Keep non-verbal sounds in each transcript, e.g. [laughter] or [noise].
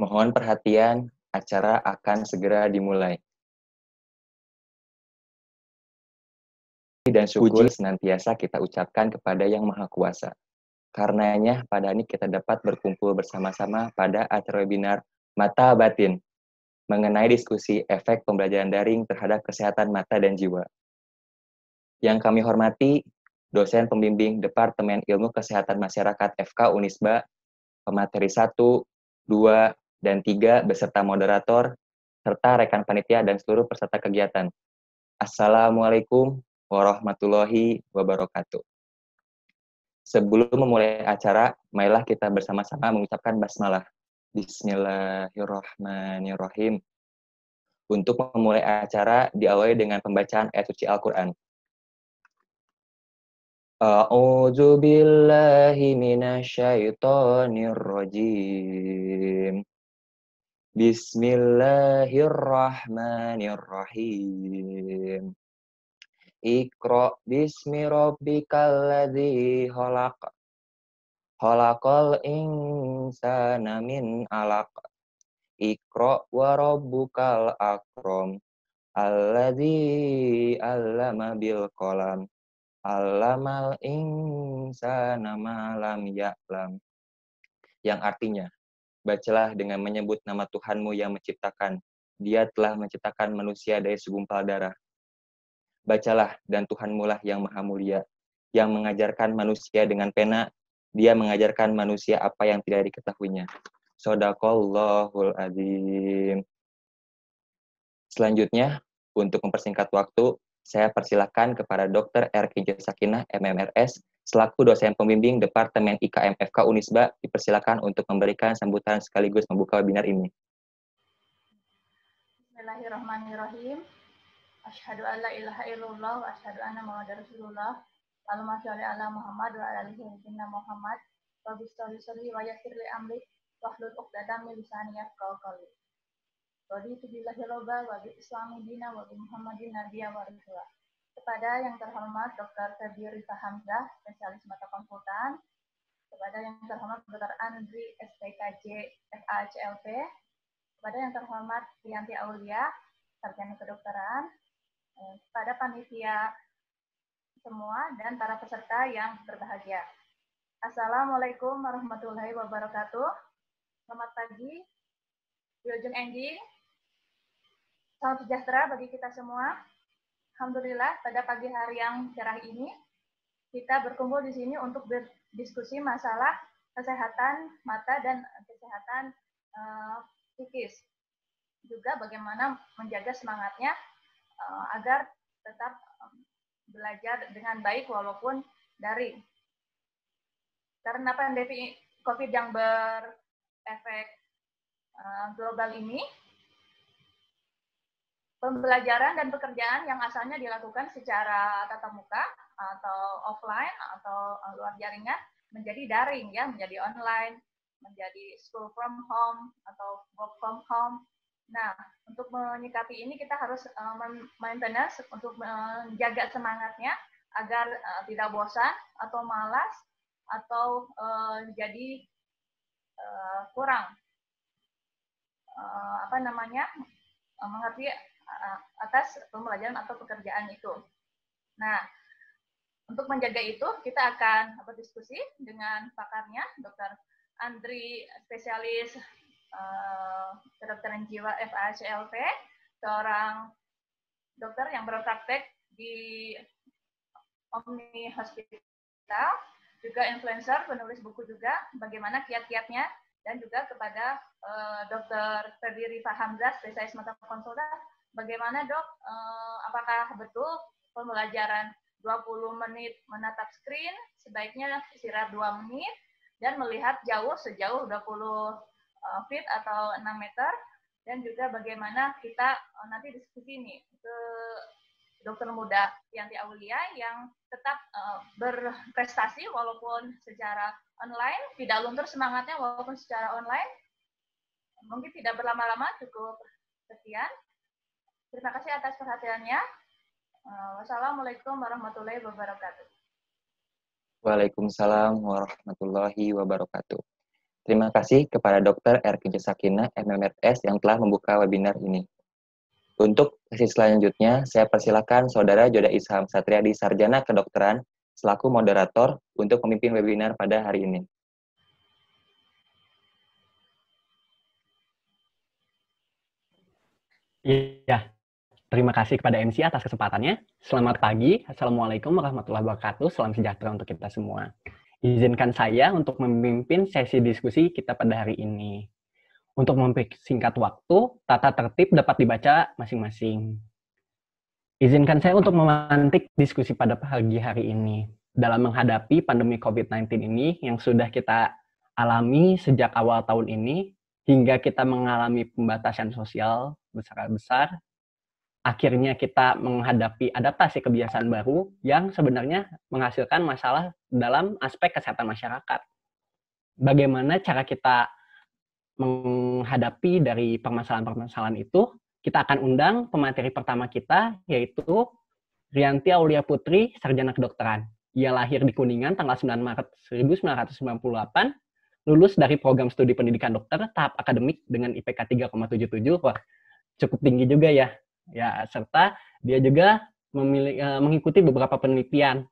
Mohon perhatian, acara akan segera dimulai. Dan syukur senantiasa kita ucapkan kepada Yang Maha Kuasa. Karenanya, pada ini kita dapat berkumpul bersama-sama pada acara webinar Mata Batin mengenai diskusi efek pembelajaran daring terhadap kesehatan mata dan jiwa. Yang kami hormati, dosen pembimbing Departemen Ilmu Kesehatan Masyarakat FK Unisba, pemateri 1, 2, dan tiga beserta moderator, serta rekan panitia dan seluruh peserta kegiatan. Assalamualaikum warahmatullahi wabarakatuh. Sebelum memulai acara, marilah kita bersama-sama mengucapkan basmalah. Bismillahirrahmanirrahim. Untuk memulai acara, diawali dengan pembacaan ayat suci Al-Quran. A'udzu Bismillahirrahmanirrahim. Iqra bismi rabbikal ladzi khalaq. Khalaqal insana min alaq. Iqra wa rabbukal akram. Alladzi 'allama bil qalam. 'Allamal insana ma lam ya'lam. Yang artinya, Bacalah dengan menyebut nama Tuhanmu yang menciptakan. Dia telah menciptakan manusia dari segumpal darah. Bacalah dan Tuhanmu lah yang maha mulia, yang mengajarkan manusia dengan pena, dia mengajarkan manusia apa yang tidak diketahuinya. Sodakallahul azim. Selanjutnya, untuk mempersingkat waktu, saya persilahkan kepada Dr. R. Sakinah, MMRS, Selaku dosen pembimbing Departemen IKM FK Unisba, dipersilakan untuk memberikan sambutan sekaligus membuka webinar ini. Bismillahirrahmanirrahim. Asyhadu an la ilaha illallah wa asyhadu anna Muhammadar Rasulullah. Allahumma sholli ala Muhammad wa ala alihi wa Muhammad. Rabbi sholli sholli wa yassir li amri hlul 'uqdatam min lisani yafqahu qawli. bi billahi ya rabba wa bi islami dina wa bi Muhammadin nabiyyan wa rasulah kepada yang terhormat Dr. Febi Rita Hamzah, spesialis mata konsultan, kepada yang terhormat Dr. Andri SPKJ FACLP, kepada yang terhormat Rianti Aulia, sarjana kedokteran, eh, kepada panitia semua dan para peserta yang berbahagia. Assalamualaikum warahmatullahi wabarakatuh. Selamat pagi, Biljun Enji. Salam sejahtera bagi kita semua. Alhamdulillah pada pagi hari yang cerah ini kita berkumpul di sini untuk berdiskusi masalah kesehatan mata dan kesehatan uh, psikis. Juga bagaimana menjaga semangatnya uh, agar tetap um, belajar dengan baik walaupun dari Karena pandemi COVID yang berefek uh, global ini, pembelajaran dan pekerjaan yang asalnya dilakukan secara tatap muka atau offline atau eh, luar jaringan menjadi daring ya, menjadi online, menjadi school from home atau work from home. Nah, untuk menyikapi ini kita harus eh, maintenance untuk menjaga semangatnya agar eh, tidak bosan atau malas atau jadi kurang apa namanya mengerti Eh, atas pembelajaran atau pekerjaan itu. Nah, untuk menjaga itu, kita akan berdiskusi dengan pakarnya, Dr. Andri, spesialis uh, kedokteran jiwa FACLP, seorang dokter yang berpraktek di Omni Hospital, juga influencer, penulis buku juga, bagaimana kiat-kiatnya, dan juga kepada uh, eh, Dr. Ferdi Rifa spesialis mata konsultan, Bagaimana dok, eh, apakah betul pembelajaran 20 menit menatap screen, sebaiknya istirahat 2 menit, dan melihat jauh sejauh 20 eh, feet atau 6 meter, dan juga bagaimana kita eh, nanti diskusi ini ke dokter muda yang di Aulia yang tetap eh, berprestasi walaupun secara online, tidak luntur semangatnya walaupun secara online. Mungkin tidak berlama-lama, cukup sekian. Terima kasih atas perhatiannya. Eh, wassalamualaikum warahmatullahi wabarakatuh. Waalaikumsalam warahmatullahi wabarakatuh. Terima kasih kepada Dr. R. Jasakina, Sakina, MMRS, yang telah membuka webinar ini. Untuk sesi selanjutnya, saya persilakan Saudara Joda Isham Satria di Sarjana Kedokteran selaku moderator untuk memimpin webinar pada hari ini. Iya, Terima kasih kepada MC atas kesempatannya. Selamat pagi. Assalamualaikum warahmatullahi wabarakatuh. Salam sejahtera untuk kita semua. Izinkan saya untuk memimpin sesi diskusi kita pada hari ini. Untuk mempersingkat waktu, tata tertib dapat dibaca masing-masing. Izinkan saya untuk memantik diskusi pada pagi hari ini. Dalam menghadapi pandemi COVID-19 ini yang sudah kita alami sejak awal tahun ini, hingga kita mengalami pembatasan sosial besar-besar akhirnya kita menghadapi adaptasi kebiasaan baru yang sebenarnya menghasilkan masalah dalam aspek kesehatan masyarakat. Bagaimana cara kita menghadapi dari permasalahan-permasalahan itu? Kita akan undang pemateri pertama kita yaitu Rianti Aulia Putri, sarjana kedokteran. Ia lahir di Kuningan tanggal 9 Maret 1998, lulus dari program studi pendidikan dokter tahap akademik dengan IPK 3,77. Wah, cukup tinggi juga ya ya serta dia juga memiliki, uh, eh, mengikuti beberapa penelitian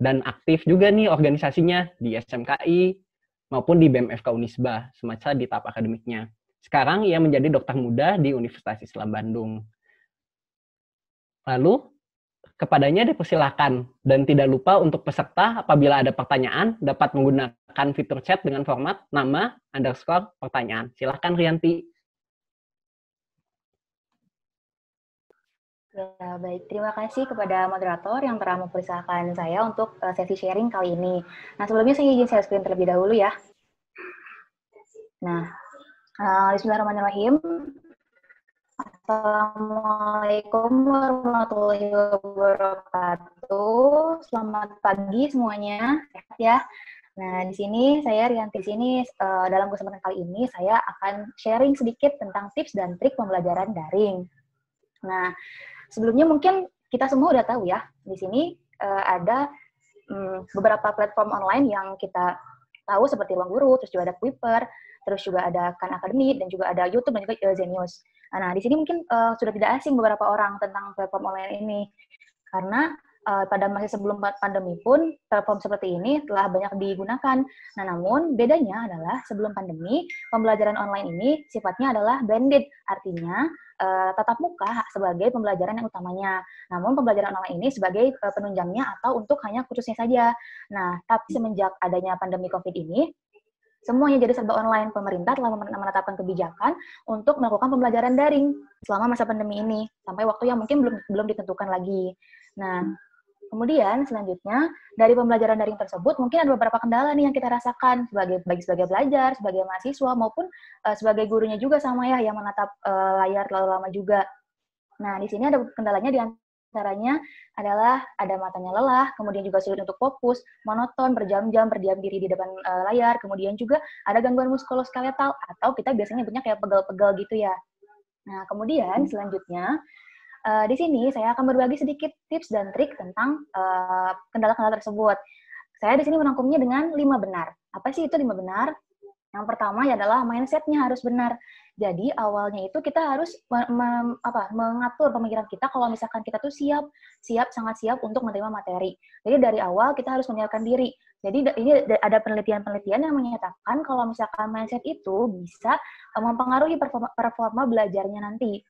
dan aktif juga nih organisasinya di SMKI maupun di BMFK Unisba semacam di tahap akademiknya. Sekarang ia menjadi dokter muda di Universitas Islam Bandung. Lalu kepadanya dipersilakan dan tidak lupa untuk peserta apabila ada pertanyaan dapat menggunakan fitur chat dengan format nama underscore pertanyaan. Silahkan Rianti. Ya, baik. Terima kasih kepada moderator yang telah mempersilahkan saya untuk eh, sesi sharing kali ini. Nah, sebelumnya saya izin saya screen terlebih dahulu ya. Nah, eh, bismillahirrahmanirrahim. Assalamualaikum warahmatullahi wabarakatuh. Selamat pagi semuanya. Sehat ya. Nah, di sini saya Rianti di sini eh, dalam kesempatan kali ini saya akan sharing sedikit tentang tips dan trik pembelajaran daring. Nah, sebelumnya mungkin kita semua udah tahu ya di sini uh, ada um, beberapa platform online yang kita tahu seperti Ruang terus juga ada Kuiper, terus juga ada Khan Academy dan juga ada YouTube dan juga uh, Zenius. Nah, di sini mungkin uh, sudah tidak asing beberapa orang tentang platform online ini karena uh, pada masa sebelum pandemi pun platform seperti ini telah banyak digunakan. Nah, namun bedanya adalah sebelum pandemi pembelajaran online ini sifatnya adalah blended, artinya uh, tatap muka sebagai pembelajaran yang utamanya. Namun pembelajaran online ini sebagai uh, penunjangnya atau untuk hanya khususnya saja. Nah, tapi semenjak adanya pandemi Covid ini semuanya jadi serba online. Pemerintah telah menetapkan kebijakan untuk melakukan pembelajaran daring selama masa pandemi ini sampai waktu yang mungkin belum belum ditentukan lagi. Nah, Kemudian selanjutnya dari pembelajaran daring tersebut mungkin ada beberapa kendala nih yang kita rasakan sebagai bagi sebagai belajar, sebagai mahasiswa maupun uh, sebagai gurunya juga sama ya yang menatap uh, layar terlalu lama juga. Nah, di sini ada kendalanya di antaranya adalah ada matanya lelah, kemudian juga sulit untuk fokus, monoton, berjam-jam berdiam diri di depan uh, layar, kemudian juga ada gangguan muskuloskeletal atau kita biasanya punya kayak pegal-pegal gitu ya. Nah, kemudian hmm. selanjutnya uh, di sini saya akan berbagi sedikit tips dan trik tentang eh, kendala-kendala uh, tersebut. Saya di sini merangkumnya dengan lima benar. Apa sih itu lima benar? Yang pertama ya adalah mindsetnya harus benar. Jadi awalnya itu kita harus apa, mengatur pemikiran kita kalau misalkan kita tuh siap, siap sangat siap untuk menerima materi. Jadi dari awal kita harus menyiapkan diri. Jadi ini ada penelitian-penelitian yang menyatakan kalau misalkan mindset itu bisa eh, mempengaruhi performa belajarnya nanti.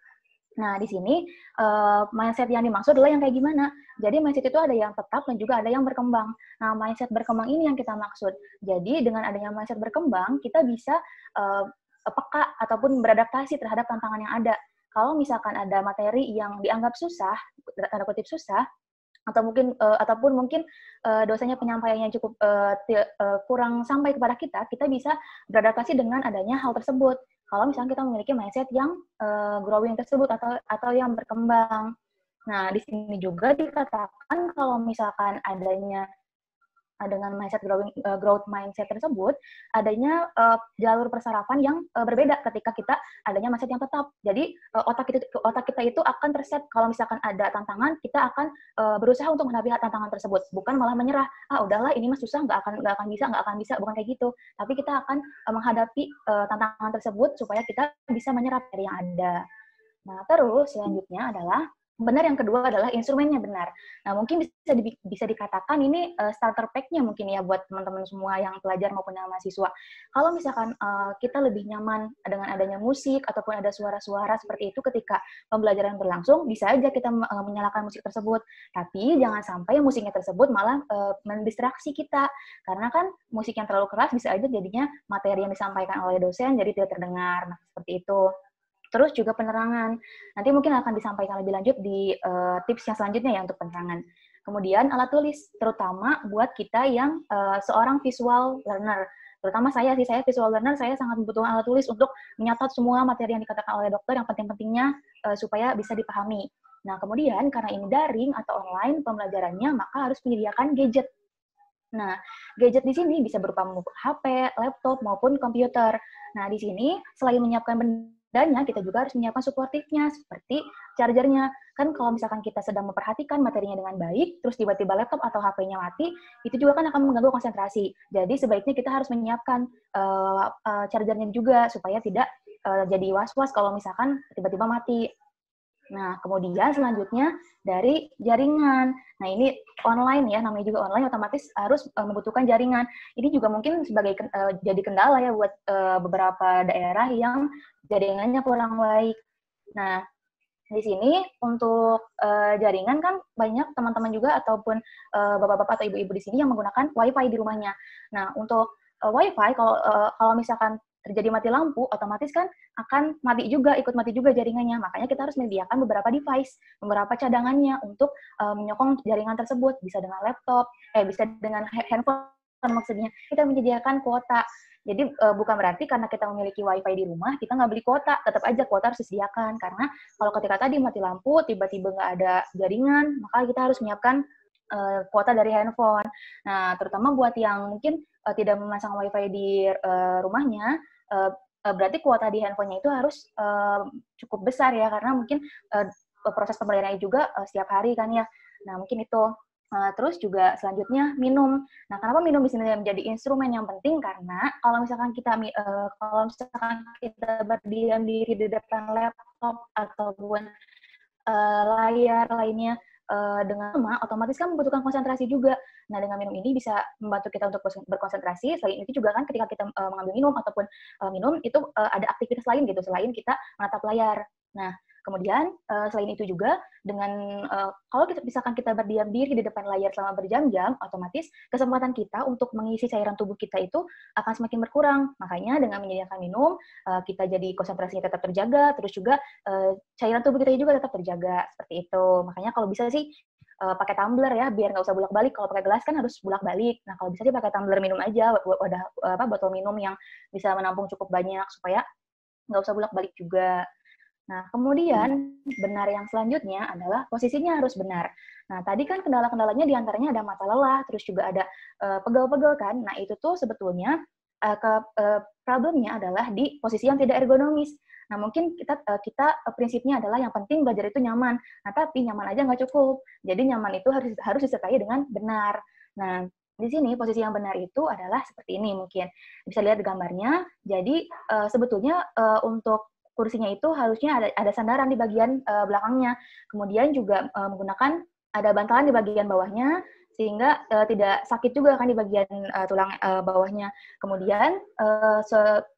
Nah, di sini uh, mindset yang dimaksud adalah yang kayak gimana. Jadi mindset itu ada yang tetap dan juga ada yang berkembang. Nah, mindset berkembang ini yang kita maksud. Jadi dengan adanya mindset berkembang, kita bisa uh, peka ataupun beradaptasi terhadap tantangan yang ada. Kalau misalkan ada materi yang dianggap susah, tanda kutip susah, atau mungkin uh, ataupun mungkin uh, dosanya penyampaiannya cukup uh, uh, kurang sampai kepada kita, kita bisa beradaptasi dengan adanya hal tersebut kalau misalnya kita memiliki mindset yang uh, growing tersebut atau atau yang berkembang. Nah, di sini juga dikatakan kalau misalkan adanya dengan mindset growing, uh, growth mindset tersebut adanya uh, jalur persarafan yang uh, berbeda ketika kita adanya mindset yang tetap. Jadi uh, otak kita otak kita itu akan terset kalau misalkan ada tantangan kita akan uh, berusaha untuk menghadapi tantangan tersebut, bukan malah menyerah. Ah udahlah ini mah susah nggak akan nggak akan bisa nggak akan bisa bukan kayak gitu. Tapi kita akan uh, menghadapi uh, tantangan tersebut supaya kita bisa menyerap dari yang ada. Nah terus selanjutnya adalah benar yang kedua adalah instrumennya benar. Nah mungkin bisa di, bisa dikatakan ini uh, starter pack-nya mungkin ya buat teman-teman semua yang pelajar maupun yang mahasiswa. Kalau misalkan uh, kita lebih nyaman dengan adanya musik ataupun ada suara-suara seperti itu ketika pembelajaran berlangsung, bisa aja kita uh, menyalakan musik tersebut. Tapi jangan sampai musiknya tersebut malah uh, mendistraksi kita karena kan musik yang terlalu keras bisa aja jadinya materi yang disampaikan oleh dosen jadi tidak terdengar. Nah seperti itu. Terus juga penerangan. Nanti mungkin akan disampaikan lebih lanjut di uh, tips yang selanjutnya ya untuk penerangan. Kemudian alat tulis, terutama buat kita yang uh, seorang visual learner terutama saya sih saya visual learner saya sangat membutuhkan alat tulis untuk menyatat semua materi yang dikatakan oleh dokter yang penting-pentingnya uh, supaya bisa dipahami. Nah, kemudian karena ini daring atau online pembelajarannya maka harus menyediakan gadget. Nah, gadget di sini bisa berupa HP, laptop maupun komputer. Nah, di sini selain menyiapkan benda dan ya, kita juga harus menyiapkan suportifnya, seperti chargernya. Kan kalau misalkan kita sedang memperhatikan materinya dengan baik, terus tiba-tiba laptop atau HP-nya mati, itu juga kan akan mengganggu konsentrasi. Jadi sebaiknya kita harus menyiapkan uh, uh, chargernya juga, supaya tidak uh, jadi was-was kalau misalkan tiba-tiba mati Nah, kemudian selanjutnya dari jaringan. Nah, ini online ya, namanya juga online otomatis harus uh, membutuhkan jaringan. Ini juga mungkin sebagai uh, jadi kendala ya buat uh, beberapa daerah yang jaringannya kurang baik. Nah, di sini untuk uh, jaringan kan banyak teman-teman juga ataupun bapak bapak-bapak atau ibu-ibu di sini yang menggunakan WiFi di rumahnya. Nah, untuk uh, WiFi kalau uh, kalau misalkan terjadi mati lampu, otomatis kan akan mati juga, ikut mati juga jaringannya. Makanya kita harus menyediakan beberapa device, beberapa cadangannya untuk uh, menyokong jaringan tersebut. Bisa dengan laptop, eh bisa dengan handphone maksudnya. Kita menyediakan kuota. Jadi uh, bukan berarti karena kita memiliki wifi di rumah kita nggak beli kuota, tetap aja kuota harus disediakan karena kalau ketika tadi mati lampu tiba-tiba nggak ada jaringan maka kita harus menyiapkan uh, kuota dari handphone. Nah, terutama buat yang mungkin uh, tidak memasang wifi di uh, rumahnya, uh, berarti kuota di handphonenya itu harus uh, cukup besar ya, karena mungkin uh, proses pembeliannya juga uh, setiap hari kan ya. Nah, mungkin itu. Uh, terus juga selanjutnya minum. Nah, kenapa minum di sini menjadi instrumen yang penting? Karena kalau misalkan kita uh, kalau misalkan kita berdiam diri di depan laptop ataupun uh, layar lainnya uh, dengan lama, otomatis kan membutuhkan konsentrasi juga. Nah, dengan minum ini bisa membantu kita untuk berkonsentrasi. Selain itu juga kan ketika kita uh, mengambil minum ataupun uh, minum itu uh, ada aktivitas lain gitu selain kita menatap layar. Nah, Kemudian uh, selain itu juga dengan uh, kalau kita misalkan kita berdiam diri di depan layar selama berjam-jam, otomatis kesempatan kita untuk mengisi cairan tubuh kita itu akan semakin berkurang. Makanya dengan menyediakan minum, uh, kita jadi konsentrasinya tetap terjaga, terus juga uh, cairan tubuh kita juga tetap terjaga seperti itu. Makanya kalau bisa sih uh, pakai tumbler ya biar nggak usah bolak balik kalau pakai gelas kan harus bolak balik nah kalau bisa sih pakai tumbler minum aja wadah apa botol minum yang bisa menampung cukup banyak supaya nggak usah bolak balik juga Nah, kemudian hmm. benar yang selanjutnya adalah posisinya harus benar. Nah, tadi kan kendala-kendalanya diantaranya ada mata lelah, terus juga ada eh, pegel-pegel uh, kan. Nah, itu tuh sebetulnya uh, ke, uh, problemnya adalah di posisi yang tidak ergonomis. Nah, mungkin kita kita prinsipnya adalah yang penting belajar itu nyaman. Nah, tapi nyaman aja nggak cukup. Jadi nyaman itu harus harus disertai dengan benar. Nah, di sini posisi yang benar itu adalah seperti ini mungkin. Bisa lihat gambarnya. Jadi sebetulnya untuk kursinya itu harusnya ada ada sandaran di bagian uh, belakangnya. Kemudian juga uh, menggunakan ada bantalan di bagian bawahnya sehingga uh, tidak sakit juga kan di bagian uh, tulang uh, bawahnya. Kemudian uh,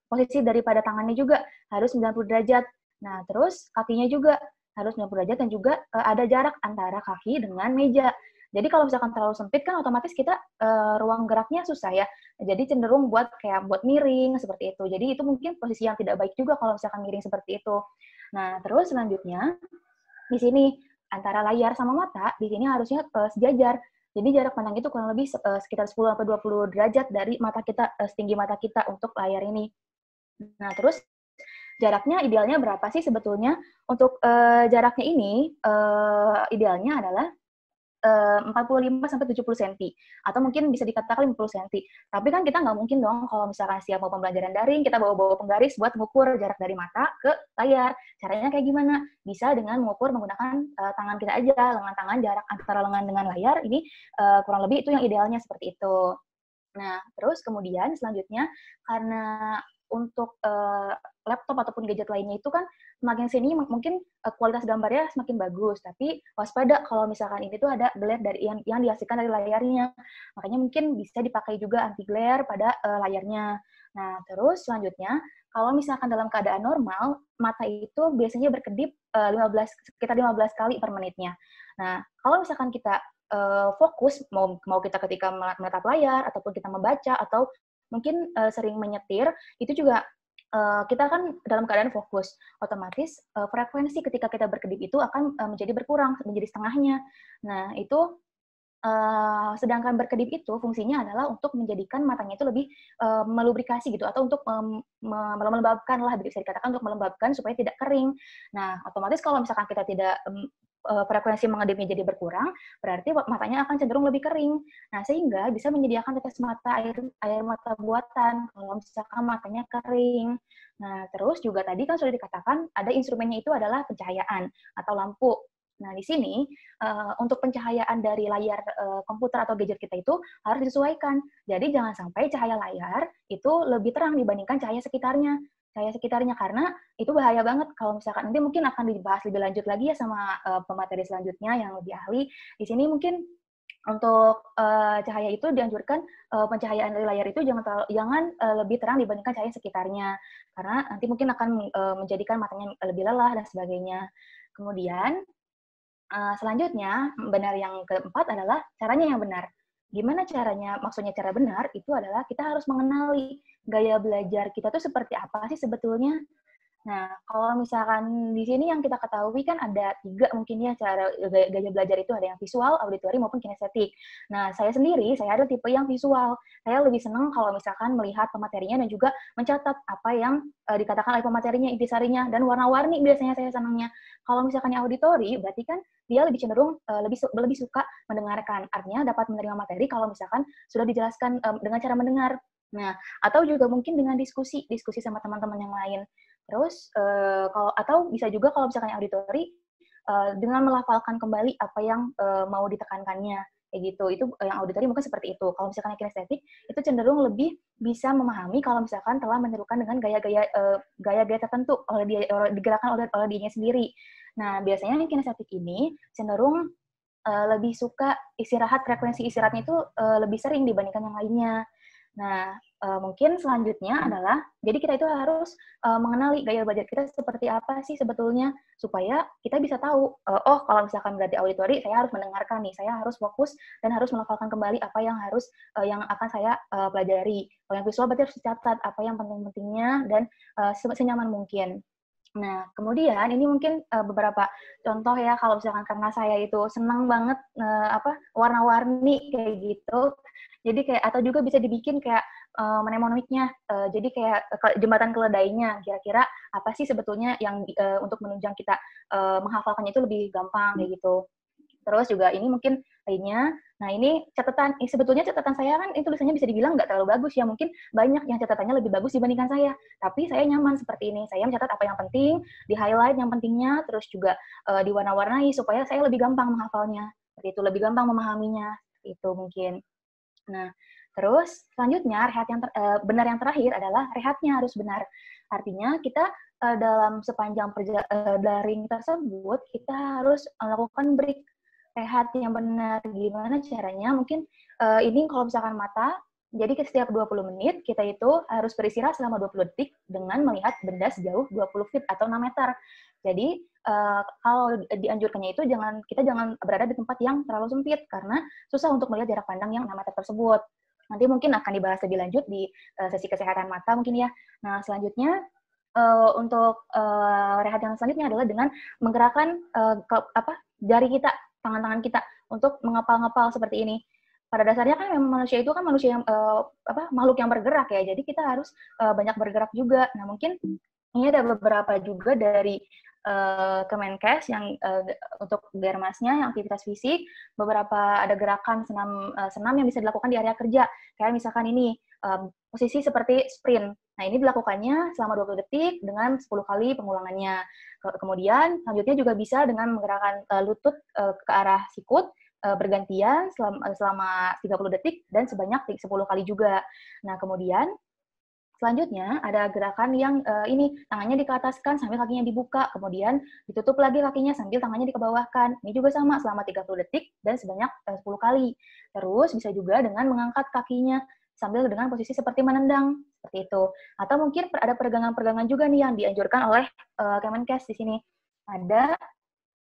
posisi daripada tangannya juga harus 90 derajat. Nah, terus kakinya juga harus 90 derajat dan juga uh, ada jarak antara kaki dengan meja. Jadi kalau misalkan terlalu sempit kan otomatis kita uh, ruang geraknya susah ya. Jadi cenderung buat kayak buat miring seperti itu. Jadi itu mungkin posisi yang tidak baik juga kalau misalkan miring seperti itu. Nah, terus selanjutnya di sini antara layar sama mata di sini harusnya uh, sejajar. Jadi jarak pandang itu kurang lebih uh, sekitar 10 atau 20 derajat dari mata kita uh, setinggi mata kita untuk layar ini. Nah, terus jaraknya idealnya berapa sih sebetulnya? Untuk uh, jaraknya ini uh, idealnya adalah 45 eh, sampai 70 cm atau mungkin bisa dikatakan 50 cm. Tapi kan kita nggak mungkin dong kalau misalkan siap mau pembelajaran daring kita bawa-bawa penggaris buat mengukur jarak dari mata ke layar. Caranya kayak gimana? Bisa dengan mengukur menggunakan uh, tangan kita aja, lengan tangan jarak antara lengan dengan layar ini uh, kurang lebih itu yang idealnya seperti itu. Nah, terus kemudian selanjutnya karena untuk uh, laptop ataupun gadget lainnya itu kan semakin sini mungkin uh, kualitas gambarnya semakin bagus tapi waspada kalau misalkan ini tuh ada glare dari yang, yang dihasilkan dari layarnya makanya mungkin bisa dipakai juga anti glare pada uh, layarnya nah terus selanjutnya kalau misalkan dalam keadaan normal mata itu biasanya berkedip uh, 15 sekitar 15 kali per menitnya nah kalau misalkan kita fokus mau mau kita ketika menatap layar ataupun kita membaca atau mungkin uh, sering menyetir, itu juga uh, kita kan dalam keadaan fokus. Otomatis uh, frekuensi ketika kita berkedip itu akan uh, menjadi berkurang, menjadi setengahnya. Nah, itu Uh, sedangkan berkedip itu fungsinya adalah untuk menjadikan matanya itu lebih uh, melubrikasi gitu atau untuk um, melembabkan lah bisa dikatakan untuk melembabkan supaya tidak kering. Nah, otomatis kalau misalkan kita tidak um, uh, frekuensi mengedipnya jadi berkurang, berarti matanya akan cenderung lebih kering. Nah, sehingga bisa menyediakan tetes mata air air mata buatan kalau misalkan matanya kering. Nah, terus juga tadi kan sudah dikatakan ada instrumennya itu adalah pencahayaan atau lampu. Nah, di sini uh, untuk pencahayaan dari layar uh, komputer atau gadget kita itu harus disesuaikan. Jadi jangan sampai cahaya layar itu lebih terang dibandingkan cahaya sekitarnya. Cahaya sekitarnya karena itu bahaya banget kalau misalkan nanti mungkin akan dibahas lebih lanjut lagi ya sama uh, pemateri selanjutnya yang lebih ahli. Di sini mungkin untuk uh, cahaya itu dianjurkan uh, pencahayaan dari layar itu jangan terlalu, jangan uh, lebih terang dibandingkan cahaya sekitarnya karena nanti mungkin akan uh, menjadikan matanya lebih lelah dan sebagainya. Kemudian Eh, selanjutnya benar yang keempat adalah caranya yang benar. Gimana caranya? Maksudnya cara benar itu adalah kita harus mengenali gaya belajar kita tuh seperti apa sih sebetulnya Nah, kalau misalkan di sini yang kita ketahui kan ada tiga mungkin ya cara gaya belajar itu ada yang visual, auditori maupun kinestetik. Nah, saya sendiri saya ada tipe yang visual. Saya lebih senang kalau misalkan melihat pematerinya dan juga mencatat apa yang e, dikatakan oleh pematerinya, intisarinya dan warna-warni biasanya saya senangnya. Kalau misalkan yang auditori berarti kan dia lebih cenderung e, lebih lebih suka mendengarkan. Artinya dapat menerima materi kalau misalkan sudah dijelaskan e, dengan cara mendengar. Nah, atau juga mungkin dengan diskusi, diskusi sama teman-teman yang lain. Terus uh, kalau atau bisa juga kalau misalkan auditori uh, dengan melafalkan kembali apa yang uh, mau ditekankannya kayak gitu. Itu yang auditori mungkin seperti itu. Kalau misalkan yang kinestetik itu cenderung lebih bisa memahami kalau misalkan telah menyerukan dengan gaya-gaya gaya-gaya tertentu oleh dia oleh, digerakkan oleh oleh dirinya sendiri. Nah, biasanya yang kinestetik ini cenderung uh, lebih suka istirahat frekuensi istirahatnya itu uh, lebih sering dibandingkan yang lainnya. Nah, uh, mungkin selanjutnya adalah jadi kita itu harus uh, mengenali gaya belajar kita seperti apa sih sebetulnya supaya kita bisa tahu uh, oh kalau misalkan berarti auditori saya harus mendengarkan nih saya harus fokus dan harus melafalkan kembali apa yang harus uh, yang akan saya uh, pelajari kalau yang visual berarti harus dicatat apa yang penting-pentingnya dan uh, senyaman mungkin Nah, kemudian ini mungkin uh, beberapa contoh ya kalau misalkan karena saya itu senang banget uh, apa warna-warni kayak gitu. Jadi kayak atau juga bisa dibikin kayak uh, eh, mnemoniknya. Uh, eh, jadi kayak eh, jembatan keledainya kira-kira apa sih sebetulnya yang uh, untuk menunjang kita uh, menghafalkannya itu lebih gampang kayak gitu. Terus juga ini mungkin lainnya. Nah ini catatan, eh, sebetulnya catatan saya kan itu tulisannya bisa dibilang nggak terlalu bagus ya. Mungkin banyak yang catatannya lebih bagus dibandingkan saya. Tapi saya nyaman seperti ini. Saya mencatat apa yang penting, di highlight yang pentingnya, terus juga uh, diwarna-warnai supaya saya lebih gampang menghafalnya. Seperti itu lebih gampang memahaminya. Itu mungkin. Nah Terus selanjutnya rehat yang ter, e, benar yang terakhir adalah rehatnya harus benar. Artinya kita e, dalam sepanjang perjalanan e, eh, tersebut kita harus melakukan break rehat yang benar. Gimana caranya? Mungkin e, ini kalau misalkan mata jadi setiap 20 menit kita itu harus beristirahat selama 20 detik dengan melihat benda sejauh 20 feet atau 6 meter. Jadi uh, kalau dianjurkannya itu jangan kita jangan berada di tempat yang terlalu sempit karena susah untuk melihat jarak pandang yang 6 meter tersebut. Nanti mungkin akan dibahas lebih lanjut di uh, sesi kesehatan mata mungkin ya. Nah, selanjutnya uh, untuk uh, rehat yang selanjutnya adalah dengan menggerakkan uh, apa jari kita, tangan-tangan kita untuk mengepal ngapal seperti ini pada dasarnya kan memang manusia itu kan manusia yang uh, apa makhluk yang bergerak ya jadi kita harus uh, banyak bergerak juga nah mungkin ini ada beberapa juga dari uh, eh, Kemenkes yang uh, untuk germasnya yang aktivitas fisik beberapa ada gerakan senam uh, senam yang bisa dilakukan di area kerja kayak misalkan ini uh, posisi seperti sprint nah ini dilakukannya selama 20 detik dengan 10 kali pengulangannya kemudian selanjutnya juga bisa dengan menggerakkan uh, lutut uh, ke arah sikut bergantian selama, selama 30 detik dan sebanyak 10 kali juga. Nah, kemudian Selanjutnya ada gerakan yang uh, ini tangannya dikelataskan sambil kakinya dibuka, kemudian ditutup lagi kakinya sambil tangannya dikebawahkan. Ini juga sama selama 30 detik dan sebanyak 10 eh, kali. Terus bisa juga dengan mengangkat kakinya sambil dengan posisi seperti menendang seperti itu. Atau mungkin ada peregangan-peregangan juga nih yang dianjurkan oleh uh, Kemenkes di sini. Ada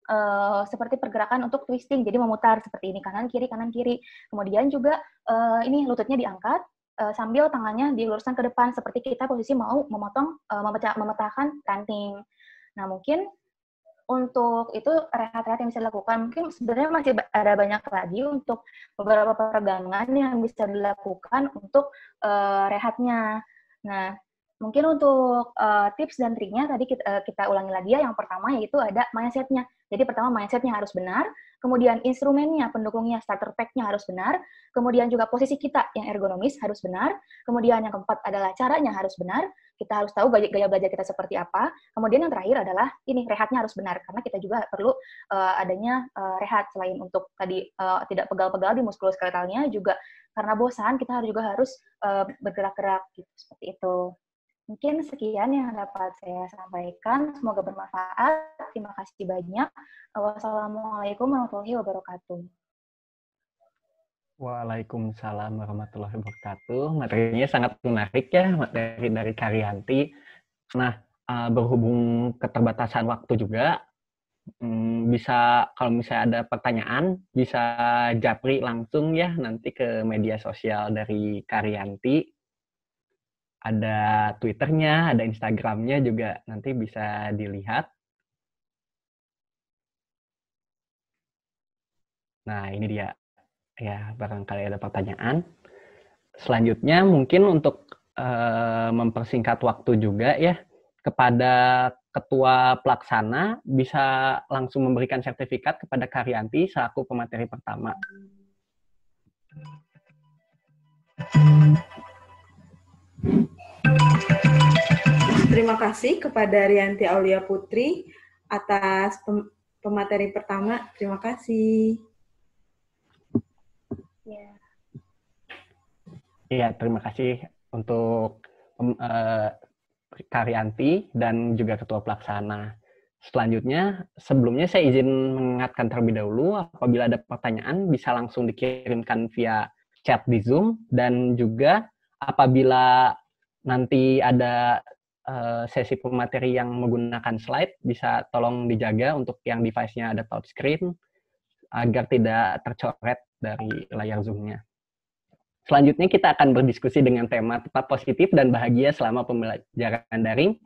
Uh, seperti pergerakan untuk twisting, jadi memutar seperti ini kanan kiri kanan kiri. Kemudian juga uh, ini lututnya diangkat, uh, sambil tangannya diluruskan ke depan seperti kita posisi mau memotong uh, memecah, memetakan ranting. Nah, mungkin untuk itu rehat-rehat yang bisa dilakukan mungkin sebenarnya masih ada banyak lagi untuk beberapa peregangan yang bisa dilakukan untuk uh, rehatnya. Nah, Mungkin untuk uh, tips dan triknya tadi kita, uh, eh, kita ulangi lagi ya. Yang pertama yaitu ada mindsetnya. Jadi pertama mindsetnya harus benar, kemudian instrumennya, pendukungnya, starter packnya harus benar, kemudian juga posisi kita yang ergonomis harus benar, kemudian yang keempat adalah caranya harus benar, kita harus tahu gaya, gaya belajar kita seperti apa, kemudian yang terakhir adalah ini rehatnya harus benar karena kita juga perlu uh, adanya uh, rehat selain untuk tadi uh, tidak pegal-pegal di muskuloskeletalnya juga karena bosan kita juga harus uh, bergerak-gerak gitu seperti itu. Mungkin sekian yang dapat saya sampaikan. Semoga bermanfaat. Terima kasih banyak. Wassalamualaikum warahmatullahi wabarakatuh. Waalaikumsalam warahmatullahi wabarakatuh. Materinya sangat menarik ya, materi dari Karyanti. Nah, eh, berhubung keterbatasan waktu juga, hmm, bisa kalau misalnya ada pertanyaan, bisa japri langsung ya nanti ke media sosial dari Karyanti ada Twitternya, ada Instagramnya juga nanti bisa dilihat. Nah, ini dia. Ya, barangkali ada pertanyaan. Selanjutnya mungkin untuk eh, mempersingkat waktu juga ya, kepada ketua pelaksana bisa langsung memberikan sertifikat kepada Karyanti selaku pemateri pertama. Terima kasih kepada Rianti Aulia Putri atas pemateri pertama. Terima kasih. Ya. Iya. ya terima kasih untuk um, uh, eh, Karyanti dan juga Ketua Pelaksana. Selanjutnya, sebelumnya saya izin mengingatkan terlebih dahulu, apabila ada pertanyaan bisa langsung dikirimkan via chat di Zoom dan juga apabila nanti ada eh, sesi pemateri yang menggunakan slide bisa tolong dijaga untuk yang device-nya ada touchscreen agar tidak tercoret dari layar Zoom-nya. Selanjutnya kita akan berdiskusi dengan tema tetap positif dan bahagia selama pembelajaran daring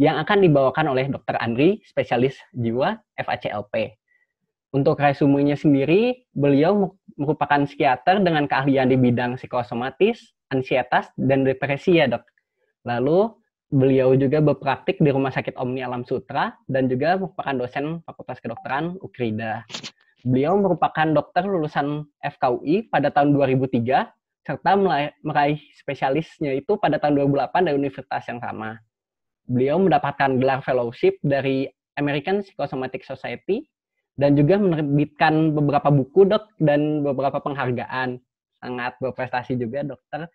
yang akan dibawakan oleh Dr. Andri, spesialis jiwa FACLP. Untuk resumenya sendiri, beliau merupakan psikiater dengan keahlian di bidang psikosomatis, ansietas dan depresi ya dok. Lalu beliau juga berpraktik di Rumah Sakit Omni Alam Sutra dan juga merupakan dosen Fakultas Kedokteran Ukrida. Beliau merupakan dokter lulusan FKUI pada tahun 2003 serta meraih spesialisnya itu pada tahun 2008 dari universitas yang sama. Beliau mendapatkan gelar fellowship dari American Psychosomatic Society dan juga menerbitkan beberapa buku dok dan beberapa penghargaan sangat berprestasi juga dokter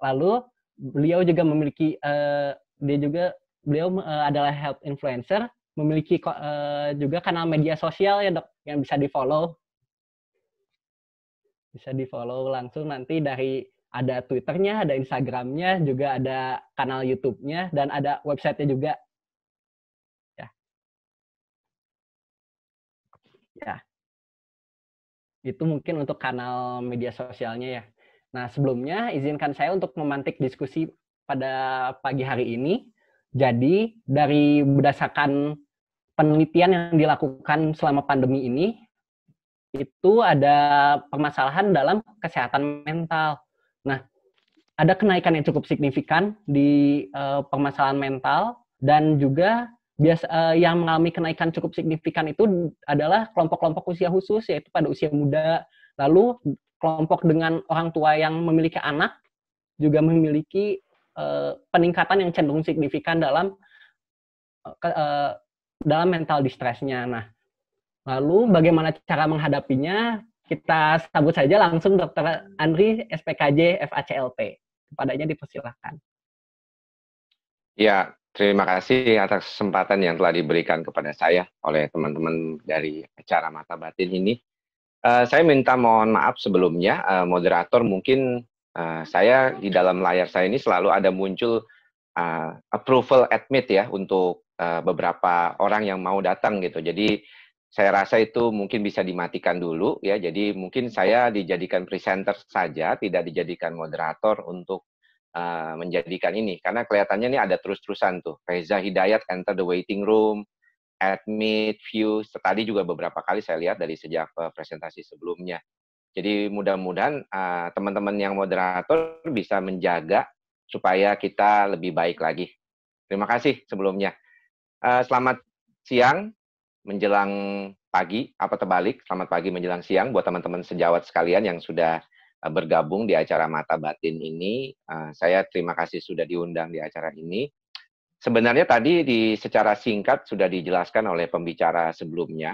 Lalu beliau juga memiliki uh, dia juga beliau uh, adalah health influencer, memiliki uh, juga kanal media sosial ya dok yang bisa di follow, bisa di follow langsung nanti dari ada twitternya, ada instagramnya, juga ada kanal YouTube-nya dan ada websitenya juga. Ya, ya, itu mungkin untuk kanal media sosialnya ya. Nah, sebelumnya izinkan saya untuk memantik diskusi pada pagi hari ini. Jadi, dari berdasarkan penelitian yang dilakukan selama pandemi ini, itu ada permasalahan dalam kesehatan mental. Nah, ada kenaikan yang cukup signifikan di uh, permasalahan mental dan juga biasa uh, eh, yang mengalami kenaikan cukup signifikan itu adalah kelompok-kelompok usia khusus yaitu pada usia muda lalu kelompok dengan orang tua yang memiliki anak juga memiliki uh, peningkatan yang cenderung signifikan dalam uh, dalam mental distressnya. Nah, lalu bagaimana cara menghadapinya? Kita sambut saja langsung Dr. Andri SPKJ FACLP. Kepadanya dipersilahkan. Ya, terima kasih atas kesempatan yang telah diberikan kepada saya oleh teman-teman dari acara Mata Batin ini. Eh, saya minta mohon maaf sebelumnya, uh, moderator mungkin uh, saya di dalam layar saya ini selalu ada muncul uh, approval admit ya untuk uh, beberapa orang yang mau datang gitu. Jadi saya rasa itu mungkin bisa dimatikan dulu ya. Jadi mungkin saya dijadikan presenter saja, tidak dijadikan moderator untuk uh, menjadikan ini karena kelihatannya ini ada terus-terusan tuh. Reza Hidayat enter the waiting room, admit, view, tadi juga beberapa kali saya lihat dari sejak eh, presentasi sebelumnya. Jadi mudah-mudahan teman eh, teman-teman yang moderator bisa menjaga supaya kita lebih baik lagi. Terima kasih sebelumnya. Uh, selamat siang menjelang pagi, apa terbalik, selamat pagi menjelang siang buat teman-teman sejawat sekalian yang sudah bergabung di acara Mata Batin ini. Uh, saya terima kasih sudah diundang di acara ini. Sebenarnya tadi di secara singkat sudah dijelaskan oleh pembicara sebelumnya.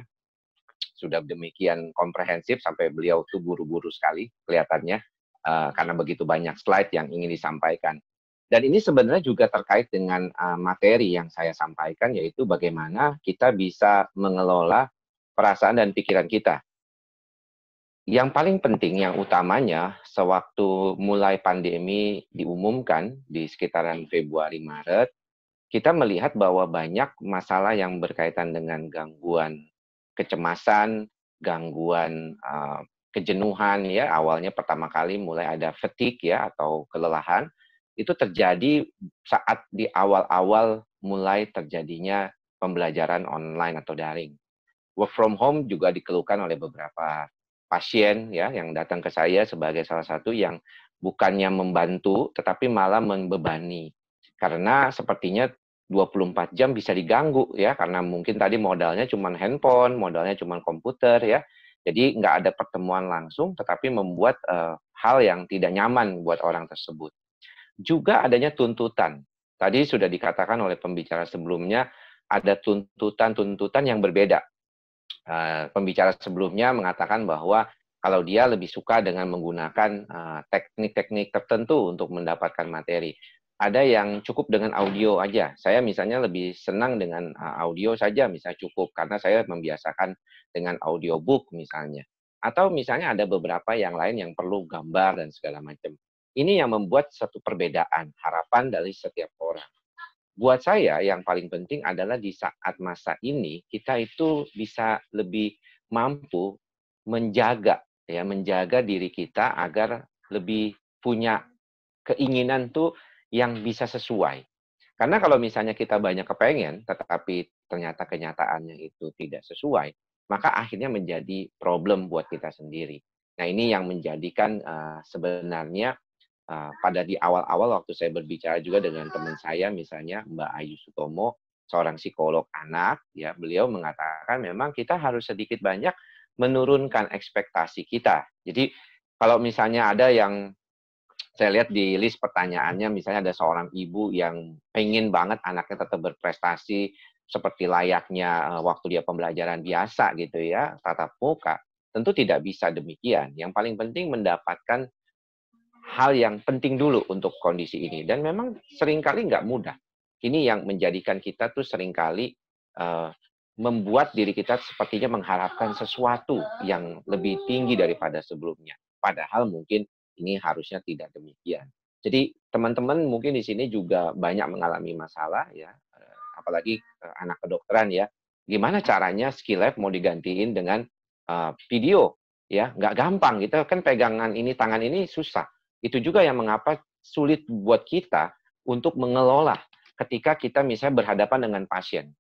Sudah demikian komprehensif sampai beliau tuh buru-buru sekali kelihatannya uh, karena begitu banyak slide yang ingin disampaikan. Dan ini sebenarnya juga terkait dengan uh, materi yang saya sampaikan yaitu bagaimana kita bisa mengelola perasaan dan pikiran kita. Yang paling penting, yang utamanya, sewaktu mulai pandemi diumumkan di sekitaran Februari-Maret, kita melihat bahwa banyak masalah yang berkaitan dengan gangguan kecemasan, gangguan uh, kejenuhan ya awalnya pertama kali mulai ada fatigue ya atau kelelahan itu terjadi saat di awal-awal mulai terjadinya pembelajaran online atau daring. Work from home juga dikeluhkan oleh beberapa pasien ya yang datang ke saya sebagai salah satu yang bukannya membantu tetapi malah membebani karena sepertinya 24 jam bisa diganggu ya karena mungkin tadi modalnya cuma handphone, modalnya cuma komputer ya. Jadi nggak ada pertemuan langsung tetapi membuat uh, hal yang tidak nyaman buat orang tersebut. Juga adanya tuntutan. Tadi sudah dikatakan oleh pembicara sebelumnya ada tuntutan-tuntutan yang berbeda. Uh, pembicara sebelumnya mengatakan bahwa kalau dia lebih suka dengan menggunakan eh, teknik-teknik uh, teknik -teknik tertentu untuk mendapatkan materi ada yang cukup dengan audio aja. Saya misalnya lebih senang dengan eh, audio saja, misalnya cukup karena saya membiasakan dengan audiobook misalnya. Atau misalnya ada beberapa yang lain yang perlu gambar dan segala macam. Ini yang membuat satu perbedaan harapan dari setiap orang. Buat saya yang paling penting adalah di saat masa ini kita itu bisa lebih mampu menjaga ya menjaga diri kita agar lebih punya keinginan tuh yang bisa sesuai. Karena kalau misalnya kita banyak kepengen, tetapi ternyata kenyataannya itu tidak sesuai, maka akhirnya menjadi problem buat kita sendiri. Nah ini yang menjadikan uh, sebenarnya uh, pada di awal-awal waktu saya berbicara juga dengan teman saya, misalnya Mbak Ayu Sutomo, seorang psikolog anak, ya beliau mengatakan memang kita harus sedikit banyak menurunkan ekspektasi kita. Jadi kalau misalnya ada yang saya lihat di list pertanyaannya misalnya ada seorang ibu yang pengen banget anaknya tetap berprestasi seperti layaknya eh, waktu dia pembelajaran biasa gitu ya tatap muka tentu tidak bisa demikian yang paling penting mendapatkan hal yang penting dulu untuk kondisi ini dan memang seringkali nggak mudah ini yang menjadikan kita tuh seringkali uh, membuat diri kita sepertinya mengharapkan sesuatu yang lebih tinggi daripada sebelumnya padahal mungkin ini harusnya tidak demikian. Jadi teman-teman mungkin di sini juga banyak mengalami masalah ya, eh, apalagi eh, anak kedokteran ya. Gimana caranya skill lab mau digantiin dengan eh, video ya? Nggak gampang gitu kan pegangan ini tangan ini susah. Itu juga yang mengapa sulit buat kita untuk mengelola ketika kita misalnya berhadapan dengan pasien.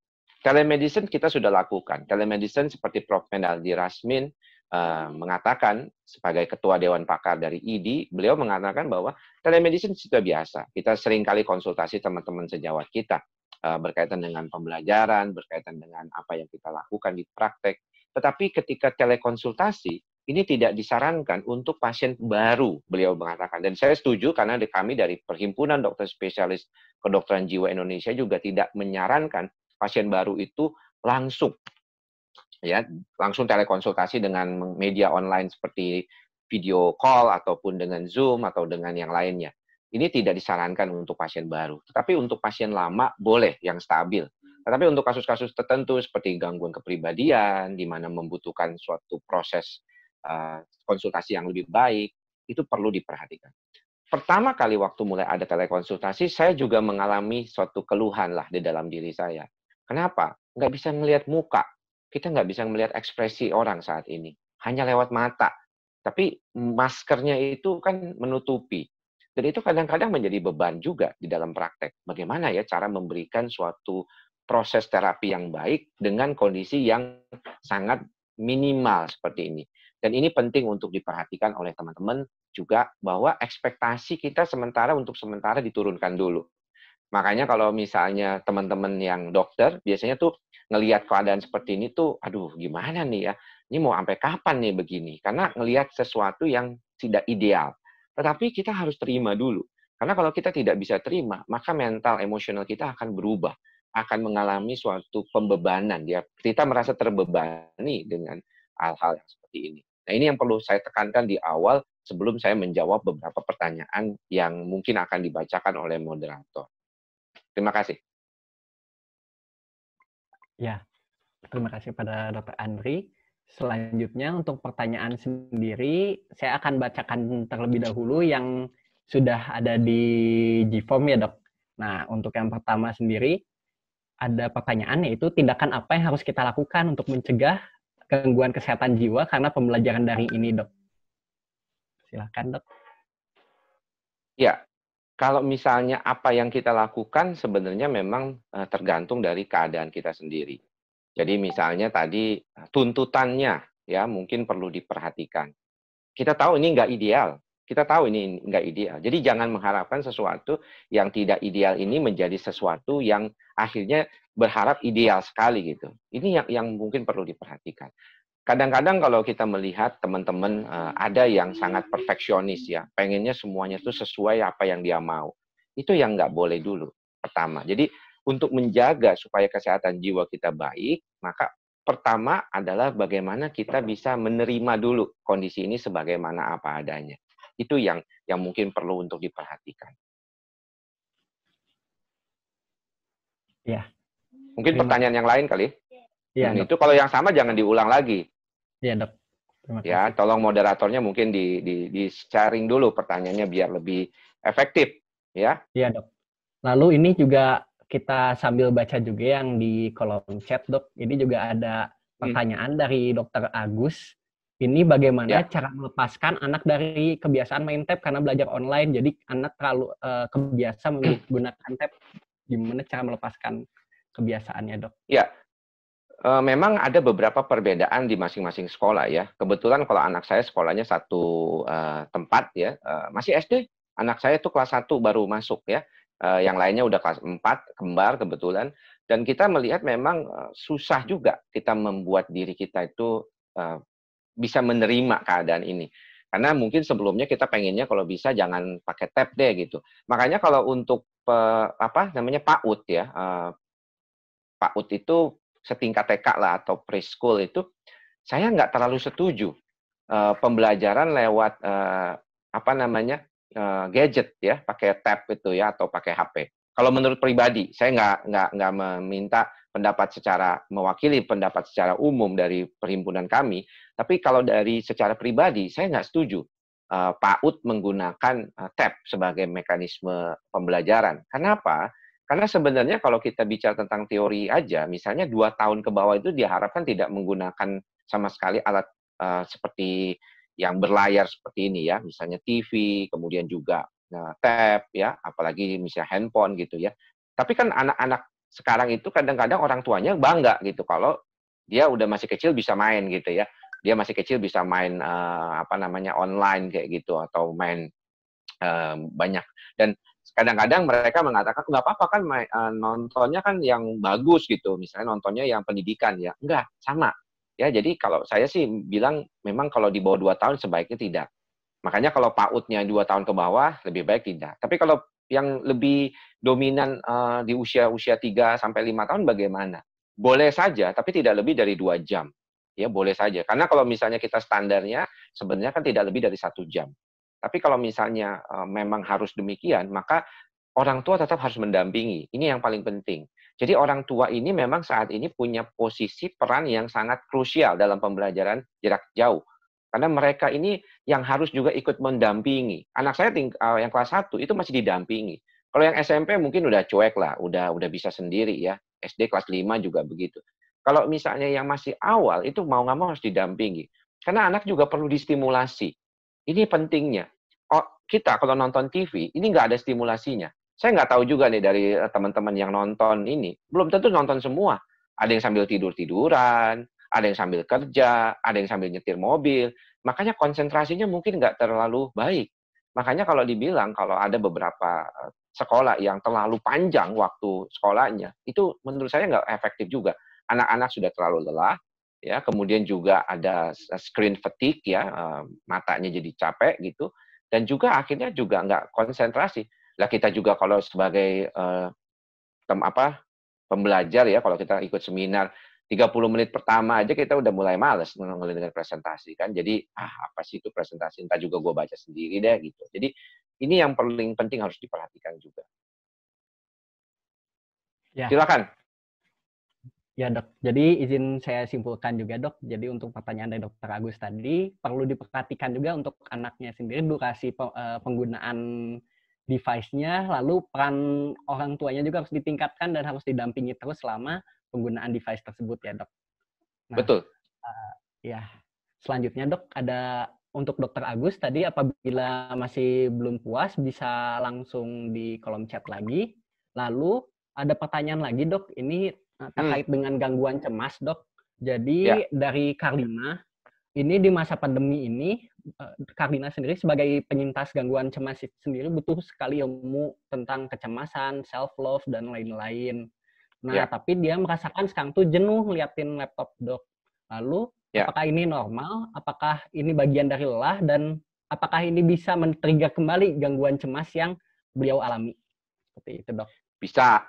Telemedicine kita sudah lakukan. Telemedicine seperti Prof. Menaldi Rasmin Eh, mengatakan sebagai ketua dewan pakar dari ID, beliau mengatakan bahwa telemedicine sudah biasa. Kita sering kali konsultasi teman-teman sejawat kita eh, berkaitan dengan pembelajaran, berkaitan dengan apa yang kita lakukan di praktek. Tetapi ketika telekonsultasi, ini tidak disarankan untuk pasien baru, beliau mengatakan. Dan saya setuju karena kami dari Perhimpunan Dokter Spesialis Kedokteran Jiwa Indonesia juga tidak menyarankan pasien baru itu langsung ya langsung telekonsultasi dengan media online seperti video call ataupun dengan Zoom atau dengan yang lainnya. Ini tidak disarankan untuk pasien baru, tetapi untuk pasien lama boleh yang stabil. Tetapi untuk kasus-kasus tertentu seperti gangguan kepribadian di mana membutuhkan suatu proses eh, konsultasi yang lebih baik, itu perlu diperhatikan. Pertama kali waktu mulai ada telekonsultasi, saya juga mengalami suatu keluhan lah di dalam diri saya. Kenapa? Nggak bisa melihat muka kita nggak bisa melihat ekspresi orang saat ini, hanya lewat mata. Tapi maskernya itu kan menutupi. Dan itu kadang-kadang menjadi beban juga di dalam praktek. Bagaimana ya cara memberikan suatu proses terapi yang baik dengan kondisi yang sangat minimal seperti ini. Dan ini penting untuk diperhatikan oleh teman-teman juga bahwa ekspektasi kita sementara untuk sementara diturunkan dulu. Makanya kalau misalnya teman-teman yang dokter biasanya tuh ngelihat keadaan seperti ini tuh aduh gimana nih ya? Ini mau sampai kapan nih begini? Karena ngelihat sesuatu yang tidak ideal. Tetapi kita harus terima dulu. Karena kalau kita tidak bisa terima, maka mental emosional kita akan berubah, akan mengalami suatu pembebanan. Ya, kita merasa terbebani dengan hal-hal yang seperti ini. Nah, ini yang perlu saya tekankan di awal sebelum saya menjawab beberapa pertanyaan yang mungkin akan dibacakan oleh moderator. Terima kasih. Ya, terima kasih pada Dr. Andri. Selanjutnya untuk pertanyaan sendiri, saya akan bacakan terlebih dahulu yang sudah ada di G-Form ya dok. Nah, untuk yang pertama sendiri, ada pertanyaan yaitu tindakan apa yang harus kita lakukan untuk mencegah gangguan kesehatan jiwa karena pembelajaran daring ini dok? Silahkan dok. Ya, kalau misalnya apa yang kita lakukan sebenarnya memang eh, tergantung dari keadaan kita sendiri. Jadi misalnya tadi eh, tuntutannya ya mungkin perlu diperhatikan. Kita tahu ini nggak ideal, kita tahu ini nggak ideal. Jadi jangan mengharapkan sesuatu yang tidak ideal ini menjadi sesuatu yang akhirnya berharap ideal sekali gitu. Ini yang yang mungkin perlu diperhatikan kadang-kadang kalau kita melihat teman-teman eh, ada yang sangat perfeksionis ya, pengennya semuanya itu sesuai apa yang dia mau. Itu yang nggak boleh dulu pertama. Jadi untuk menjaga supaya kesehatan jiwa kita baik, maka pertama adalah bagaimana kita bisa menerima dulu kondisi ini sebagaimana apa adanya. Itu yang yang mungkin perlu untuk diperhatikan. Ya. Mungkin Terima. pertanyaan yang lain kali. Ya, hmm, itu kalau yang sama jangan diulang lagi. Iya dok. Terima ya, kasih. Ya tolong moderatornya mungkin di, di di sharing dulu pertanyaannya biar lebih efektif ya. Iya dok. Lalu ini juga kita sambil baca juga yang di kolom chat dok. Ini juga ada hmm. pertanyaan hmm. dari dokter Agus. Ini bagaimana ya. cara melepaskan anak dari kebiasaan main tab karena belajar online, jadi anak terlalu uh, kebiasa menggunakan tab. Gimana cara melepaskan kebiasaannya dok? Ya, Eh, memang ada beberapa perbedaan di masing-masing sekolah ya. Kebetulan kalau anak saya sekolahnya satu uh, tempat ya, uh, masih SD. Anak saya itu kelas 1 baru masuk ya. Uh, yang lainnya udah kelas 4, kembar kebetulan. Dan kita melihat memang susah juga kita membuat diri kita itu uh, bisa menerima keadaan ini. Karena mungkin sebelumnya kita pengennya kalau bisa jangan pakai tab deh gitu. Makanya kalau untuk uh, apa namanya PAUD ya, uh, PAUD itu setingkat TK lah atau preschool itu saya nggak terlalu setuju uh, pembelajaran lewat uh, apa namanya uh, gadget ya pakai tab itu ya atau pakai HP. Kalau menurut pribadi saya nggak nggak nggak meminta pendapat secara mewakili pendapat secara umum dari perhimpunan kami, tapi kalau dari secara pribadi saya nggak setuju uh, PAUD menggunakan tab sebagai mekanisme pembelajaran. Kenapa? Karena sebenarnya kalau kita bicara tentang teori aja, misalnya dua tahun ke bawah itu diharapkan tidak menggunakan sama sekali alat uh, seperti yang berlayar seperti ini ya, misalnya TV, kemudian juga uh, tab ya, apalagi misalnya handphone gitu ya. Tapi kan anak-anak sekarang itu kadang-kadang orang tuanya bangga gitu kalau dia udah masih kecil bisa main gitu ya. Dia masih kecil bisa main uh, apa namanya online kayak gitu atau main uh, banyak dan kadang-kadang mereka mengatakan nggak apa-apa kan e, nontonnya kan yang bagus gitu misalnya nontonnya yang pendidikan ya enggak sama ya jadi kalau saya sih bilang memang kalau di bawah dua tahun sebaiknya tidak makanya kalau pautnya dua tahun ke bawah lebih baik tidak tapi kalau yang lebih dominan uh, di usia-usia tiga sampai lima tahun bagaimana boleh saja tapi tidak lebih dari dua jam ya boleh saja karena kalau misalnya kita standarnya sebenarnya kan tidak lebih dari satu jam tapi kalau misalnya eh, memang harus demikian, maka orang tua tetap harus mendampingi. Ini yang paling penting. Jadi orang tua ini memang saat ini punya posisi peran yang sangat krusial dalam pembelajaran jarak jauh. Karena mereka ini yang harus juga ikut mendampingi. Anak saya eh, yang kelas 1 itu masih didampingi. Kalau yang SMP mungkin udah cuek lah, udah udah bisa sendiri ya. SD kelas 5 juga begitu. Kalau misalnya yang masih awal itu mau nggak mau harus didampingi. Karena anak juga perlu distimulasi. Ini pentingnya. Oh, kita kalau nonton TV, ini nggak ada stimulasinya. Saya nggak tahu juga nih dari eh, teman-teman yang nonton ini. Belum tentu nonton semua. Ada yang sambil tidur-tiduran, ada yang sambil kerja, ada yang sambil nyetir mobil. Makanya konsentrasinya mungkin nggak terlalu baik. Makanya kalau dibilang kalau ada beberapa eh, sekolah yang terlalu panjang waktu sekolahnya, itu menurut saya nggak efektif juga. Anak-anak sudah terlalu lelah, ya kemudian juga ada eh, screen fatigue ya eh, matanya jadi capek gitu dan juga akhirnya juga nggak konsentrasi lah kita juga kalau sebagai eh, tem apa pembelajar ya kalau kita ikut seminar 30 menit pertama aja kita udah mulai males dengan presentasi kan jadi ah apa sih itu presentasi entah juga gue baca sendiri deh gitu jadi ini yang paling penting harus diperhatikan juga ya. silakan Ya dok, jadi izin saya simpulkan juga dok, jadi untuk pertanyaan dari dokter Agus tadi, perlu diperhatikan juga untuk anaknya sendiri durasi eh, penggunaan device-nya, lalu peran orang tuanya juga harus ditingkatkan dan harus didampingi terus selama penggunaan device tersebut ya dok. Nah, Betul. Uh, ya, selanjutnya dok, ada untuk dokter Agus tadi apabila masih belum puas bisa langsung di kolom chat lagi. Lalu ada pertanyaan lagi dok, ini Nah, hmm. terkait hmm. dengan gangguan cemas, dok. Jadi ya. dari Karlina, ini di masa pandemi ini, eh, Karlina sendiri sebagai penyintas gangguan cemas sendiri butuh sekali ilmu tentang kecemasan, self love dan lain-lain. Nah, ya. tapi dia merasakan sekarang tuh jenuh ngeliatin laptop, dok. Lalu ya. apakah ini normal? Apakah ini bagian dari lelah dan apakah ini bisa men-trigger kembali gangguan cemas yang beliau alami? Seperti itu, dok. Bisa,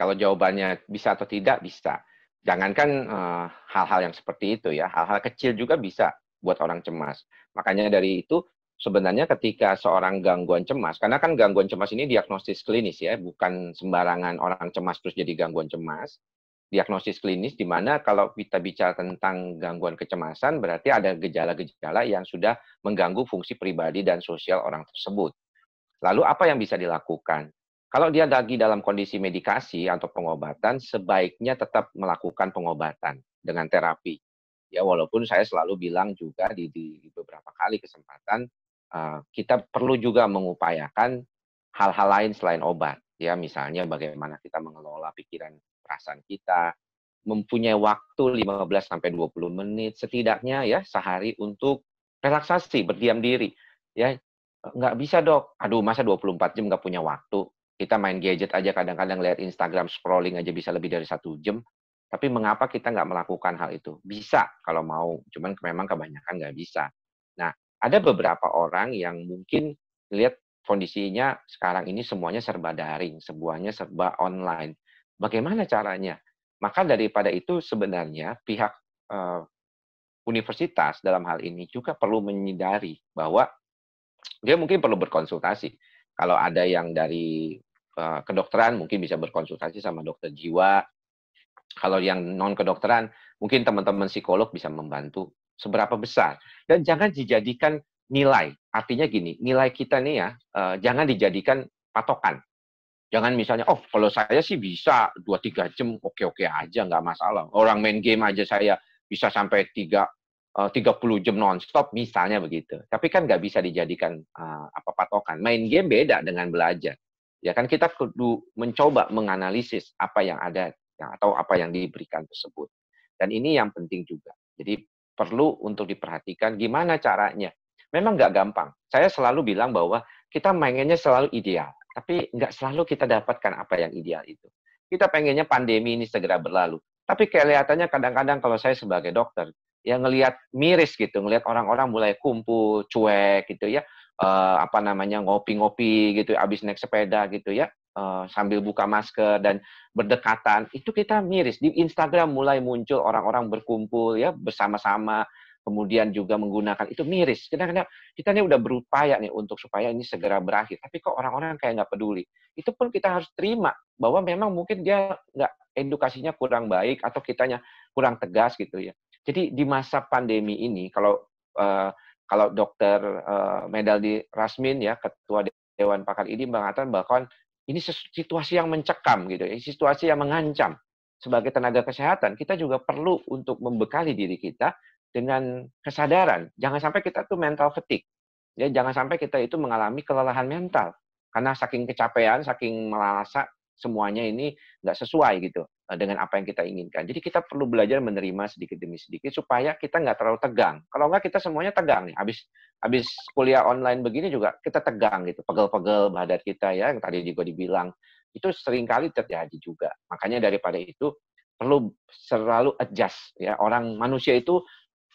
kalau jawabannya bisa atau tidak, bisa. Jangankan eh, hal-hal uh, yang seperti itu ya, hal-hal kecil juga bisa buat orang cemas. Makanya dari itu sebenarnya ketika seorang gangguan cemas, karena kan gangguan cemas ini diagnosis klinis ya, bukan sembarangan orang cemas terus jadi gangguan cemas. Diagnosis klinis di mana kalau kita bicara tentang gangguan kecemasan berarti ada gejala-gejala yang sudah mengganggu fungsi pribadi dan sosial orang tersebut. Lalu apa yang bisa dilakukan? Kalau dia lagi dalam kondisi medikasi atau pengobatan, sebaiknya tetap melakukan pengobatan dengan terapi. Ya, walaupun saya selalu bilang juga di, di beberapa kali kesempatan, uh, kita perlu juga mengupayakan hal-hal lain selain obat. Ya, misalnya bagaimana kita mengelola pikiran perasaan kita, mempunyai waktu 15 sampai 20 menit setidaknya ya sehari untuk relaksasi, berdiam diri. Ya, nggak bisa dok. Aduh, masa 24 jam nggak punya waktu? kita main gadget aja kadang-kadang lihat Instagram scrolling aja bisa lebih dari satu jam. Tapi mengapa kita nggak melakukan hal itu? Bisa kalau mau, cuman memang kebanyakan nggak bisa. Nah, ada beberapa orang yang mungkin lihat kondisinya sekarang ini semuanya serba daring, semuanya serba online. Bagaimana caranya? Maka daripada itu sebenarnya pihak eh, universitas dalam hal ini juga perlu menyadari bahwa dia mungkin perlu berkonsultasi kalau ada yang dari kedokteran mungkin bisa berkonsultasi sama dokter jiwa. Kalau yang non kedokteran mungkin teman-teman psikolog bisa membantu seberapa besar dan jangan dijadikan nilai. Artinya gini, nilai kita nih ya eh, jangan dijadikan patokan. Jangan misalnya, oh kalau saya sih bisa 2-3 jam, oke-oke aja, nggak masalah. Orang main game aja saya bisa sampai 3 30 eh, jam non-stop, misalnya begitu. Tapi kan nggak bisa dijadikan eh, apa patokan. Main game beda dengan belajar. Ya kan kita kudu mencoba menganalisis apa yang ada atau apa yang diberikan tersebut. Dan ini yang penting juga. Jadi perlu untuk diperhatikan gimana caranya. Memang nggak gampang. Saya selalu bilang bahwa kita mainnya selalu ideal, tapi nggak selalu kita dapatkan apa yang ideal itu. Kita pengennya pandemi ini segera berlalu, tapi kelihatannya kadang-kadang kalau saya sebagai dokter, ya ngelihat miris gitu, ngelihat orang-orang mulai kumpul, cuek gitu ya uh, apa namanya ngopi-ngopi gitu abis naik sepeda gitu ya uh, sambil buka masker dan berdekatan itu kita miris di Instagram mulai muncul orang-orang berkumpul ya bersama-sama kemudian juga menggunakan itu miris kadang-kadang kita ini udah berupaya nih untuk supaya ini segera berakhir tapi kok orang-orang kayak nggak peduli itu pun kita harus terima bahwa memang mungkin dia nggak edukasinya kurang baik atau kitanya kurang tegas gitu ya jadi di masa pandemi ini kalau uh, kalau dokter uh, eh, Medaldi Rasmin ya ketua Dewan Pakar ini mengatakan bahwa ini situasi yang mencekam gitu ya, situasi yang mengancam. Sebagai tenaga kesehatan kita juga perlu untuk membekali diri kita dengan kesadaran. Jangan sampai kita tuh mental fatigue. Ya, jangan sampai kita itu mengalami kelelahan mental karena saking kecapean, saking merasa semuanya ini nggak sesuai gitu eh, dengan apa yang kita inginkan. Jadi kita perlu belajar menerima sedikit demi sedikit supaya kita nggak terlalu tegang. Kalau nggak kita semuanya tegang nih. Habis habis kuliah online begini juga kita tegang gitu, pegel-pegel badan kita ya. Yang tadi juga dibilang itu seringkali terjadi juga. Makanya daripada itu perlu selalu adjust ya. Orang manusia itu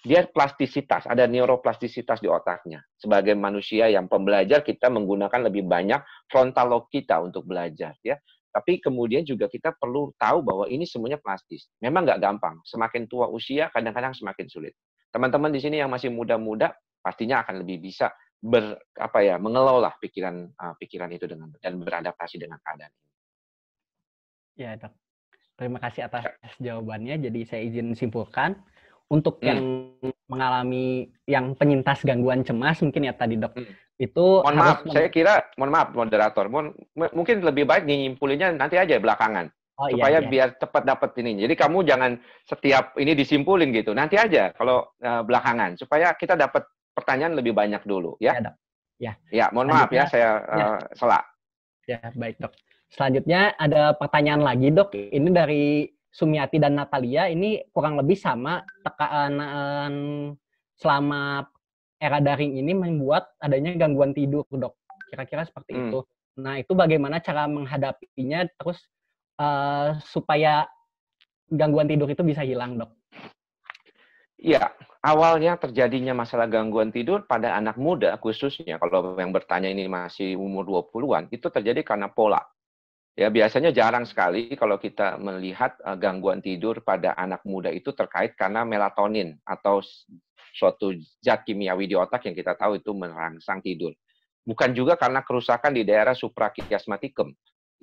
dia plastisitas, ada neuroplastisitas di otaknya. Sebagai manusia yang pembelajar kita menggunakan lebih banyak frontal lobe kita untuk belajar ya. Tapi kemudian juga kita perlu tahu bahwa ini semuanya plastis. Memang nggak gampang. Semakin tua usia, kadang-kadang semakin sulit. Teman-teman di sini yang masih muda-muda pastinya akan lebih bisa ber apa ya mengelola pikiran uh, pikiran itu dengan dan beradaptasi dengan keadaan ini. Ya dok, terima kasih atas ya. jawabannya. Jadi saya izin simpulkan untuk hmm. yang mengalami yang penyintas gangguan cemas mungkin ya tadi dok hmm itu mohon maaf saya kira mohon maaf moderator mohon, mungkin lebih baik nyimpulinnya nanti aja belakangan oh, iya, supaya iya, iya. biar cepat dapat ini jadi kamu jangan setiap ini disimpulin gitu nanti aja kalau uh, belakangan supaya kita dapat pertanyaan lebih banyak dulu ya ya ya, ya mohon maaf ya saya ya. ya baik dok selanjutnya ada pertanyaan lagi dok ini dari Sumiati dan Natalia ini kurang lebih sama tekanan eh, selama era daring ini membuat adanya gangguan tidur, dok. Kira-kira seperti hmm. itu. Nah, itu bagaimana cara menghadapinya terus uh, supaya gangguan tidur itu bisa hilang, dok? Iya, awalnya terjadinya masalah gangguan tidur pada anak muda khususnya, kalau yang bertanya ini masih umur 20-an, itu terjadi karena pola. Ya, biasanya jarang sekali kalau kita melihat eh, gangguan tidur pada anak muda itu terkait karena melatonin atau suatu zat kimiawi di otak yang kita tahu itu merangsang tidur. Bukan juga karena kerusakan di daerah suprachiasmaticum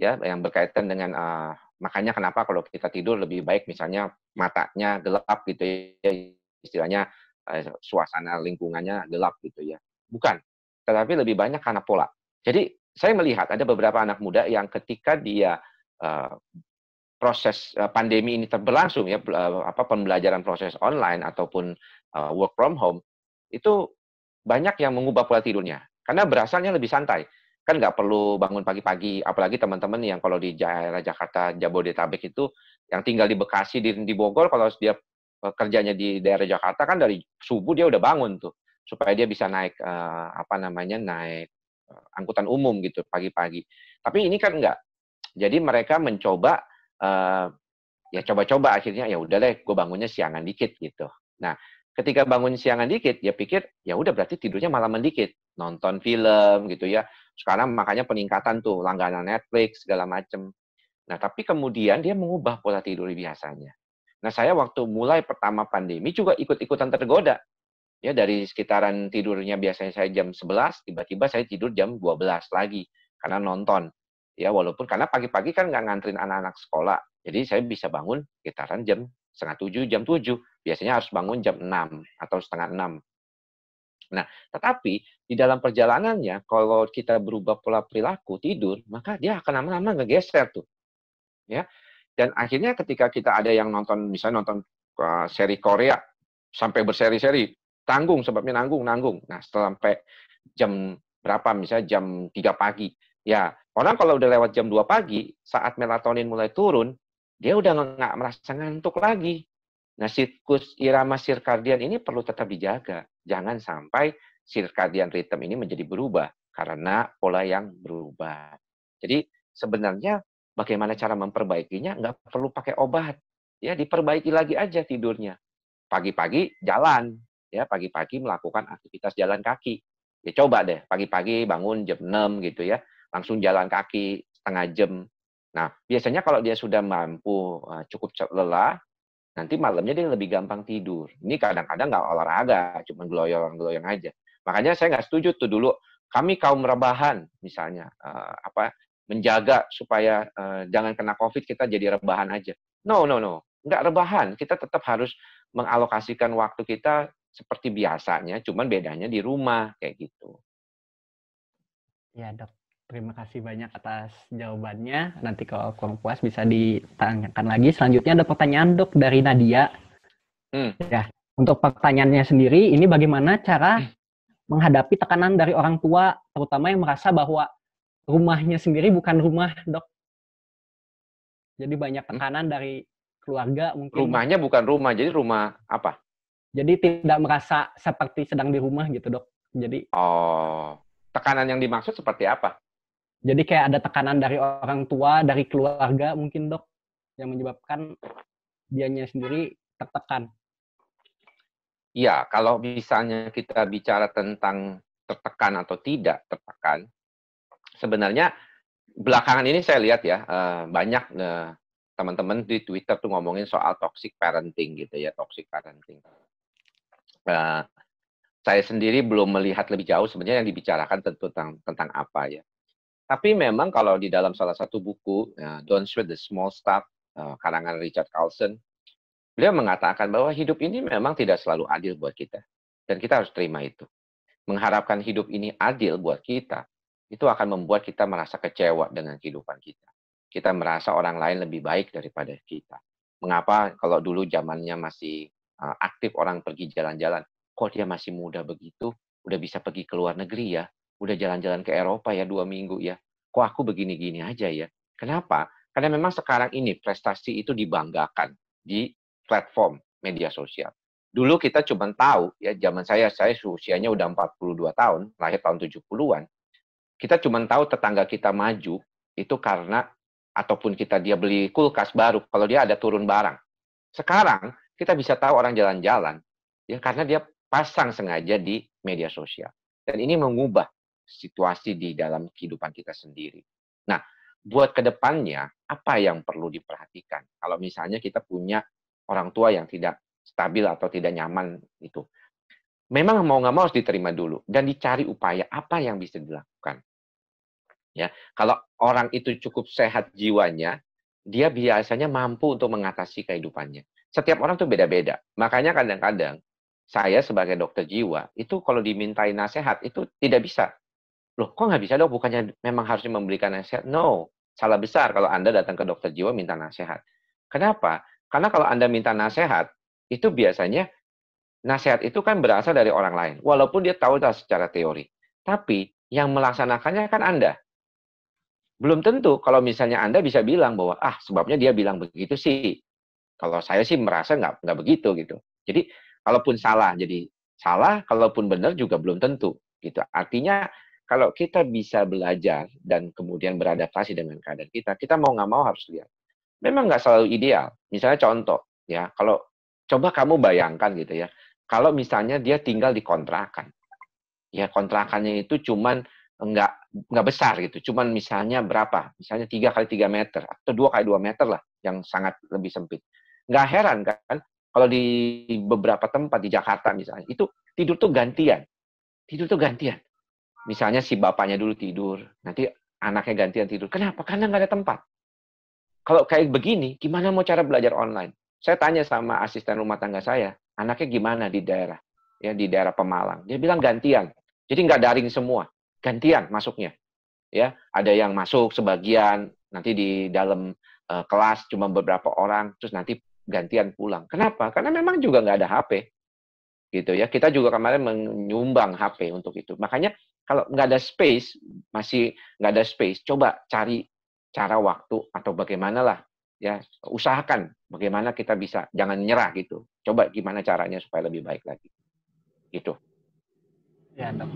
ya yang berkaitan dengan uh, makanya kenapa kalau kita tidur lebih baik misalnya matanya gelap gitu ya istilahnya uh, suasana lingkungannya gelap gitu ya. Bukan, tetapi lebih banyak karena pola. Jadi saya melihat ada beberapa anak muda yang ketika dia uh, proses eh, pandemi ini berlangsung ya apa pembelajaran proses online ataupun uh, work from home itu banyak yang mengubah pola tidurnya karena berasalnya lebih santai kan nggak perlu bangun pagi-pagi apalagi teman-teman yang kalau di daerah Jakarta Jabodetabek itu yang tinggal di Bekasi di, di Bogor kalau dia uh, kerjanya di daerah Jakarta kan dari subuh dia udah bangun tuh supaya dia bisa naik uh, apa namanya naik uh, angkutan umum gitu pagi-pagi tapi ini kan nggak jadi mereka mencoba uh, ya coba-coba akhirnya ya udah deh gue bangunnya siangan dikit gitu nah ketika bangun siangan dikit ya pikir ya udah berarti tidurnya malam dikit nonton film gitu ya sekarang makanya peningkatan tuh langganan Netflix segala macem nah tapi kemudian dia mengubah pola tidur biasanya nah saya waktu mulai pertama pandemi juga ikut-ikutan tergoda ya dari sekitaran tidurnya biasanya saya jam 11 tiba-tiba saya tidur jam 12 lagi karena nonton ya walaupun karena pagi-pagi kan nggak ngantrin anak-anak sekolah jadi saya bisa bangun sekitaran jam setengah tujuh, jam tujuh. Biasanya harus bangun jam enam atau setengah enam. Nah, tetapi di dalam perjalanannya, kalau kita berubah pola perilaku tidur, maka dia akan lama-lama ngegeser tuh. Ya, dan akhirnya ketika kita ada yang nonton, misalnya nonton uh, seri Korea sampai berseri-seri, tanggung sebabnya nanggung, nanggung. Nah, setelah sampai jam berapa, misalnya jam tiga pagi, ya orang kalau udah lewat jam dua pagi, saat melatonin mulai turun, dia udah nggak merasa ngantuk lagi. Nah, siklus irama sirkadian ini perlu tetap dijaga. Jangan sampai sirkadian rhythm ini menjadi berubah karena pola yang berubah. Jadi sebenarnya bagaimana cara memperbaikinya nggak perlu pakai obat. Ya, diperbaiki lagi aja tidurnya. Pagi-pagi jalan, ya pagi-pagi melakukan aktivitas jalan kaki. Ya coba deh pagi-pagi bangun jam 6 gitu ya, langsung jalan kaki setengah jam Nah, biasanya kalau dia sudah mampu eh, cukup lelah, nanti malamnya dia lebih gampang tidur. Ini kadang-kadang nggak olahraga, cuma geloyong-geloyong aja. Makanya saya nggak setuju tuh dulu. Kami kaum rebahan misalnya, eh, apa menjaga supaya eh, jangan kena COVID kita jadi rebahan aja. No, no, no. Nggak rebahan. Kita tetap harus mengalokasikan waktu kita seperti biasanya, cuman bedanya di rumah, kayak gitu. Ya dok. Terima kasih banyak atas jawabannya. Nanti kalau kurang puas bisa ditanyakan lagi. Selanjutnya ada pertanyaan dok dari Nadia. Hmm. Ya, untuk pertanyaannya sendiri, ini bagaimana cara hmm. menghadapi tekanan dari orang tua, terutama yang merasa bahwa rumahnya sendiri bukan rumah dok. Jadi banyak hmm. tekanan hmm. dari keluarga mungkin. Rumahnya bukan rumah, jadi rumah apa? Jadi tidak merasa seperti sedang di rumah gitu dok. Jadi. Oh, tekanan yang dimaksud seperti apa? Jadi kayak ada tekanan dari orang tua, dari keluarga mungkin dok, yang menyebabkan dianya sendiri tertekan. Iya, kalau misalnya kita bicara tentang tertekan atau tidak tertekan, sebenarnya belakangan ini saya lihat ya eh, banyak eh, teman-teman di Twitter tuh ngomongin soal toxic parenting gitu ya, toxic parenting. Eh, saya sendiri belum melihat lebih jauh sebenarnya yang dibicarakan tentu tentang tentang apa ya. Tapi memang kalau di dalam salah satu buku, ya, Don't Sweat the Small Stuff, eh, karangan Richard Carlson, beliau mengatakan bahwa hidup ini memang tidak selalu adil buat kita. Dan kita harus terima itu. Mengharapkan hidup ini adil buat kita, itu akan membuat kita merasa kecewa dengan kehidupan kita. Kita merasa orang lain lebih baik daripada kita. Mengapa kalau dulu zamannya masih eh, aktif orang pergi jalan-jalan, kok dia masih muda begitu, udah bisa pergi ke luar negeri ya, udah jalan-jalan ke Eropa ya dua minggu ya. Kok aku begini-gini aja ya? Kenapa? Karena memang sekarang ini prestasi itu dibanggakan di platform media sosial. Dulu kita cuma tahu, ya zaman saya, saya usianya udah 42 tahun, lahir tahun 70-an. Kita cuma tahu tetangga kita maju itu karena ataupun kita dia beli kulkas baru kalau dia ada turun barang. Sekarang kita bisa tahu orang jalan-jalan ya karena dia pasang sengaja di media sosial. Dan ini mengubah situasi di dalam kehidupan kita sendiri. Nah, buat kedepannya, apa yang perlu diperhatikan? Kalau misalnya kita punya orang tua yang tidak stabil atau tidak nyaman itu, memang mau nggak mau harus diterima dulu dan dicari upaya apa yang bisa dilakukan. Ya, kalau orang itu cukup sehat jiwanya, dia biasanya mampu untuk mengatasi kehidupannya. Setiap orang tuh beda-beda. Makanya kadang-kadang saya sebagai dokter jiwa itu kalau dimintai nasihat itu tidak bisa loh kok nggak bisa dok bukannya memang harusnya memberikan nasihat no salah besar kalau anda datang ke dokter jiwa minta nasihat kenapa karena kalau anda minta nasihat itu biasanya nasihat itu kan berasal dari orang lain walaupun dia tahu secara teori tapi yang melaksanakannya kan anda belum tentu kalau misalnya anda bisa bilang bahwa ah sebabnya dia bilang begitu sih kalau saya sih merasa nggak nggak begitu gitu jadi kalaupun salah jadi salah kalaupun benar juga belum tentu gitu artinya kalau kita bisa belajar dan kemudian beradaptasi dengan keadaan kita, kita mau nggak mau harus lihat. Memang nggak selalu ideal. Misalnya contoh, ya kalau coba kamu bayangkan gitu ya, kalau misalnya dia tinggal di kontrakan, ya kontrakannya itu cuman nggak nggak besar gitu, cuman misalnya berapa, misalnya tiga kali tiga meter atau dua kali dua meter lah, yang sangat lebih sempit. Nggak heran kan kalau di beberapa tempat di Jakarta misalnya itu tidur tuh gantian tidur tuh gantian misalnya si bapaknya dulu tidur, nanti anaknya gantian tidur. Kenapa? Karena nggak ada tempat. Kalau kayak begini, gimana mau cara belajar online? Saya tanya sama asisten rumah tangga saya, anaknya gimana di daerah? Ya di daerah Pemalang. Dia bilang gantian. Jadi nggak daring semua, gantian masuknya. Ya, ada yang masuk sebagian, nanti di dalam uh, kelas cuma beberapa orang, terus nanti gantian pulang. Kenapa? Karena memang juga nggak ada HP gitu ya. Kita juga kemarin menyumbang HP untuk itu. Makanya kalau nggak ada space, masih nggak ada space, coba cari cara waktu atau bagaimanalah ya usahakan bagaimana kita bisa jangan nyerah gitu. Coba gimana caranya supaya lebih baik lagi. Gitu. Ya, Dok.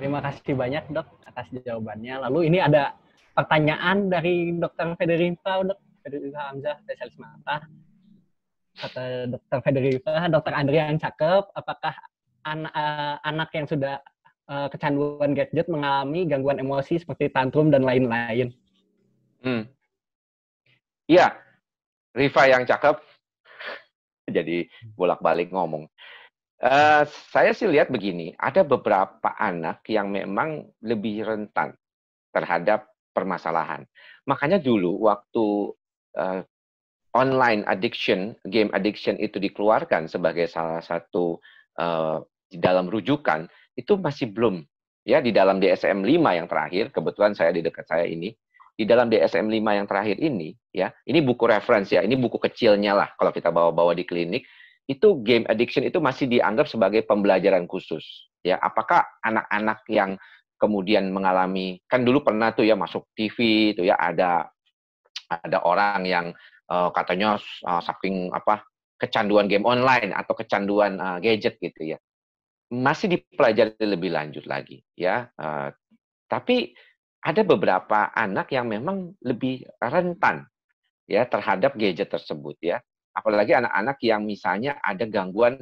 Terima kasih banyak, Dok, atas jawabannya. Lalu ini ada pertanyaan dari Dokter Federica, Dok. Federica Hamzah, spesialis mata. Kata dokter Federica, dokter Andrian cakep, apakah an uh, anak yang sudah uh, kecanduan gadget mengalami gangguan emosi seperti tantrum dan lain-lain. Hmm. Iya, Riva yang cakep. [laughs] Jadi bolak-balik ngomong. Uh, saya sih lihat begini, ada beberapa anak yang memang lebih rentan terhadap permasalahan. Makanya dulu waktu uh, online addiction, game addiction itu dikeluarkan sebagai salah satu uh, di dalam rujukan itu masih belum ya di dalam DSM 5 yang terakhir kebetulan saya di dekat saya ini di dalam DSM 5 yang terakhir ini ya ini buku referensi ya ini buku kecilnya lah kalau kita bawa-bawa di klinik itu game addiction itu masih dianggap sebagai pembelajaran khusus ya apakah anak-anak yang kemudian mengalami kan dulu pernah tuh ya masuk TV itu ya ada ada orang yang uh, katanya uh, saking apa kecanduan game online atau kecanduan uh, gadget gitu ya masih dipelajari lebih lanjut lagi ya. Uh, tapi ada beberapa anak yang memang lebih rentan ya terhadap gadget tersebut ya. Apalagi anak-anak yang misalnya ada gangguan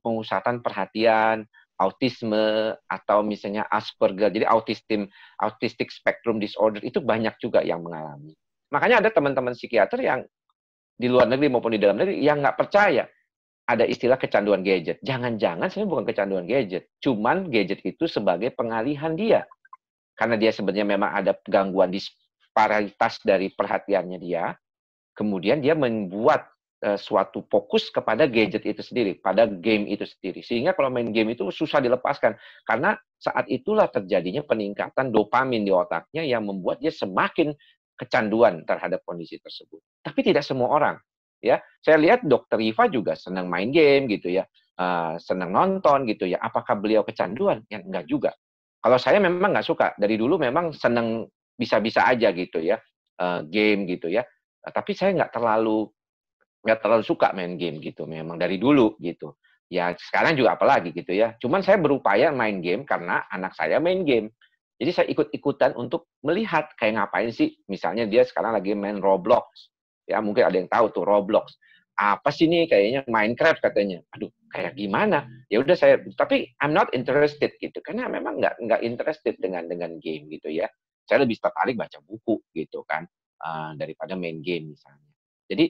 pengusatan perhatian, autisme atau misalnya Asperger. Jadi autistim autistic spectrum disorder itu banyak juga yang mengalami. Makanya ada teman-teman psikiater yang di luar negeri maupun di dalam negeri yang nggak percaya ada istilah kecanduan gadget. Jangan-jangan sebenarnya bukan kecanduan gadget, cuman gadget itu sebagai pengalihan dia. Karena dia sebenarnya memang ada gangguan disparitas dari perhatiannya dia, kemudian dia membuat uh, suatu fokus kepada gadget itu sendiri, pada game itu sendiri. Sehingga kalau main game itu susah dilepaskan karena saat itulah terjadinya peningkatan dopamin di otaknya yang membuat dia semakin kecanduan terhadap kondisi tersebut. Tapi tidak semua orang ya saya lihat dokter Iva juga senang main game gitu ya uh, senang nonton gitu ya apakah beliau kecanduan ya enggak juga kalau saya memang nggak suka dari dulu memang senang bisa-bisa aja gitu ya uh, game gitu ya uh, tapi saya nggak terlalu nggak terlalu suka main game gitu memang dari dulu gitu ya sekarang juga apalagi gitu ya cuman saya berupaya main game karena anak saya main game jadi saya ikut-ikutan untuk melihat kayak ngapain sih misalnya dia sekarang lagi main Roblox Ya mungkin ada yang tahu tuh Roblox. Apa sih ini kayaknya Minecraft katanya. Aduh, kayak gimana? Ya udah saya tapi I'm not interested gitu karena memang nggak nggak interested dengan dengan game gitu ya. Saya lebih tertarik baca buku gitu kan uh, daripada main game misalnya. Jadi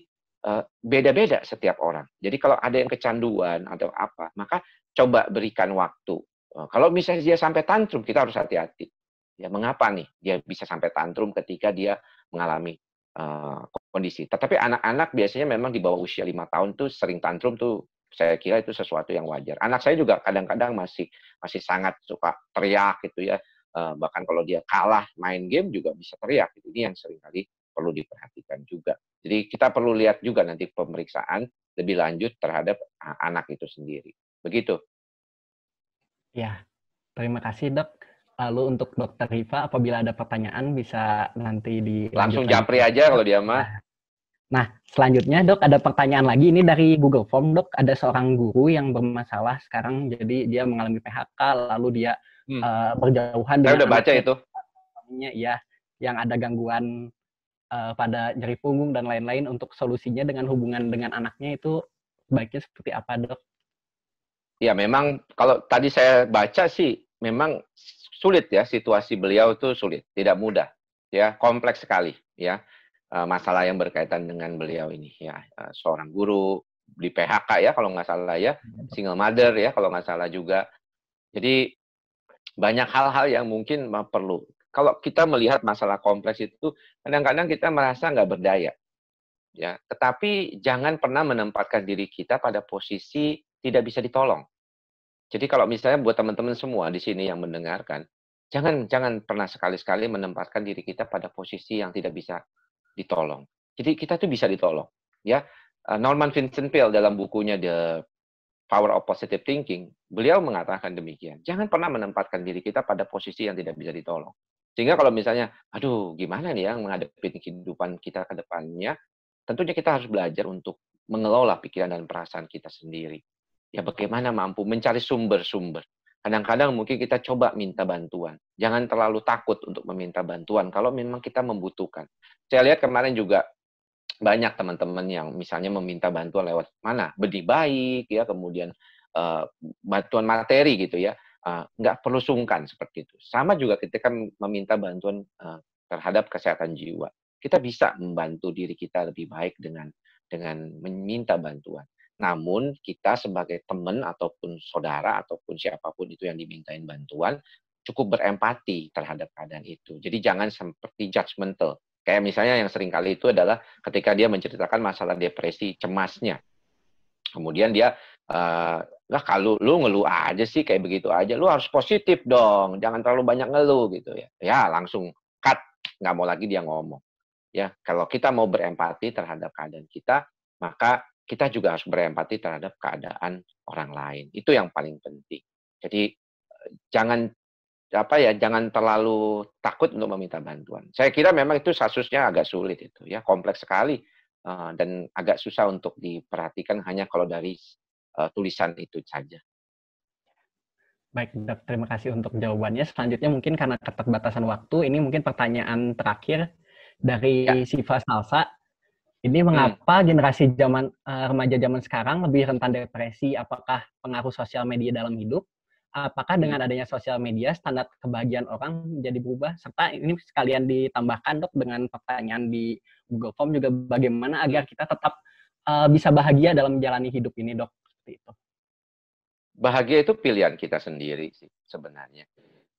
eh, beda-beda uh, setiap orang. Jadi kalau ada yang kecanduan atau apa, maka coba berikan waktu. Uh, kalau misalnya dia sampai tantrum, kita harus hati-hati. Ya mengapa nih dia bisa sampai tantrum ketika dia mengalami uh, kondisi. Tetapi anak-anak biasanya memang di bawah usia lima tahun tuh sering tantrum tuh saya kira itu sesuatu yang wajar. Anak saya juga kadang-kadang masih masih sangat suka teriak gitu ya. Eh, bahkan kalau dia kalah main game juga bisa teriak. Gitu. Ini yang sering kali perlu diperhatikan juga. Jadi kita perlu lihat juga nanti pemeriksaan lebih lanjut terhadap eh, anak itu sendiri. Begitu. Ya, terima kasih dok. Lalu untuk dokter Riva, apabila ada pertanyaan bisa nanti di langsung japri aja kalau dia mah. Nah, Nah, selanjutnya dok ada pertanyaan lagi ini dari Google Form dok ada seorang guru yang bermasalah sekarang jadi dia mengalami PHK lalu dia hmm. uh, berjauhan. Saya udah baca itu. Iya, yang ada gangguan uh, pada jari punggung dan lain-lain untuk solusinya dengan hubungan dengan anaknya itu baiknya seperti apa dok? Ya memang kalau tadi saya baca sih memang sulit ya situasi beliau itu sulit tidak mudah ya kompleks sekali ya Eh, masalah yang berkaitan dengan beliau ini ya eh, seorang guru di PHK ya kalau nggak salah ya iya. single mother ya kalau nggak salah juga jadi banyak hal-hal yang mungkin perlu kalau kita melihat masalah kompleks itu kadang-kadang kita merasa nggak berdaya ya tetapi jangan pernah menempatkan diri kita pada posisi tidak bisa ditolong jadi kalau misalnya buat teman-teman semua di sini yang mendengarkan jangan jangan pernah sekali-sekali menempatkan diri kita pada posisi yang tidak bisa ditolong. Jadi kita tuh bisa ditolong, ya. Eh, Norman Vincent Peale dalam bukunya The Power of Positive Thinking, beliau mengatakan demikian. Jangan pernah menempatkan diri kita pada posisi yang tidak bisa ditolong. Sehingga kalau misalnya, aduh gimana nih yang menghadapi kehidupan kita ke depannya, tentunya kita harus belajar untuk mengelola pikiran dan perasaan kita sendiri. Ya bagaimana mampu mencari sumber-sumber. Kadang-kadang mungkin kita coba minta bantuan. Jangan terlalu takut untuk meminta bantuan kalau memang kita membutuhkan. Saya lihat kemarin juga banyak teman-teman yang misalnya meminta bantuan lewat mana bedi baik ya kemudian uh, bantuan materi gitu ya uh, perlu sungkan seperti itu sama juga ketika meminta bantuan uh, terhadap kesehatan jiwa kita bisa membantu diri kita lebih baik dengan dengan meminta bantuan namun kita sebagai teman ataupun saudara ataupun siapapun itu yang dimintain bantuan cukup berempati terhadap keadaan itu. Jadi jangan seperti judgmental. Kayak misalnya yang sering kali itu adalah ketika dia menceritakan masalah depresi, cemasnya. Kemudian dia nggak eh, kalau lu ngeluh aja sih kayak begitu aja, lu harus positif dong, jangan terlalu banyak ngeluh gitu ya. Ya langsung cut, nggak mau lagi dia ngomong. Ya kalau kita mau berempati terhadap keadaan kita, maka kita juga harus berempati terhadap keadaan orang lain. Itu yang paling penting. Jadi eh, jangan apa ya jangan terlalu takut untuk meminta bantuan. Saya kira memang itu kasusnya agak sulit itu ya kompleks sekali eh, dan agak susah untuk diperhatikan hanya kalau dari eh, tulisan itu saja. Baik dok, terima kasih untuk jawabannya. Selanjutnya mungkin karena keterbatasan waktu, ini mungkin pertanyaan terakhir dari ya. Siva Salsa ini hmm. mengapa hmm. generasi zaman uh, remaja zaman sekarang lebih rentan depresi? Apakah pengaruh sosial media dalam hidup? Apakah hmm. dengan adanya sosial media standar kebahagiaan orang jadi berubah? Serta ini sekalian ditambahkan dok dengan pertanyaan di Google Form juga bagaimana hmm. agar kita tetap uh, bisa bahagia dalam menjalani hidup ini dok? Seperti itu. Bahagia itu pilihan kita sendiri sih sebenarnya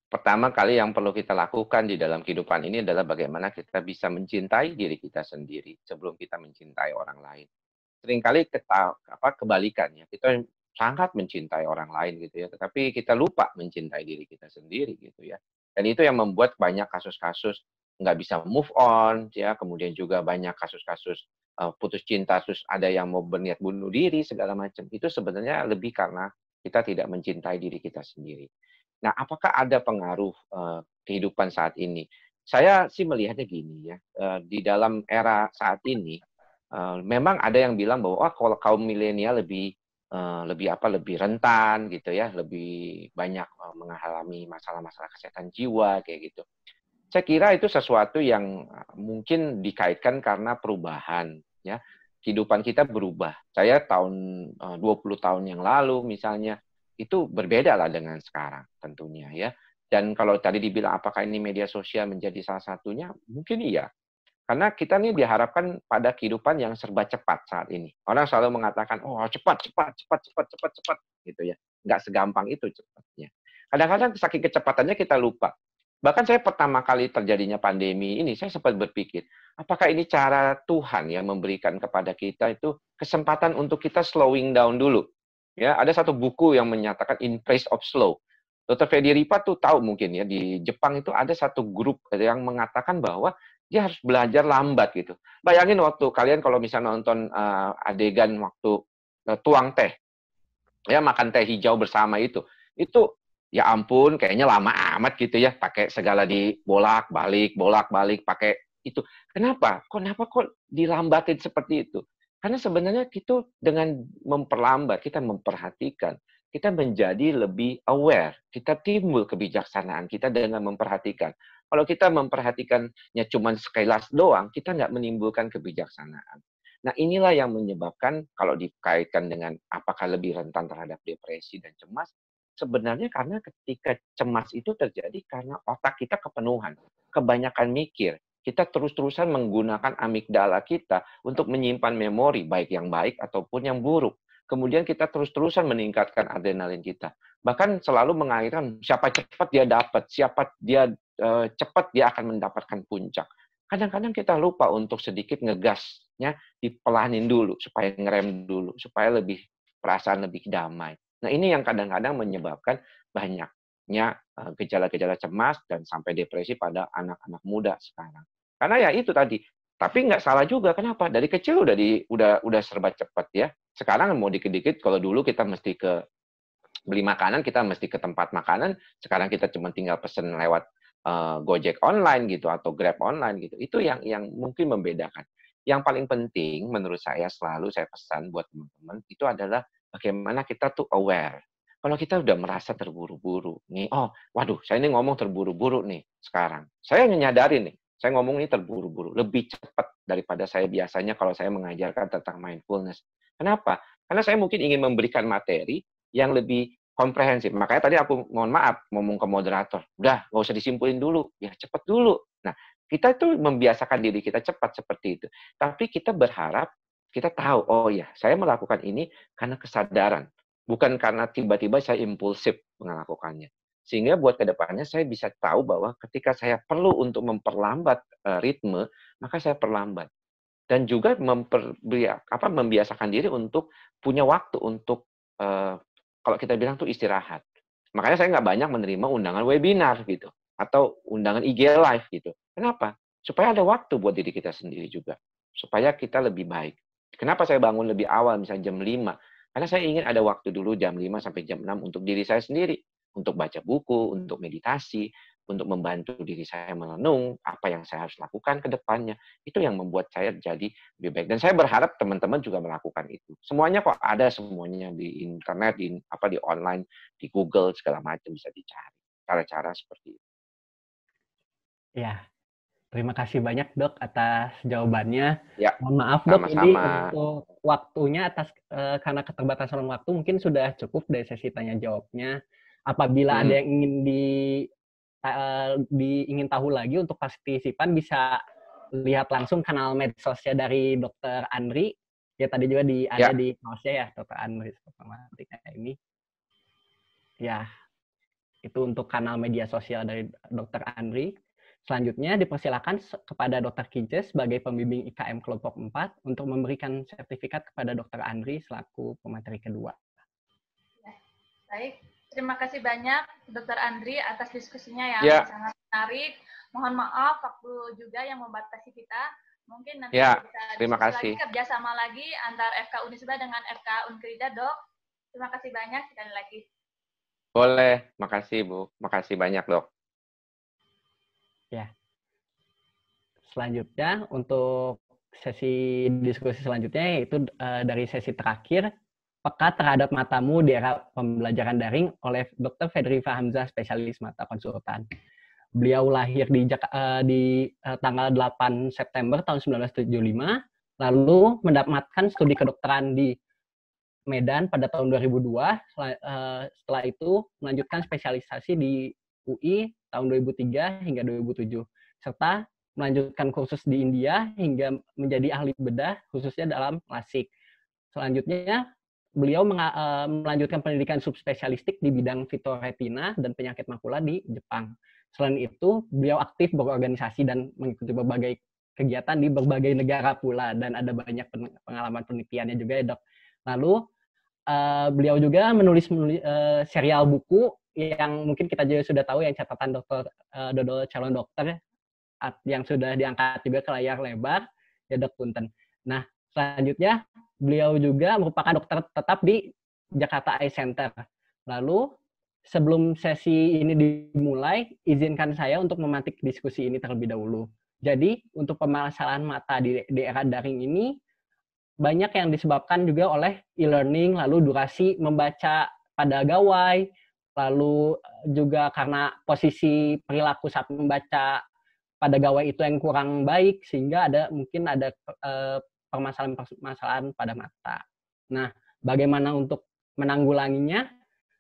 pertama kali yang perlu kita lakukan di dalam kehidupan ini adalah bagaimana kita bisa mencintai diri kita sendiri sebelum kita mencintai orang lain. Seringkali kita apa kebalikannya, kita sangat mencintai orang lain gitu ya, tetapi kita lupa mencintai diri kita sendiri gitu ya. Dan itu yang membuat banyak kasus-kasus nggak bisa move on ya, kemudian juga banyak kasus-kasus uh, putus cinta terus ada yang mau berniat bunuh diri segala macam. Itu sebenarnya lebih karena kita tidak mencintai diri kita sendiri. Nah, apakah ada pengaruh uh, kehidupan saat ini? Saya sih melihatnya gini ya, uh, di dalam era saat ini uh, memang ada yang bilang bahwa oh, kalau kaum milenial lebih uh, lebih apa lebih rentan gitu ya, lebih banyak uh, mengalami masalah-masalah kesehatan jiwa kayak gitu. Saya kira itu sesuatu yang mungkin dikaitkan karena perubahan ya. Kehidupan kita berubah. Saya tahun uh, 20 tahun yang lalu misalnya itu berbeda lah dengan sekarang tentunya ya. Dan kalau tadi dibilang apakah ini media sosial menjadi salah satunya, mungkin iya. Karena kita ini diharapkan pada kehidupan yang serba cepat saat ini. Orang selalu mengatakan, oh cepat, cepat, cepat, cepat, cepat, cepat, gitu ya. Nggak segampang itu cepatnya. Kadang-kadang saking kecepatannya kita lupa. Bahkan saya pertama kali terjadinya pandemi ini, saya sempat berpikir, apakah ini cara Tuhan yang memberikan kepada kita itu kesempatan untuk kita slowing down dulu. Ya, ada satu buku yang menyatakan In Praise of Slow. Dr. Fedi Ripa tuh tahu mungkin ya di Jepang itu ada satu grup yang mengatakan bahwa dia harus belajar lambat gitu. Bayangin waktu kalian kalau misalnya nonton uh, adegan waktu uh, tuang teh, ya makan teh hijau bersama itu, itu ya ampun kayaknya lama amat gitu ya pakai segala di bolak balik bolak balik pakai itu. Kenapa? Kok? Kenapa kok dilambatin seperti itu? Karena sebenarnya kita dengan memperlambat, kita memperhatikan, kita menjadi lebih aware, kita timbul kebijaksanaan kita dengan memperhatikan. Kalau kita memperhatikannya cuma sekilas doang, kita nggak menimbulkan kebijaksanaan. Nah inilah yang menyebabkan kalau dikaitkan dengan apakah lebih rentan terhadap depresi dan cemas, sebenarnya karena ketika cemas itu terjadi karena otak kita kepenuhan, kebanyakan mikir, kita terus-terusan menggunakan amigdala kita untuk menyimpan memori, baik yang baik ataupun yang buruk. Kemudian kita terus-terusan meningkatkan adrenalin kita. Bahkan selalu mengalirkan siapa cepat dia dapat, siapa dia eh, cepat dia akan mendapatkan puncak. Kadang-kadang kita lupa untuk sedikit ngegasnya dipelanin dulu supaya ngerem dulu, supaya lebih perasaan lebih damai. Nah, ini yang kadang-kadang menyebabkan banyak banyaknya eh, gejala-gejala cemas dan sampai depresi pada anak-anak muda sekarang. Karena ya itu tadi. Tapi nggak salah juga. Kenapa? Dari kecil udah di udah udah serba cepat ya. Sekarang mau dikit-dikit. Kalau dulu kita mesti ke beli makanan, kita mesti ke tempat makanan. Sekarang kita cuma tinggal pesen lewat uh, Gojek online gitu atau Grab online gitu. Itu yang yang mungkin membedakan. Yang paling penting menurut saya selalu saya pesan buat teman-teman itu adalah bagaimana kita tuh aware kalau kita udah merasa terburu-buru, nih, oh, waduh, saya ini ngomong terburu-buru nih sekarang. Saya menyadari nih, saya ngomong ini terburu-buru, lebih cepat daripada saya biasanya kalau saya mengajarkan tentang mindfulness. Kenapa? Karena saya mungkin ingin memberikan materi yang lebih komprehensif. Makanya tadi aku mohon maaf ngomong ke moderator. Udah, nggak usah disimpulin dulu. Ya, cepat dulu. Nah, kita itu membiasakan diri kita cepat seperti itu. Tapi kita berharap kita tahu, oh ya, saya melakukan ini karena kesadaran. Bukan karena tiba-tiba saya impulsif melakukannya. Sehingga buat kedepannya saya bisa tahu bahwa ketika saya perlu untuk memperlambat e, ritme, maka saya perlambat. Dan juga memper, apa, membiasakan diri untuk punya waktu untuk, e, kalau kita bilang tuh istirahat. Makanya saya nggak banyak menerima undangan webinar gitu. Atau undangan IG Live gitu. Kenapa? Supaya ada waktu buat diri kita sendiri juga. Supaya kita lebih baik. Kenapa saya bangun lebih awal, misalnya jam 5? Karena saya ingin ada waktu dulu jam 5 sampai jam 6 untuk diri saya sendiri, untuk baca buku, untuk meditasi, untuk membantu diri saya merenung apa yang saya harus lakukan ke depannya. Itu yang membuat saya jadi lebih baik. Dan saya berharap teman-teman juga melakukan itu. Semuanya kok ada semuanya di internet, di apa di online, di Google segala macam bisa dicari cara-cara seperti itu. Ya, Terima kasih banyak dok atas jawabannya. Ya, Mohon maaf dok, sama-sama. ini untuk waktunya atas uh, karena keterbatasan waktu mungkin sudah cukup dari sesi tanya jawabnya. Apabila hmm. ada yang ingin di, uh, di ingin tahu lagi untuk partisipan bisa lihat langsung kanal medsosnya dari dokter Andri. Ya tadi juga di ya. ada di kaosnya ya dokter Andri ini. Ya itu untuk kanal media sosial dari dokter Andri. Selanjutnya, dipersilakan kepada Dr. Kije sebagai pembimbing IKM kelompok 4 untuk memberikan sertifikat kepada Dr. Andri selaku pemateri kedua. Ya, baik, terima kasih banyak Dr. Andri atas diskusinya yang ya. sangat menarik. Mohon maaf waktu juga yang membatasi kita. Mungkin nanti ya, kita terima kasih. lagi kerjasama lagi antar FK Unisba dengan FK Unkrida, dok. Terima kasih banyak sekali lagi. Boleh, makasih Bu. Makasih banyak, dok. Ya. Selanjutnya untuk sesi diskusi selanjutnya yaitu uh, dari sesi terakhir peka terhadap matamu di era pembelajaran daring oleh Dr. Fedriva Hamzah, spesialis mata konsultan. Beliau lahir di, uh, di uh, tanggal 8 September tahun 1975, lalu mendapatkan studi kedokteran di Medan pada tahun 2002. Setelah, uh, setelah itu melanjutkan spesialisasi di UI tahun 2003 hingga 2007 serta melanjutkan kursus di India hingga menjadi ahli bedah khususnya dalam klasik. Selanjutnya beliau eh, melanjutkan pendidikan subspesialistik di bidang fitoretina dan penyakit makula di Jepang. Selain itu, beliau aktif berorganisasi dan mengikuti berbagai kegiatan di berbagai negara pula dan ada banyak pengalaman penelitiannya juga ya dok. Lalu eh, beliau juga menulis, eh, serial buku yang mungkin kita juga sudah tahu yang catatan dokter uh, dodol calon dokter yang sudah diangkat juga ke layar lebar ya dok punten. Nah selanjutnya beliau juga merupakan dokter tetap di Jakarta Eye Center. Lalu sebelum sesi ini dimulai izinkan saya untuk mematik diskusi ini terlebih dahulu. Jadi untuk permasalahan mata di, di era daring ini banyak yang disebabkan juga oleh e-learning lalu durasi membaca pada gawai lalu eh, juga karena posisi perilaku saat membaca pada gawai itu yang kurang baik sehingga ada mungkin ada eh, permasalahan-permasalahan pada mata. Nah, bagaimana untuk menanggulanginya?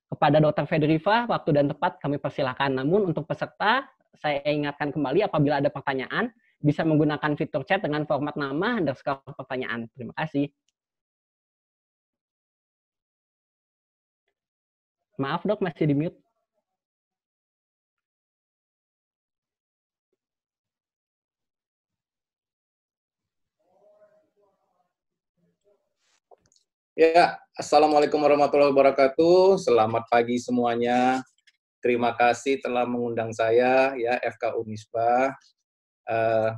Kepada Dr. Federiva, waktu dan tepat kami persilakan. Namun untuk peserta, saya ingatkan kembali apabila ada pertanyaan, bisa menggunakan fitur chat dengan format nama underscore pertanyaan. Terima kasih. Maaf dok, masih di mute. Ya, Assalamualaikum warahmatullahi wabarakatuh. Selamat pagi semuanya. Terima kasih telah mengundang saya, ya FK Unisba. Uh,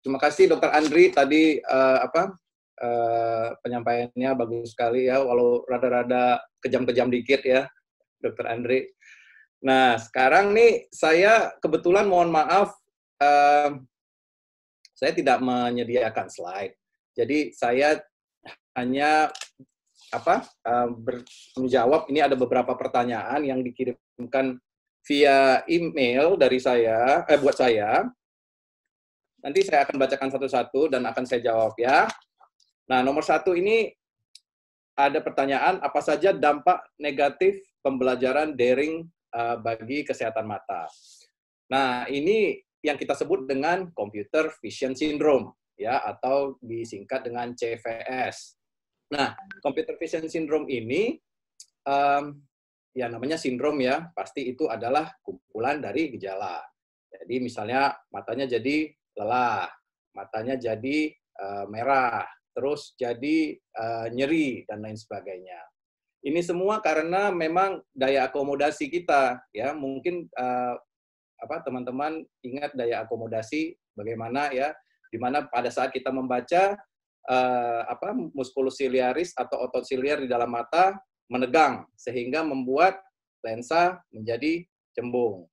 terima kasih dokter Andri tadi uh, apa Eh, penyampaiannya bagus sekali ya, walau rada-rada kejam-kejam dikit ya, Dokter Andri. Nah, sekarang nih saya kebetulan mohon maaf, uh, saya tidak menyediakan slide. Jadi saya hanya apa uh, eh, menjawab ini ada beberapa pertanyaan yang dikirimkan via email dari saya eh buat saya nanti saya akan bacakan satu-satu dan akan saya jawab ya Nah, nomor satu ini ada pertanyaan, apa saja dampak negatif pembelajaran daring uh, bagi kesehatan mata? Nah, ini yang kita sebut dengan computer vision syndrome, ya, atau disingkat dengan CVS. Nah, computer vision syndrome ini, um, ya namanya sindrom ya, pasti itu adalah kumpulan dari gejala. Jadi misalnya matanya jadi lelah, matanya jadi uh, merah, terus jadi uh, nyeri dan lain sebagainya. Ini semua karena memang daya akomodasi kita ya mungkin uh, apa teman-teman ingat daya akomodasi bagaimana ya di mana pada saat kita membaca uh, apa musculus ciliaris atau otot siliar di dalam mata menegang sehingga membuat lensa menjadi cembung.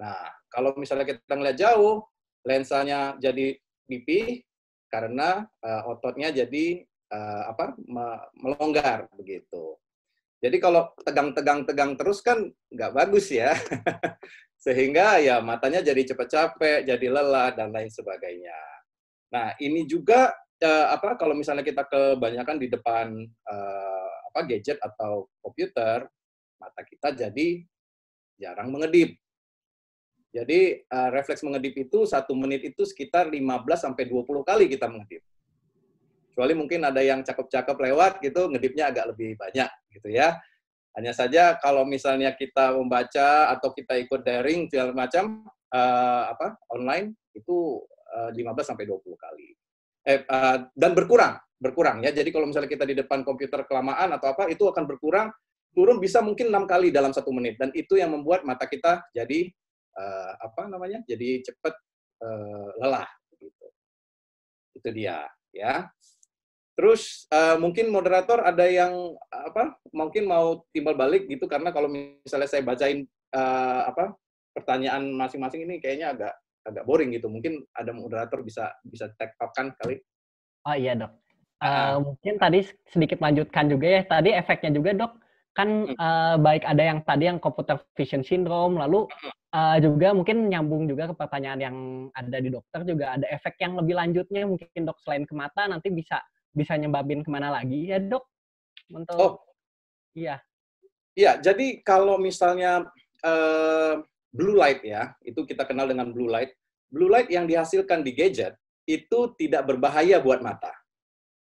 Nah, kalau misalnya kita ngeliat jauh, lensanya jadi pipih, karena uh, ototnya jadi uh, apa melonggar begitu. Jadi kalau tegang-tegang-tegang terus kan nggak bagus ya. [laughs] Sehingga ya matanya jadi cepat capek, jadi lelah dan lain sebagainya. Nah, ini juga uh, apa kalau misalnya kita kebanyakan di depan uh, apa gadget atau komputer, mata kita jadi jarang mengedip. Jadi uh, refleks mengedip itu satu menit itu sekitar 15 sampai 20 kali kita mengedip. Kecuali mungkin ada yang cakep-cakep lewat gitu, ngedipnya agak lebih banyak gitu ya. Hanya saja kalau misalnya kita membaca atau kita ikut daring segala macam uh, apa online itu uh, eh, 15 sampai 20 kali. Eh, uh, dan berkurang, berkurang ya. Jadi kalau misalnya kita di depan komputer kelamaan atau apa itu akan berkurang turun bisa mungkin enam kali dalam satu menit dan itu yang membuat mata kita jadi uh, apa namanya jadi cepat uh, eh, lelah gitu. itu dia ya terus uh, mungkin moderator ada yang apa mungkin mau timbal balik gitu karena kalau misalnya saya bacain uh, apa pertanyaan masing-masing ini kayaknya agak agak boring gitu mungkin ada moderator bisa bisa tag up kan kali oh iya dok uh, mungkin tadi sedikit lanjutkan juga ya tadi efeknya juga dok kan uh, baik ada yang tadi yang computer vision syndrome lalu hmm uh, juga mungkin nyambung juga ke pertanyaan yang ada di dokter juga ada efek yang lebih lanjutnya mungkin dok selain ke mata nanti bisa bisa nyebabin kemana lagi ya dok untuk oh. iya iya jadi kalau misalnya uh, blue light ya itu kita kenal dengan blue light blue light yang dihasilkan di gadget itu tidak berbahaya buat mata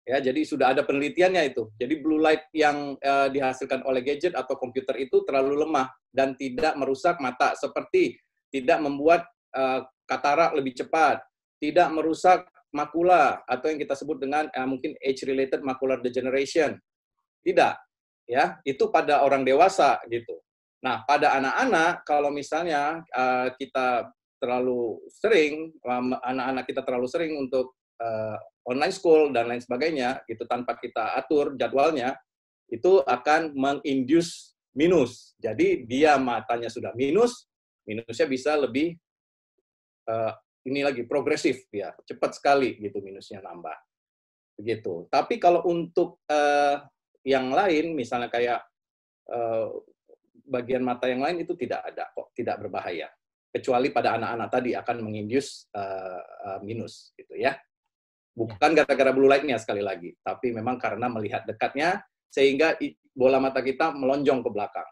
Ya, jadi sudah ada penelitiannya itu. Jadi blue light yang e, dihasilkan oleh gadget atau komputer itu terlalu lemah dan tidak merusak mata seperti tidak membuat e, katarak lebih cepat, tidak merusak makula atau yang kita sebut dengan e, mungkin age related macular degeneration. Tidak. Ya, itu pada orang dewasa gitu. Nah, pada anak-anak kalau misalnya e, kita terlalu sering anak-anak kita terlalu sering untuk uh, online school dan lain sebagainya itu tanpa kita atur jadwalnya itu akan menginduce minus. Jadi dia matanya sudah minus, minusnya bisa lebih uh, ini lagi progresif ya, cepat sekali gitu minusnya nambah. Begitu. Tapi kalau untuk uh, yang lain misalnya kayak uh, bagian mata yang lain itu tidak ada kok, tidak berbahaya. Kecuali pada anak-anak tadi akan mengindus uh, minus gitu ya. Ya. Bukan gara-gara blue light-nya sekali lagi, tapi memang karena melihat dekatnya sehingga bola mata kita melonjong ke belakang.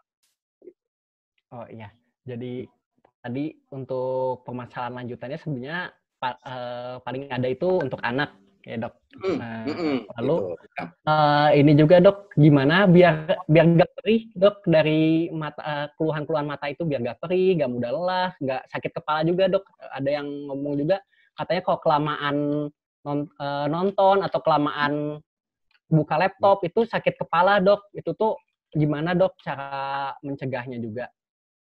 Oh iya, jadi tadi untuk permasalahan lanjutannya sebenarnya eh, paling ada itu untuk anak ya dok. Mm, nah, mm, mm, lalu gitu. uh, ini juga dok, gimana biar biar gak perih dok dari mata eh, keluhan-keluhan mata itu biar gak perih, gak mudah lelah, gak sakit kepala juga dok. Ada yang ngomong juga katanya kalau kelamaan Eh, nonton atau kelamaan buka laptop itu sakit kepala dok itu tuh gimana dok cara mencegahnya juga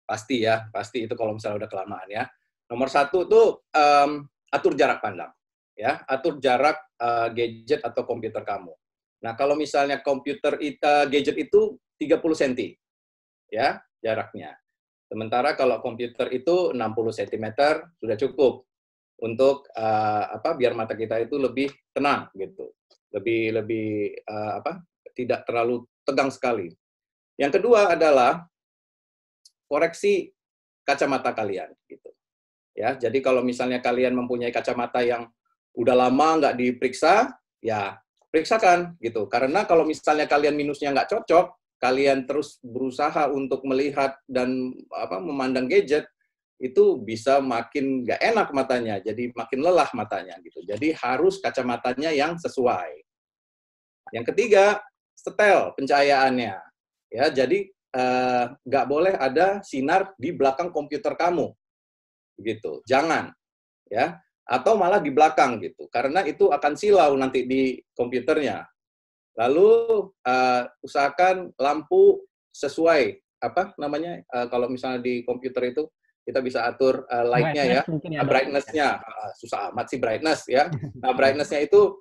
pasti ya pasti itu kalau misalnya udah kelamaan ya nomor satu tuh um, atur jarak pandang ya atur jarak uh, gadget atau komputer kamu nah kalau misalnya komputer uh, gadget itu 30 cm ya jaraknya sementara kalau komputer itu 60 cm sudah cukup untuk uh, apa biar mata kita itu lebih tenang gitu lebih lebih uh, apa tidak terlalu tegang sekali yang kedua adalah koreksi kacamata kalian gitu ya jadi kalau misalnya kalian mempunyai kacamata yang udah lama nggak diperiksa ya periksakan gitu karena kalau misalnya kalian minusnya nggak cocok kalian terus berusaha untuk melihat dan apa memandang gadget itu bisa makin nggak enak matanya, jadi makin lelah matanya gitu. Jadi harus kacamatanya yang sesuai. Yang ketiga, setel pencahayaannya. Ya, jadi eh, boleh ada sinar di belakang komputer kamu, gitu. Jangan, ya. Atau malah di belakang gitu, karena itu akan silau nanti di komputernya. Lalu eh, usahakan lampu sesuai apa namanya eh, kalau misalnya di komputer itu kita bisa atur uh, light-nya ya, ya nah, brightness-nya. Uh, susah amat sih brightness ya. [laughs] Nah, brightness-nya itu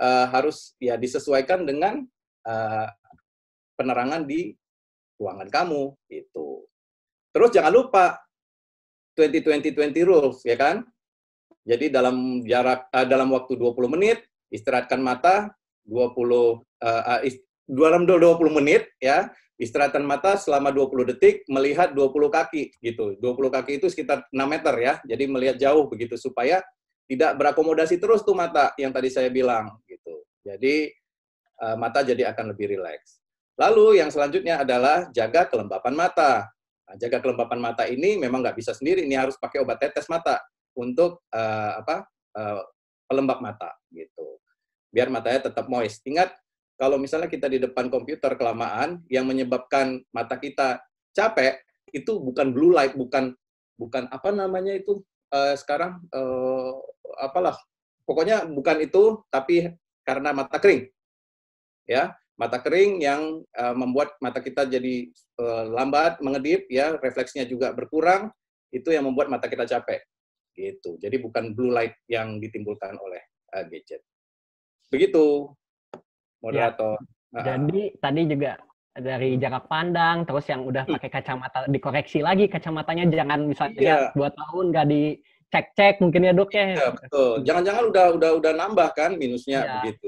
uh, harus ya disesuaikan dengan uh, penerangan di ruangan kamu itu. Terus jangan lupa 20-20-20 rules ya kan? Jadi dalam jarak uh, dalam waktu 20 menit istirahatkan mata 20 uh, uh, ist dalam 20 menit ya Istirahatan mata selama 20 detik melihat 20 kaki gitu. 20 kaki itu sekitar 6 meter ya. Jadi melihat jauh begitu supaya tidak berakomodasi terus tuh mata yang tadi saya bilang gitu. Jadi uh, mata jadi akan lebih rileks. Lalu yang selanjutnya adalah jaga kelembapan mata. Nah, jaga kelembapan mata ini memang nggak bisa sendiri, ini harus pakai obat tetes mata untuk uh, apa uh, pelembab mata gitu biar matanya tetap moist. Ingat kalau misalnya kita di depan komputer kelamaan yang menyebabkan mata kita capek itu bukan blue light bukan bukan apa namanya itu uh, sekarang uh, apalah pokoknya bukan itu tapi karena mata kering ya mata kering yang uh, membuat mata kita jadi uh, lambat mengedip ya refleksnya juga berkurang itu yang membuat mata kita capek gitu jadi bukan blue light yang ditimbulkan oleh uh, gadget begitu moderator. Ya. Jadi uh. tadi juga dari hmm. jarak pandang, terus yang udah hmm. pakai kacamata dikoreksi lagi kacamatanya jangan misalnya yeah. buat tahun nggak dicek-cek mungkin ya dok ya. Iya, betul. Jangan-jangan udah udah udah nambah kan minusnya iya. begitu.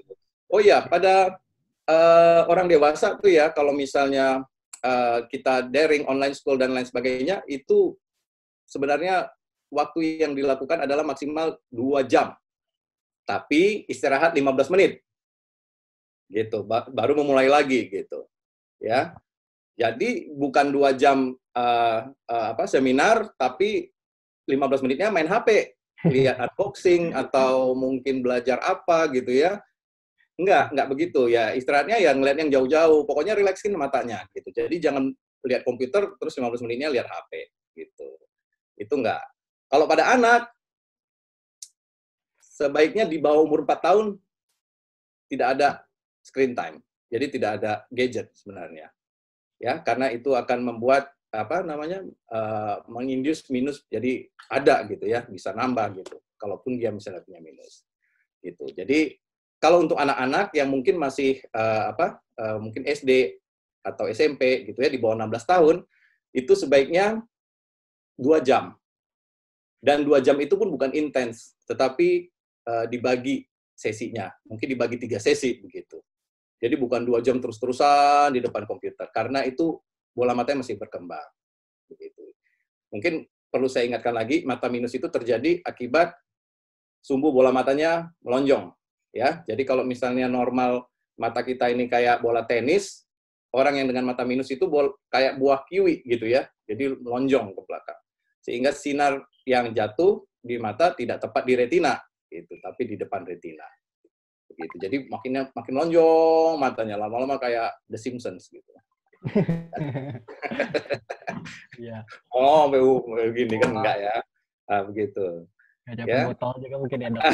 Oh iya, pada uh, orang dewasa tuh ya kalau misalnya uh, kita daring online school dan lain sebagainya itu sebenarnya waktu yang dilakukan adalah maksimal dua jam. Tapi istirahat 15 menit gitu baru memulai lagi gitu ya jadi bukan dua jam uh, uh, apa seminar tapi 15 menitnya main HP lihat unboxing [laughs] atau mungkin belajar apa gitu ya Enggak, enggak begitu ya. Istirahatnya ya ngeliat yang jauh-jauh. Pokoknya relaxin matanya gitu. Jadi jangan lihat komputer terus 15 menitnya lihat HP gitu. Itu enggak. Kalau pada anak sebaiknya di bawah umur 4 tahun tidak ada screen time. Jadi tidak ada gadget sebenarnya. Ya, karena itu akan membuat apa namanya uh, eh, mengindus minus jadi ada gitu ya, bisa nambah gitu. Kalaupun dia misalnya punya minus. Gitu. Jadi kalau untuk anak-anak yang mungkin masih uh, apa uh, mungkin SD atau SMP gitu ya di bawah 16 tahun itu sebaiknya dua jam dan dua jam itu pun bukan intens tetapi uh, dibagi sesinya mungkin dibagi tiga sesi begitu jadi bukan dua jam terus-terusan di depan komputer, karena itu bola matanya masih berkembang. Begitu. Mungkin perlu saya ingatkan lagi, mata minus itu terjadi akibat sumbu bola matanya melonjong. ya. Jadi kalau misalnya normal mata kita ini kayak bola tenis, orang yang dengan mata minus itu bol, kayak buah kiwi gitu ya, jadi melonjong ke belakang. Sehingga sinar yang jatuh di mata tidak tepat di retina, gitu, tapi di depan retina gitu. Jadi makin makin lonjong matanya lama-lama kayak The Simpsons gitu. Iya. oh, begini kan oh. enggak ya. Nah, begitu. Ada ya. botol juga mungkin ya, Dok.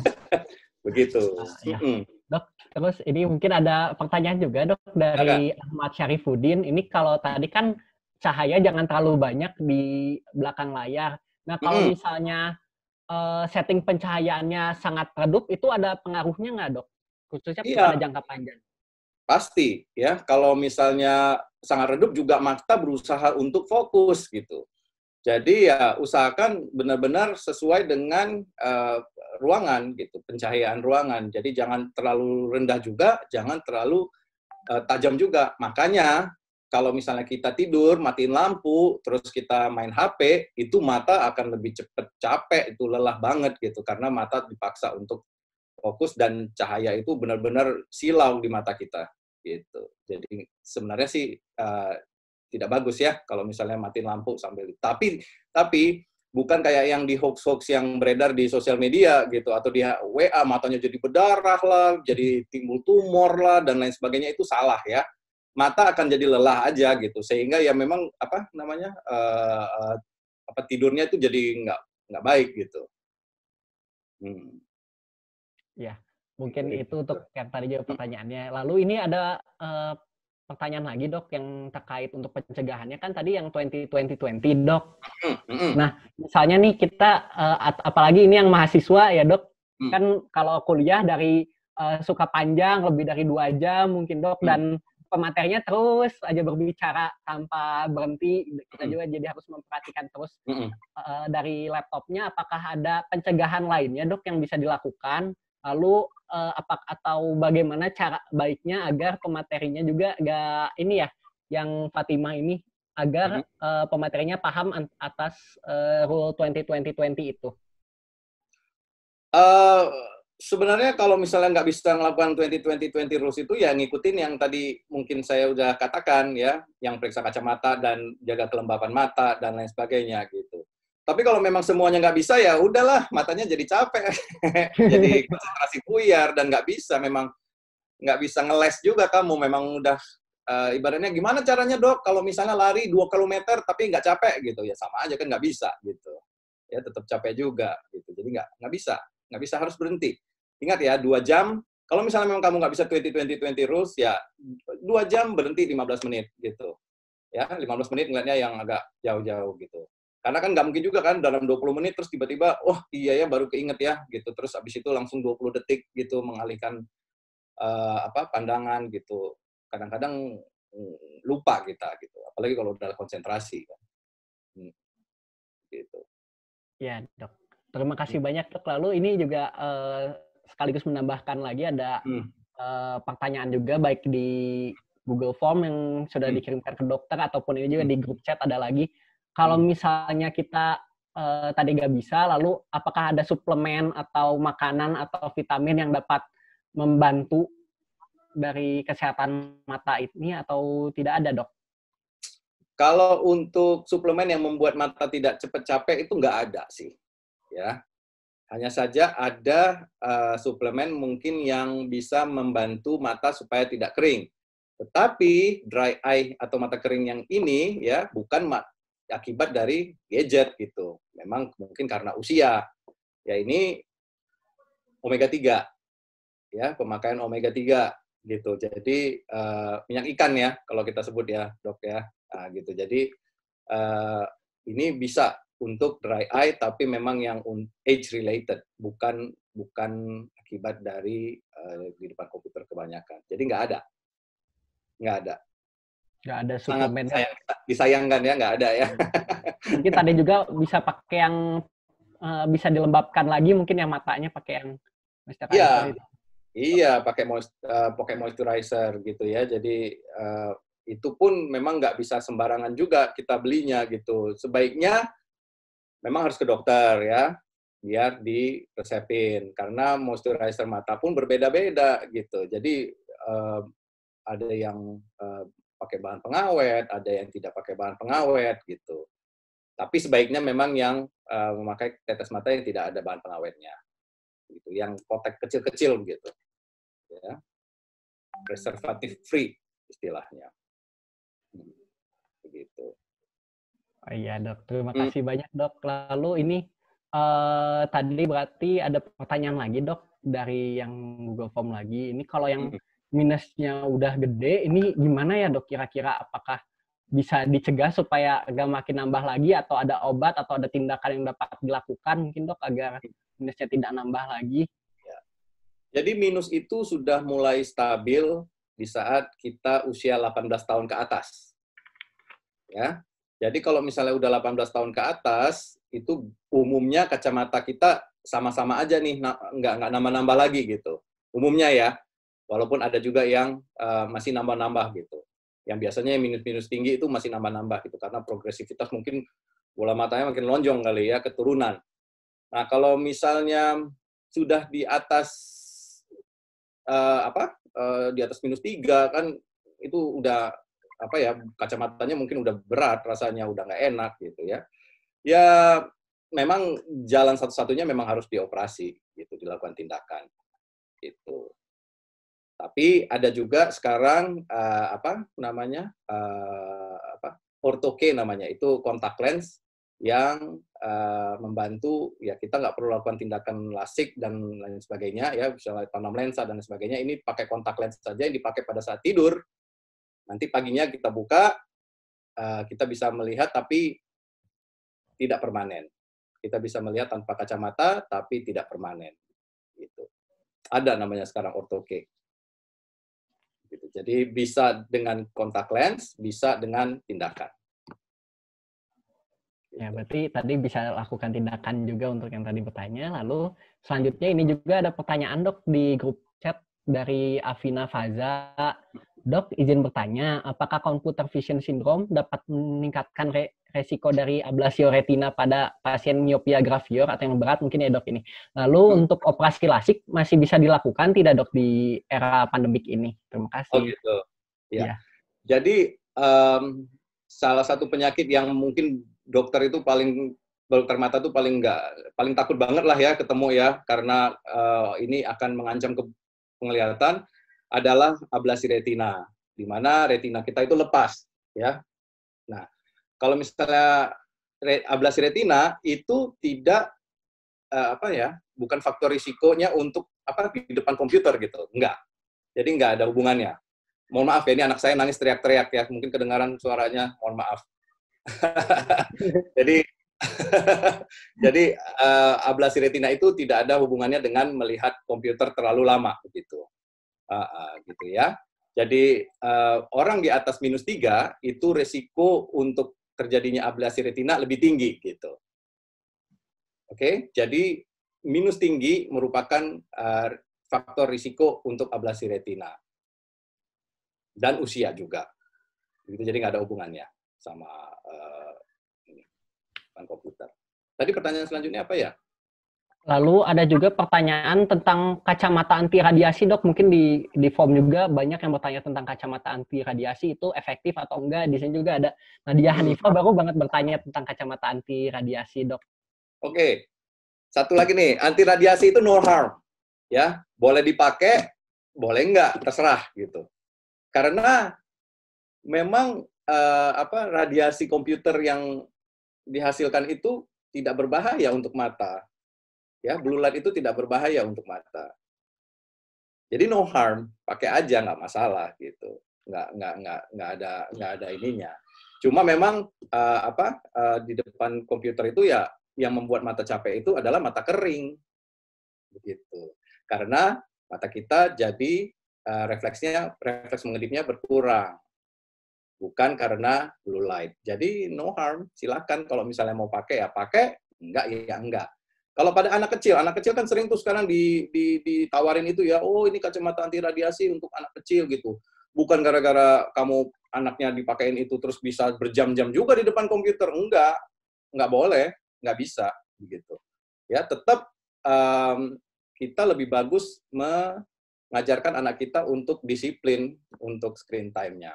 [laughs] begitu. Uh, ya. Mm. Dok, terus ini mungkin ada pertanyaan juga, Dok, dari Agak. Ahmad Syarifuddin. Ini kalau tadi kan cahaya jangan terlalu banyak di belakang layar. Nah, kalau mm. misalnya Eh, setting pencahayaannya sangat redup itu ada pengaruhnya nggak dok khususnya iya. pada jangka panjang pasti ya kalau misalnya sangat redup juga mata berusaha untuk fokus gitu jadi ya usahakan benar-benar sesuai dengan uh, ruangan gitu pencahayaan ruangan jadi jangan terlalu rendah juga jangan terlalu uh, tajam juga makanya kalau misalnya kita tidur, matiin lampu, terus kita main HP, itu mata akan lebih cepat capek, itu lelah banget gitu, karena mata dipaksa untuk fokus dan cahaya itu benar-benar silau di mata kita gitu. Jadi sebenarnya sih uh, tidak bagus ya kalau misalnya matiin lampu sambil tapi tapi bukan kayak yang di hoax-hoax yang beredar di sosial media gitu atau di WA matanya jadi berdarah lah, jadi timbul tumor lah dan lain sebagainya itu salah ya mata akan jadi lelah aja gitu sehingga ya memang apa namanya uh, uh, apa tidurnya itu jadi nggak nggak baik gitu hmm. ya mungkin jadi, gitu. itu untuk yang tadi jawab pertanyaannya lalu ini ada uh, pertanyaan lagi dok yang terkait untuk pencegahannya kan tadi yang twenty twenty twenty dok hmm, hmm. nah misalnya nih kita uh, apalagi ini yang mahasiswa ya dok hmm. kan kalau kuliah dari uh, suka panjang lebih dari dua jam mungkin dok hmm. dan pematerinya terus aja berbicara tanpa berhenti kita hmm. juga jadi harus memperhatikan terus mm-hmm. uh, dari laptopnya apakah ada pencegahan lainnya dok yang bisa dilakukan lalu uh, apa atau bagaimana cara baiknya agar pematerinya juga gak ini ya yang Fatima ini agar mm-hmm. uh, pematerinya paham atas uh, rule 2020 20 itu uh, sebenarnya kalau misalnya nggak bisa melakukan 20-20-20 rules itu ya ngikutin yang tadi mungkin saya udah katakan ya, yang periksa kacamata dan jaga kelembapan mata dan lain sebagainya gitu. Tapi kalau memang semuanya nggak bisa ya udahlah matanya jadi capek, [laughs] jadi [laughs] konsentrasi puyar dan nggak bisa memang nggak bisa ngeles juga kamu memang udah uh, ibaratnya gimana caranya dok kalau misalnya lari 2 km tapi nggak capek gitu ya sama aja kan nggak bisa gitu ya tetap capek juga gitu jadi nggak nggak bisa nggak bisa harus berhenti Ingat ya, dua jam. Kalau misalnya memang kamu nggak bisa 20-20-20 rules, ya dua jam berhenti 15 menit gitu. Ya, 15 menit ngeliatnya yang agak jauh-jauh gitu. Karena kan nggak mungkin juga kan dalam 20 menit terus tiba-tiba, oh iya ya baru keinget ya gitu. Terus abis itu langsung 20 detik gitu mengalihkan uh, apa pandangan gitu. Kadang-kadang mm, lupa kita gitu. Apalagi kalau udah konsentrasi kan. Hmm, gitu. Ya dok. Terima kasih hmm. banyak dok. Lalu ini juga uh, sekaligus menambahkan lagi ada hmm. uh, pertanyaan juga baik di Google Form yang sudah hmm. dikirimkan ke dokter ataupun ini juga hmm. di grup chat ada lagi. Kalau hmm. misalnya kita uh, tadi nggak bisa, lalu apakah ada suplemen atau makanan atau vitamin yang dapat membantu dari kesehatan mata ini atau tidak ada dok? Kalau untuk suplemen yang membuat mata tidak cepat capek itu nggak ada sih, ya. Hanya saja ada uh, suplemen mungkin yang bisa membantu mata supaya tidak kering. Tetapi dry eye atau mata kering yang ini ya bukan akibat dari gadget gitu. Memang mungkin karena usia. Ya ini omega 3. Ya, pemakaian omega 3 gitu. Jadi uh, minyak ikan ya kalau kita sebut ya, Dok ya. Nah, gitu. Jadi uh, ini bisa untuk dry eye tapi memang yang age related bukan bukan akibat dari uh, eh, di depan komputer kebanyakan jadi nggak ada nggak ada nggak ada suplemen sayang, disayangkan ya nggak ada ya hmm. mungkin tadi juga bisa pakai yang uh, bisa dilembabkan lagi mungkin yang matanya pakai yang iya. moisturizer ya, iya pakai eh, pakai moisturizer gitu ya jadi uh, itu pun memang nggak bisa sembarangan juga kita belinya gitu. Sebaiknya memang harus ke dokter ya biar diresepin karena moisturizer mata pun berbeda-beda gitu. Jadi uh, ada yang uh, pakai bahan pengawet, ada yang tidak pakai bahan pengawet gitu. Tapi sebaiknya memang yang uh, memakai tetes mata yang tidak ada bahan pengawetnya, gitu. Yang kotek kecil-kecil gitu, ya. Preservatif free istilahnya, hmm, begitu. Oh iya dok, terima hmm. kasih banyak dok. Lalu ini uh, tadi berarti ada pertanyaan lagi dok dari yang Google Form lagi. Ini kalau yang hmm. minusnya udah gede, ini gimana ya dok kira-kira apakah bisa dicegah supaya agak makin nambah lagi atau ada obat atau ada tindakan yang dapat dilakukan mungkin dok agar hmm. minusnya tidak nambah lagi? Ya. Jadi minus itu sudah mulai stabil di saat kita usia 18 tahun ke atas. Ya, jadi kalau misalnya udah 18 tahun ke atas, itu umumnya kacamata kita sama-sama aja nih, nggak nggak nambah-nambah lagi gitu. Umumnya ya, walaupun ada juga yang uh, masih nambah-nambah gitu. Yang biasanya minus-minus tinggi itu masih nambah-nambah gitu, karena progresivitas mungkin bola matanya makin lonjong kali ya, keturunan. Nah kalau misalnya sudah di atas uh, apa uh, di atas minus tiga kan itu udah apa ya kacamatanya mungkin udah berat rasanya udah nggak enak gitu ya ya memang jalan satu-satunya memang harus dioperasi gitu dilakukan tindakan gitu tapi ada juga sekarang uh, apa namanya uh, apa ortoke namanya itu kontak lens yang uh, membantu ya kita nggak perlu lakukan tindakan lasik dan lain sebagainya ya misalnya tanam lensa dan sebagainya ini pakai kontak lens saja yang dipakai pada saat tidur Nanti paginya kita buka, eh, kita bisa melihat tapi tidak permanen. Kita bisa melihat tanpa kacamata tapi tidak permanen. Gitu. Ada namanya sekarang ortoke. Gitu. Jadi bisa dengan kontak lens, bisa dengan tindakan. Ya, gitu. berarti tadi bisa lakukan tindakan juga untuk yang tadi bertanya. Lalu selanjutnya ini juga ada pertanyaan dok di grup chat dari Afina Faza. Dok, izin bertanya, apakah komputer vision syndrome dapat meningkatkan re resiko dari ablasio retina pada pasien miopia gravior atau yang berat mungkin ya dok ini? Lalu hmm. untuk operasi lasik masih bisa dilakukan tidak dok di era pandemik ini? Terima kasih. Oh gitu. Ya. ya. Jadi um, salah satu penyakit yang mungkin dokter itu paling dokter mata itu paling nggak paling takut banget lah ya ketemu ya karena uh, ini akan mengancam ke penglihatan adalah ablasi retina, di mana retina kita itu lepas, ya. Nah, kalau misalnya re, ablasi retina itu tidak uh, apa ya, bukan faktor risikonya untuk apa di depan komputer gitu, enggak. Jadi enggak ada hubungannya. Mohon maaf ya, ini anak saya nangis teriak-teriak ya, mungkin kedengaran suaranya, mohon maaf. [laughs] Jadi [laughs] Jadi uh, ablasi retina itu tidak ada hubungannya dengan melihat komputer terlalu lama begitu uh, gitu ya. Jadi uh, orang di atas minus tiga itu resiko untuk terjadinya ablasi retina lebih tinggi gitu. Oke, okay? jadi minus tinggi merupakan uh, faktor risiko untuk ablasi retina dan usia juga. Gitu, jadi nggak ada hubungannya sama uh, ini, komputer. Tadi pertanyaan selanjutnya apa ya? Lalu ada juga pertanyaan tentang kacamata anti radiasi, Dok. Mungkin di di form juga banyak yang bertanya tentang kacamata anti radiasi itu efektif atau enggak. Di sini juga ada Nadia hmm. Hanifah baru banget bertanya tentang kacamata anti radiasi, Dok. Oke. Satu lagi nih, anti radiasi itu no harm. Ya, boleh dipakai, boleh enggak, terserah gitu. Karena memang eh, apa radiasi komputer yang dihasilkan itu tidak berbahaya untuk mata Ya, blue light itu tidak berbahaya untuk mata. Jadi no harm, pakai aja nggak masalah gitu. Nggak nggak nggak nggak ada nggak ada ininya. Cuma memang uh, apa uh, di depan komputer itu ya yang membuat mata capek itu adalah mata kering, begitu. Karena mata kita jadi uh, refleksnya refleks mengedipnya berkurang, bukan karena blue light. Jadi no harm, silakan kalau misalnya mau pakai ya pakai, enggak ya enggak. Kalau pada anak kecil, anak kecil kan sering tuh sekarang di, di, ditawarin itu ya, oh ini kacamata anti radiasi untuk anak kecil gitu. Bukan gara-gara kamu anaknya dipakein itu terus bisa berjam-jam juga di depan komputer, enggak, enggak boleh, enggak bisa gitu. Ya tetap um, mmm, kita lebih bagus mengajarkan anak kita untuk disiplin untuk screen time-nya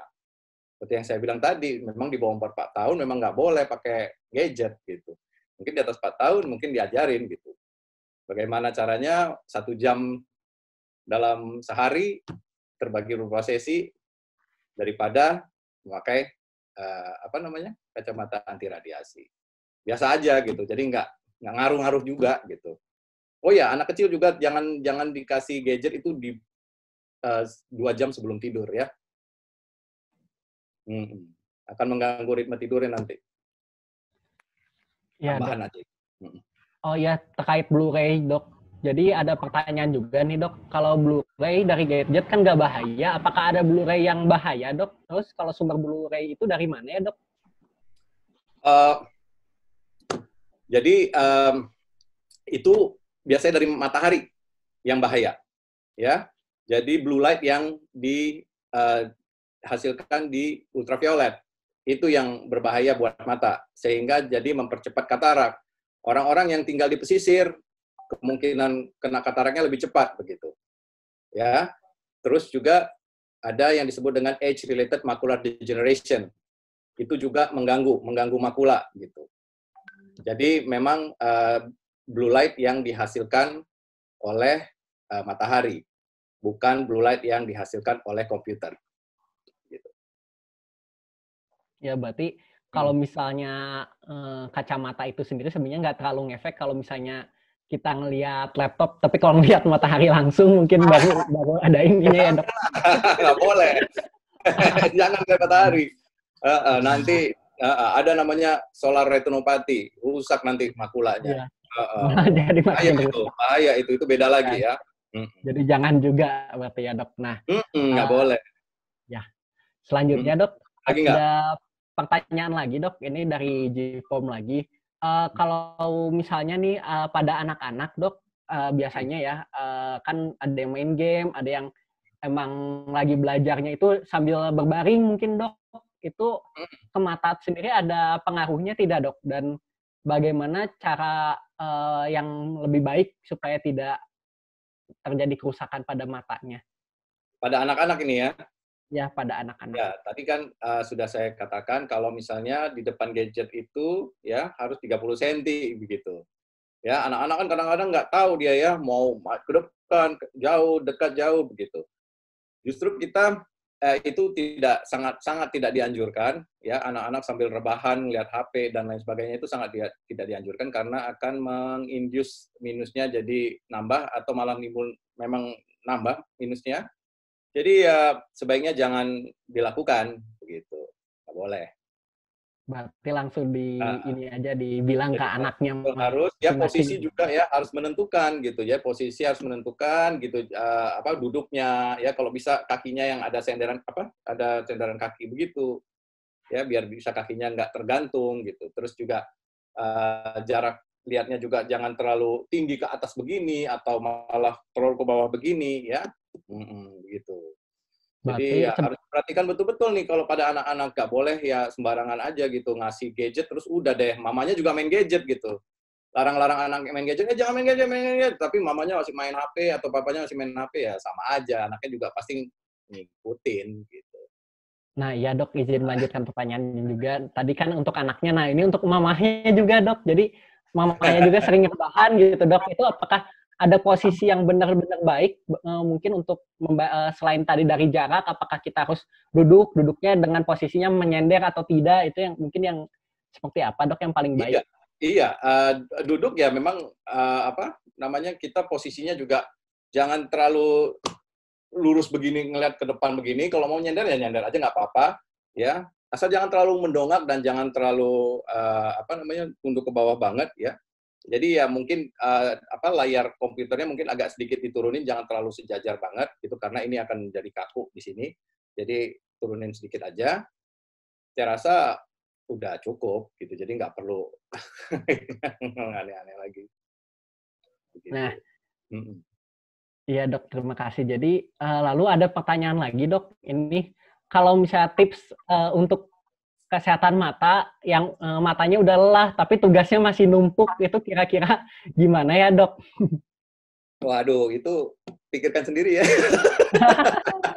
seperti yang saya bilang tadi, memang di bawah 4 tahun memang nggak boleh pakai gadget gitu. Mungkin di atas 4 tahun, mungkin diajarin gitu. Bagaimana caranya satu jam dalam sehari terbagi beberapa sesi daripada memakai uh, apa namanya kacamata anti radiasi. Biasa aja gitu, jadi nggak nggak ngaruh-ngaruh juga gitu. Oh ya, anak kecil juga jangan jangan dikasih gadget itu di eh, dua uh, jam sebelum tidur ya. Hmm. Akan mengganggu ritme tidurnya nanti. Ya, tambahan dok. aja. Oh ya terkait Blu-ray dok. Jadi ada pertanyaan juga nih dok, kalau Blu-ray dari gadget kan nggak bahaya, apakah ada Blu-ray yang bahaya dok? Terus kalau sumber Blu-ray itu dari mana ya dok? Uh, jadi um, itu biasanya dari matahari yang bahaya, ya. Jadi blue light yang dihasilkan eh, uh, di ultraviolet itu yang berbahaya buat mata, sehingga jadi mempercepat katarak. Orang-orang yang tinggal di pesisir, kemungkinan kena kataraknya lebih cepat begitu. Ya, terus juga ada yang disebut dengan age-related macular degeneration. Itu juga mengganggu, mengganggu makula gitu. Jadi memang uh, blue light yang dihasilkan oleh uh, matahari, bukan blue light yang dihasilkan oleh komputer. Ya berarti kalau hmm. misalnya uh, kacamata itu sendiri sebenarnya nggak terlalu ngefek kalau misalnya kita ngelihat laptop, tapi kalau ngelihat matahari langsung mungkin baru [laughs] baru ada ininya ya dok. Nggak boleh, [laughs] jangan lihat matahari. Uh, uh, nanti uh, ada namanya solar retinopati, rusak nanti makulanya. Ya. Uh, uh. Jadi bahaya itu, bahaya itu, itu beda lagi iya. ya. ya. Mm. Jadi jangan juga berarti ya dok. Nah, nggak uh, boleh. Ya, selanjutnya mm. dok, lagi ada pertanyaan lagi dok, ini dari Jipom lagi. Uh, kalau misalnya nih uh, pada anak-anak dok, uh, biasanya ya uh, kan ada yang main game, ada yang emang lagi belajarnya itu sambil berbaring mungkin dok. Itu hmm. ke mata sendiri ada pengaruhnya tidak dok? Dan bagaimana cara uh, yang lebih baik supaya tidak terjadi kerusakan pada matanya? Pada anak-anak ini ya? ya pada anak-anak. Ya, tadi kan uh, sudah saya katakan kalau misalnya di depan gadget itu ya harus 30 cm begitu. Ya, anak-anak kan kadang-kadang nggak tahu dia ya mau ke depan, jauh, dekat, jauh begitu. Justru kita eh, itu tidak sangat sangat tidak dianjurkan ya anak-anak sambil rebahan lihat HP dan lain sebagainya itu sangat dia, tidak dianjurkan karena akan mengindus minusnya jadi nambah atau malah nimbul memang nambah minusnya jadi ya sebaiknya jangan dilakukan begitu. Nggak boleh. Berarti langsung di nah, ini aja dibilang ke anaknya harus ya posisi juga ya harus menentukan gitu ya posisi harus menentukan gitu uh, apa duduknya ya kalau bisa kakinya yang ada senderan apa ada senderan kaki begitu ya biar bisa kakinya nggak tergantung gitu terus juga uh, jarak lihatnya juga jangan terlalu tinggi ke atas begini atau malah terlalu ke bawah begini ya mm -mm, gitu Berarti ya harus perhatikan betul-betul nih kalau pada anak-anak gak boleh ya sembarangan aja gitu ngasih gadget terus udah deh mamanya juga main gadget gitu. Larang-larang anak main gadget, eh jangan main gadget, main gadget. Tapi mamanya masih main HP atau papanya masih main HP ya sama aja. Anaknya juga pasti ngikutin gitu. Nah ya dok izin lanjutkan pertanyaan juga. Tadi kan untuk anaknya, nah ini untuk mamanya juga dok. Jadi mamanya juga sering [laughs] bahan gitu dok. Itu apakah ada posisi yang benar-benar baik uh, mungkin untuk memba- uh, selain tadi dari jarak apakah kita harus duduk duduknya dengan posisinya menyender atau tidak itu yang mungkin yang seperti apa dok yang paling baik iya, iya. Uh, duduk ya memang uh, apa namanya kita posisinya juga jangan terlalu lurus begini ngelihat ke depan begini kalau mau nyender ya nyender aja nggak apa-apa ya asal jangan terlalu mendongak dan jangan terlalu uh, apa namanya tunduk ke bawah banget ya jadi ya mungkin uh, apa layar komputernya mungkin agak sedikit diturunin, jangan terlalu sejajar banget gitu karena ini akan menjadi kaku di sini. Jadi turunin sedikit aja. Saya rasa udah cukup gitu, jadi nggak perlu [laughs] aneh-aneh lagi. Begitu. Nah, iya hmm. dok, terima kasih. Jadi uh, lalu ada pertanyaan lagi dok, ini kalau misalnya tips uh, untuk kesehatan mata yang e, matanya udah lelah tapi tugasnya masih numpuk itu kira-kira gimana ya dok? Waduh itu pikirkan sendiri ya.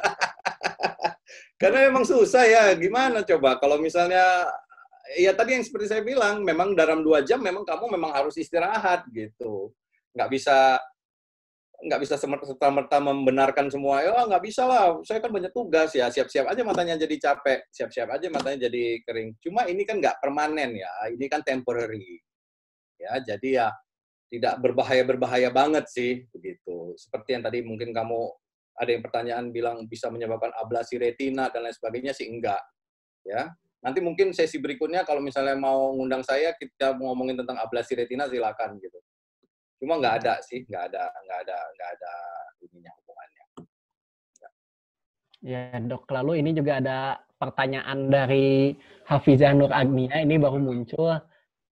[laughs] Karena memang susah ya gimana coba kalau misalnya ya tadi yang seperti saya bilang memang dalam dua jam memang kamu memang harus istirahat gitu nggak bisa nggak bisa serta merta membenarkan semua ya oh, nggak bisa lah saya kan banyak tugas ya siap-siap aja matanya jadi capek siap-siap aja matanya jadi kering cuma ini kan nggak permanen ya ini kan temporary ya jadi ya tidak berbahaya berbahaya banget sih begitu seperti yang tadi mungkin kamu ada yang pertanyaan bilang bisa menyebabkan ablasi retina dan lain sebagainya sih enggak ya nanti mungkin sesi berikutnya kalau misalnya mau ngundang saya kita ngomongin tentang ablasi retina silakan gitu cuma nggak ada sih nggak ada nggak ada nggak ada ininya hubungannya ya dok lalu ini juga ada pertanyaan dari Hafizah Nur Agnia ini baru muncul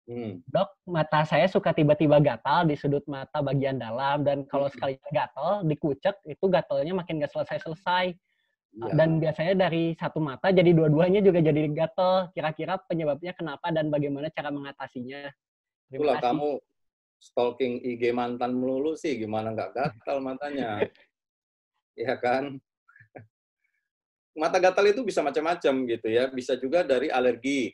Hmm. Dok, mata saya suka tiba-tiba gatal di sudut mata bagian dalam dan kalau hmm. sekali gatal dikucek itu gatalnya makin gak selesai-selesai. Ya. Dan biasanya dari satu mata jadi dua-duanya juga jadi gatal Kira-kira penyebabnya kenapa dan bagaimana cara mengatasinya? Terima Itulah kasih. kamu stalking IG mantan melulu sih, gimana nggak gatal matanya? ya kan? Mata gatal itu bisa macam-macam gitu ya, bisa juga dari alergi,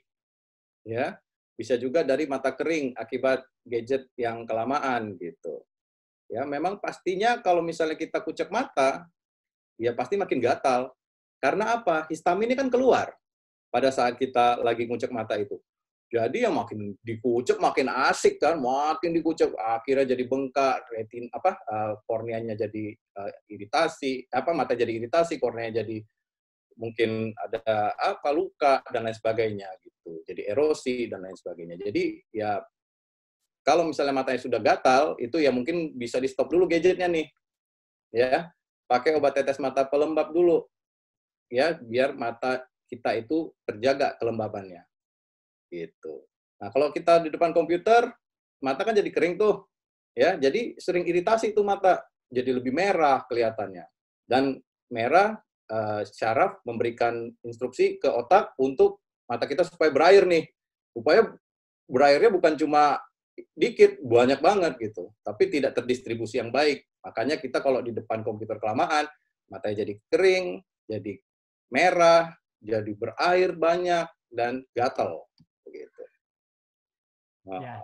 ya, bisa juga dari mata kering akibat gadget yang kelamaan gitu. Ya, memang pastinya kalau misalnya kita kucek mata, ya pasti makin gatal. Karena apa? Histamin ini kan keluar pada saat kita lagi kucek mata itu. Jadi yang makin dikucek makin asik kan, makin dikucek akhirnya jadi bengkak, retin apa uh, korneanya jadi uh, iritasi, apa mata jadi iritasi, kornea jadi mungkin ada apa luka dan lain sebagainya gitu. Jadi erosi dan lain sebagainya. Jadi ya kalau misalnya matanya sudah gatal itu ya mungkin bisa di stop dulu gadgetnya nih. Ya, pakai obat tetes mata pelembab dulu. Ya, biar mata kita itu terjaga kelembabannya Gitu. Nah, kalau kita di depan komputer, mata kan jadi kering tuh. Ya, jadi sering iritasi itu mata, jadi lebih merah kelihatannya. Dan merah uh, syaraf memberikan instruksi ke otak untuk mata kita supaya berair nih. Supaya berairnya bukan cuma dikit, banyak banget gitu. Tapi tidak terdistribusi yang baik. Makanya kita kalau di depan komputer kelamaan, matanya jadi kering, jadi merah, jadi berair banyak, dan gatal. Ya,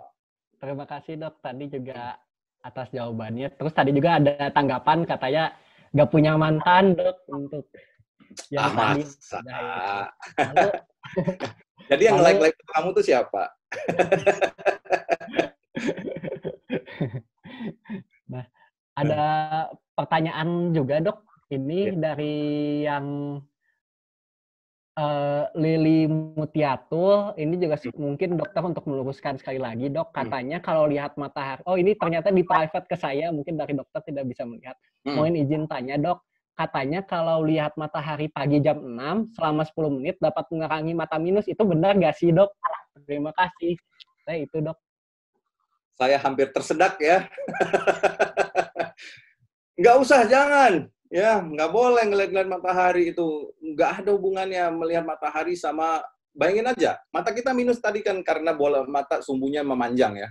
terima kasih dok. Tadi juga atas jawabannya. Terus tadi juga ada tanggapan katanya gak punya mantan dok untuk yang ah, tadi. [laughs] Lalu, Jadi yang like like kamu tuh siapa? [laughs] nah, ada pertanyaan juga dok. Ini ya. dari yang Eh, Lili Mutiatul ini juga mungkin dokter untuk meluruskan sekali lagi dok hmm. katanya kalau lihat matahari oh ini ternyata di private ke saya mungkin dari dokter tidak bisa melihat hmm. mohon izin tanya dok katanya kalau lihat matahari pagi jam 6 selama 10 menit dapat mengurangi mata minus itu benar gak sih dok terima kasih saya nah, itu dok saya hampir tersedak ya [laughs] nggak usah jangan Ya, nggak boleh ngeliat-ngeliat matahari itu. Nggak ada hubungannya melihat matahari sama, bayangin aja, mata kita minus tadi kan karena bola mata sumbunya memanjang ya.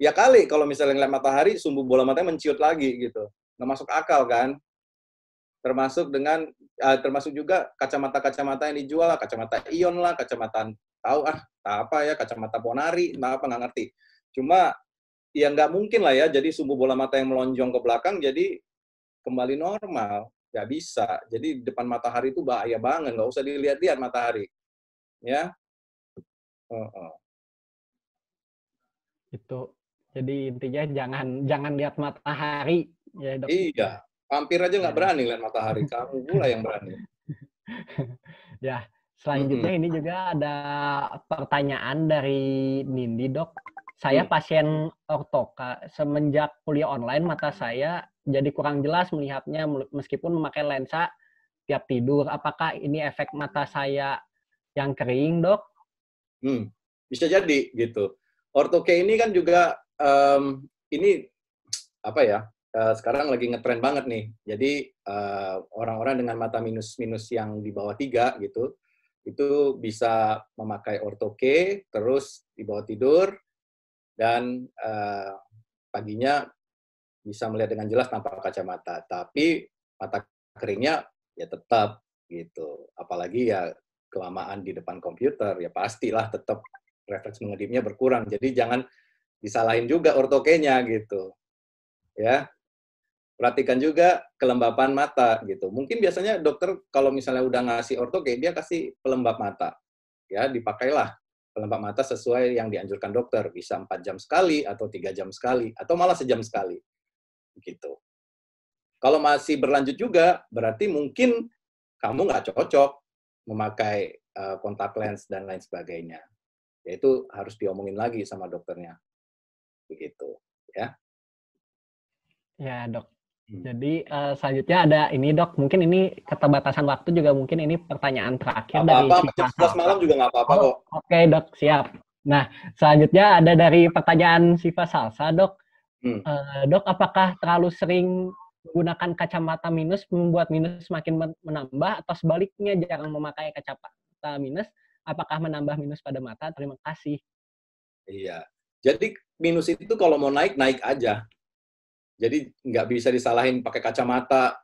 Ya kali kalau misalnya ngeliat matahari, sumbu bola matanya menciut lagi gitu. Nggak masuk akal kan? Termasuk dengan, uh, termasuk juga kacamata-kacamata yang dijual, kacamata ion lah, kacamata tahu ah, tak apa ya, kacamata ponari, apa nggak ngerti. Cuma ya nggak mungkin lah ya, jadi sumbu bola mata yang melonjong ke belakang, jadi kembali normal nggak bisa jadi depan matahari itu bahaya banget nggak usah dilihat-lihat matahari ya uh -uh. itu jadi intinya jangan jangan lihat matahari ya dok iya hampir aja nggak iya. berani lihat matahari kamu pula yang berani [laughs] ya selanjutnya hmm. ini juga ada pertanyaan dari Nindi dok saya mm. pasien ortoka semenjak kuliah online mata saya jadi kurang jelas melihatnya meskipun memakai lensa tiap tidur. Apakah ini efek mata saya yang kering, dok? Hmm, bisa jadi gitu. Ortoke ini kan juga um, ini apa ya? Uh, sekarang lagi ngetren banget nih. Jadi eh, orang-orang uh, dengan mata minus-minus yang di bawah tiga gitu, itu bisa memakai ortoke terus di bawah tidur dan uh, paginya bisa melihat dengan jelas tanpa kacamata, tapi mata keringnya ya tetap gitu. Apalagi ya kelamaan di depan komputer ya pastilah tetap refleks mengedipnya berkurang. Jadi jangan disalahin juga ortokenya gitu. Ya. Perhatikan juga kelembapan mata gitu. Mungkin biasanya dokter kalau misalnya udah ngasih ortoke dia kasih pelembab mata. Ya, dipakailah pelembab mata sesuai yang dianjurkan dokter. Bisa 4 jam sekali atau 3 jam sekali atau malah sejam sekali gitu. Kalau masih berlanjut juga, berarti mungkin kamu nggak cocok memakai eh, kontak lens dan lain sebagainya. Yaitu harus diomongin lagi sama dokternya, begitu, ya. Ya dok. Hmm. Jadi uh, selanjutnya ada ini dok, mungkin ini keterbatasan waktu juga mungkin ini pertanyaan terakhir apa -apa, dari Siva. Apa malam juga nggak apa-apa oh, kok. Oke okay, dok, siap. Nah selanjutnya ada dari pertanyaan Siva Salsa dok. Hmm. Uh, dok, apakah terlalu sering menggunakan kacamata minus membuat minus semakin menambah atau sebaliknya jarang memakai kacamata minus apakah menambah minus pada mata? Terima kasih. Iya. Jadi minus itu kalau mau naik naik aja. Jadi nggak bisa disalahin pakai kacamata.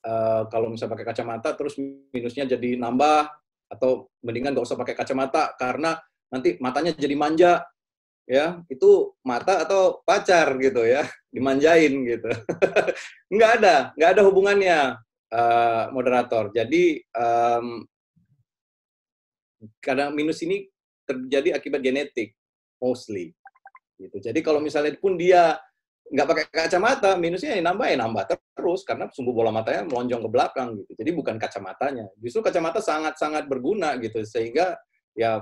Uh, kalau misalnya pakai kacamata terus minusnya jadi nambah atau mendingan nggak usah pakai kacamata karena nanti matanya jadi manja ya itu mata atau pacar gitu ya [laughs] dimanjain gitu [laughs] nggak ada nggak ada hubungannya uh, moderator jadi um, kadang minus ini terjadi akibat genetik mostly gitu jadi kalau misalnya pun dia nggak pakai kacamata minusnya ya nambah ya nambah terus karena sumbu bola matanya melonjong ke belakang gitu jadi bukan kacamatanya justru kacamata sangat sangat berguna gitu sehingga ya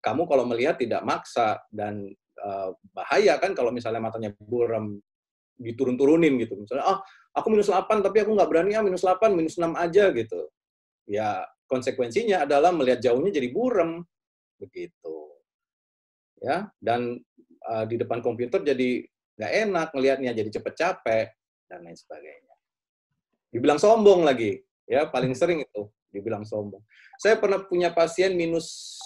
kamu kalau melihat tidak maksa dan uh, bahaya kan kalau misalnya matanya buram diturun-turunin gitu. Misalnya, oh aku minus 8 tapi aku nggak berani ya minus 8, minus 6 aja gitu. Ya konsekuensinya adalah melihat jauhnya jadi buram begitu. Ya, dan uh, di depan komputer jadi nggak enak melihatnya jadi cepet capek dan lain sebagainya. Dibilang sombong lagi, ya paling sering itu dibilang sombong. Saya pernah punya pasien minus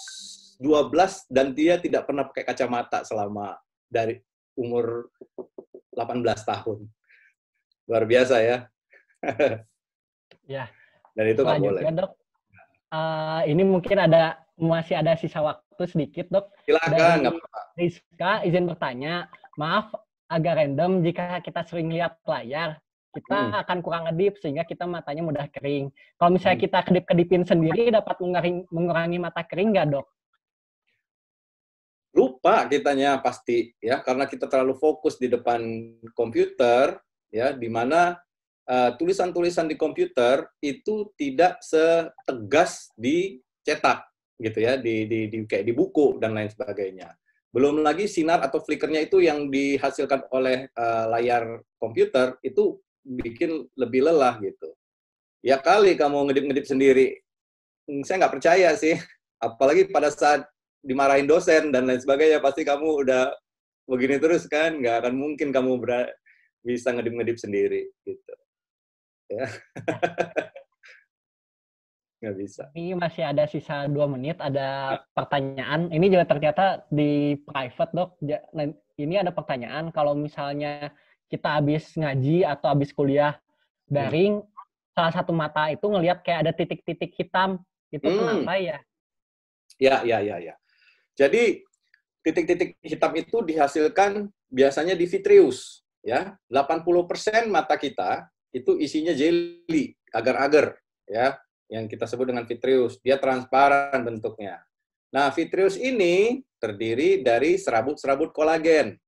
12 dan dia tidak pernah pakai kacamata selama dari umur 18 tahun. Luar biasa ya. [laughs] ya. Dan itu nggak boleh. Ya, dok. Uh, ini mungkin ada masih ada sisa waktu sedikit, Dok. Silakan, apa Rizka izin bertanya. Maaf agak random jika kita sering lihat layar, kita hmm. akan kurang kedip sehingga kita matanya mudah kering. Kalau misalnya hmm. kita kedip-kedipin sendiri dapat mengurangi mata kering nggak dok? lupa kitanya pasti ya karena kita terlalu fokus di depan komputer ya di mana uh, tulisan-tulisan di komputer itu tidak setegas di cetak gitu ya di, di di kayak di buku dan lain sebagainya. Belum lagi sinar atau flickernya itu yang dihasilkan oleh uh, layar komputer itu bikin lebih lelah gitu. Ya kali kamu ngedip-ngedip sendiri, hmm, saya nggak percaya sih. Apalagi pada saat dimarahin dosen dan lain sebagainya pasti kamu udah begini terus kan nggak akan mungkin kamu bisa ngedip-ngedip sendiri gitu ya [laughs] nggak bisa ini masih ada sisa dua menit ada pertanyaan ini juga ternyata di private dok ini ada pertanyaan kalau misalnya kita habis ngaji atau habis kuliah daring hmm. salah satu mata itu ngelihat kayak ada titik-titik hitam itu hmm. kenapa ya ya ya ya ya jadi titik-titik hitam itu dihasilkan biasanya di vitreous ya. 80% mata kita itu isinya jelly, agar-agar ya, yang kita sebut dengan vitreous. Dia transparan bentuknya. Nah, vitreous ini terdiri dari serabut-serabut kolagen.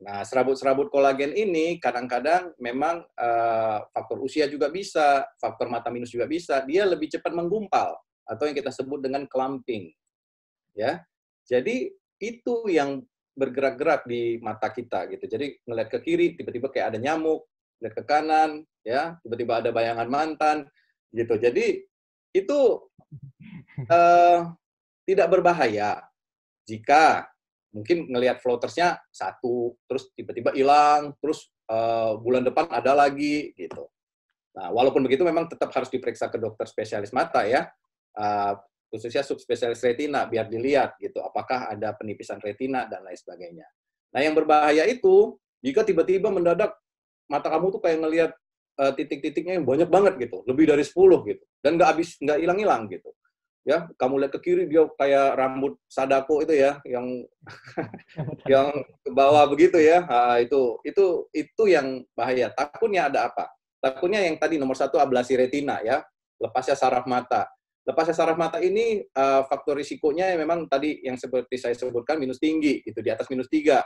Nah, serabut-serabut kolagen ini kadang-kadang memang uh, faktor usia juga bisa, faktor mata minus juga bisa. Dia lebih cepat menggumpal atau yang kita sebut dengan clumping. Ya. Jadi itu yang bergerak-gerak di mata kita gitu. Jadi ngeliat ke kiri tiba-tiba kayak ada nyamuk, ngeliat ke kanan ya, tiba-tiba ada bayangan mantan gitu. Jadi itu uh, [laughs] tidak berbahaya jika mungkin ngelihat floatersnya satu, terus tiba-tiba hilang, terus uh, bulan depan ada lagi gitu. Nah, walaupun begitu memang tetap harus diperiksa ke dokter spesialis mata ya. Uh, khususnya subspesialis retina biar dilihat gitu apakah ada penipisan retina dan lain sebagainya. Nah, yang berbahaya itu jika tiba-tiba mendadak mata kamu tuh kayak ngelihat uh, titik-titiknya yang banyak banget gitu, lebih dari 10 gitu. Dan nggak habis nggak hilang-hilang gitu. Ya, kamu lihat ke kiri dia kayak rambut sadako itu ya yang [laughs] yang ke bawah begitu ya. Nah, itu itu itu yang bahaya. Takutnya ada apa? Takutnya yang tadi nomor satu ablasi retina ya, lepasnya saraf mata. Lepas saraf mata ini uh, faktor risikonya ya memang tadi yang seperti saya sebutkan minus tinggi, itu di atas minus tiga.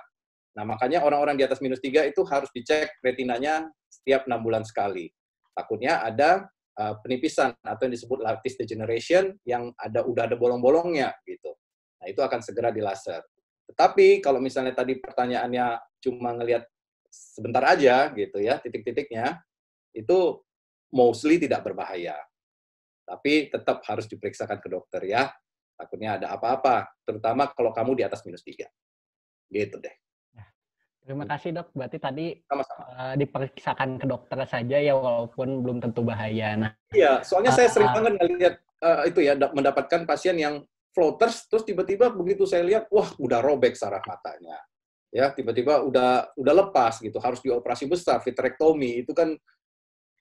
Nah, makanya orang-orang di atas minus tiga itu harus dicek retinanya setiap enam bulan sekali. Takutnya ada uh, penipisan atau yang disebut lattice degeneration yang ada udah ada bolong-bolongnya gitu. Nah, itu akan segera dilaser. Tetapi kalau misalnya tadi pertanyaannya cuma ngelihat sebentar aja gitu ya titik-titiknya, itu mostly tidak berbahaya. Tapi tetap harus diperiksakan ke dokter ya. Takutnya ada apa-apa, terutama kalau kamu di atas minus tiga. Gitu deh. Ya. Terima kasih dok. Berarti tadi Sama-sama. Uh, diperiksakan ke dokter saja ya walaupun belum tentu bahaya. Nah, iya, soalnya uh, saya sering eh, banget ngelihat uh, itu ya mendapatkan pasien yang floaters terus tiba-tiba begitu saya lihat wah udah robek sarah matanya. Ya, tiba-tiba udah udah lepas gitu, harus dioperasi besar, vitrektomi itu kan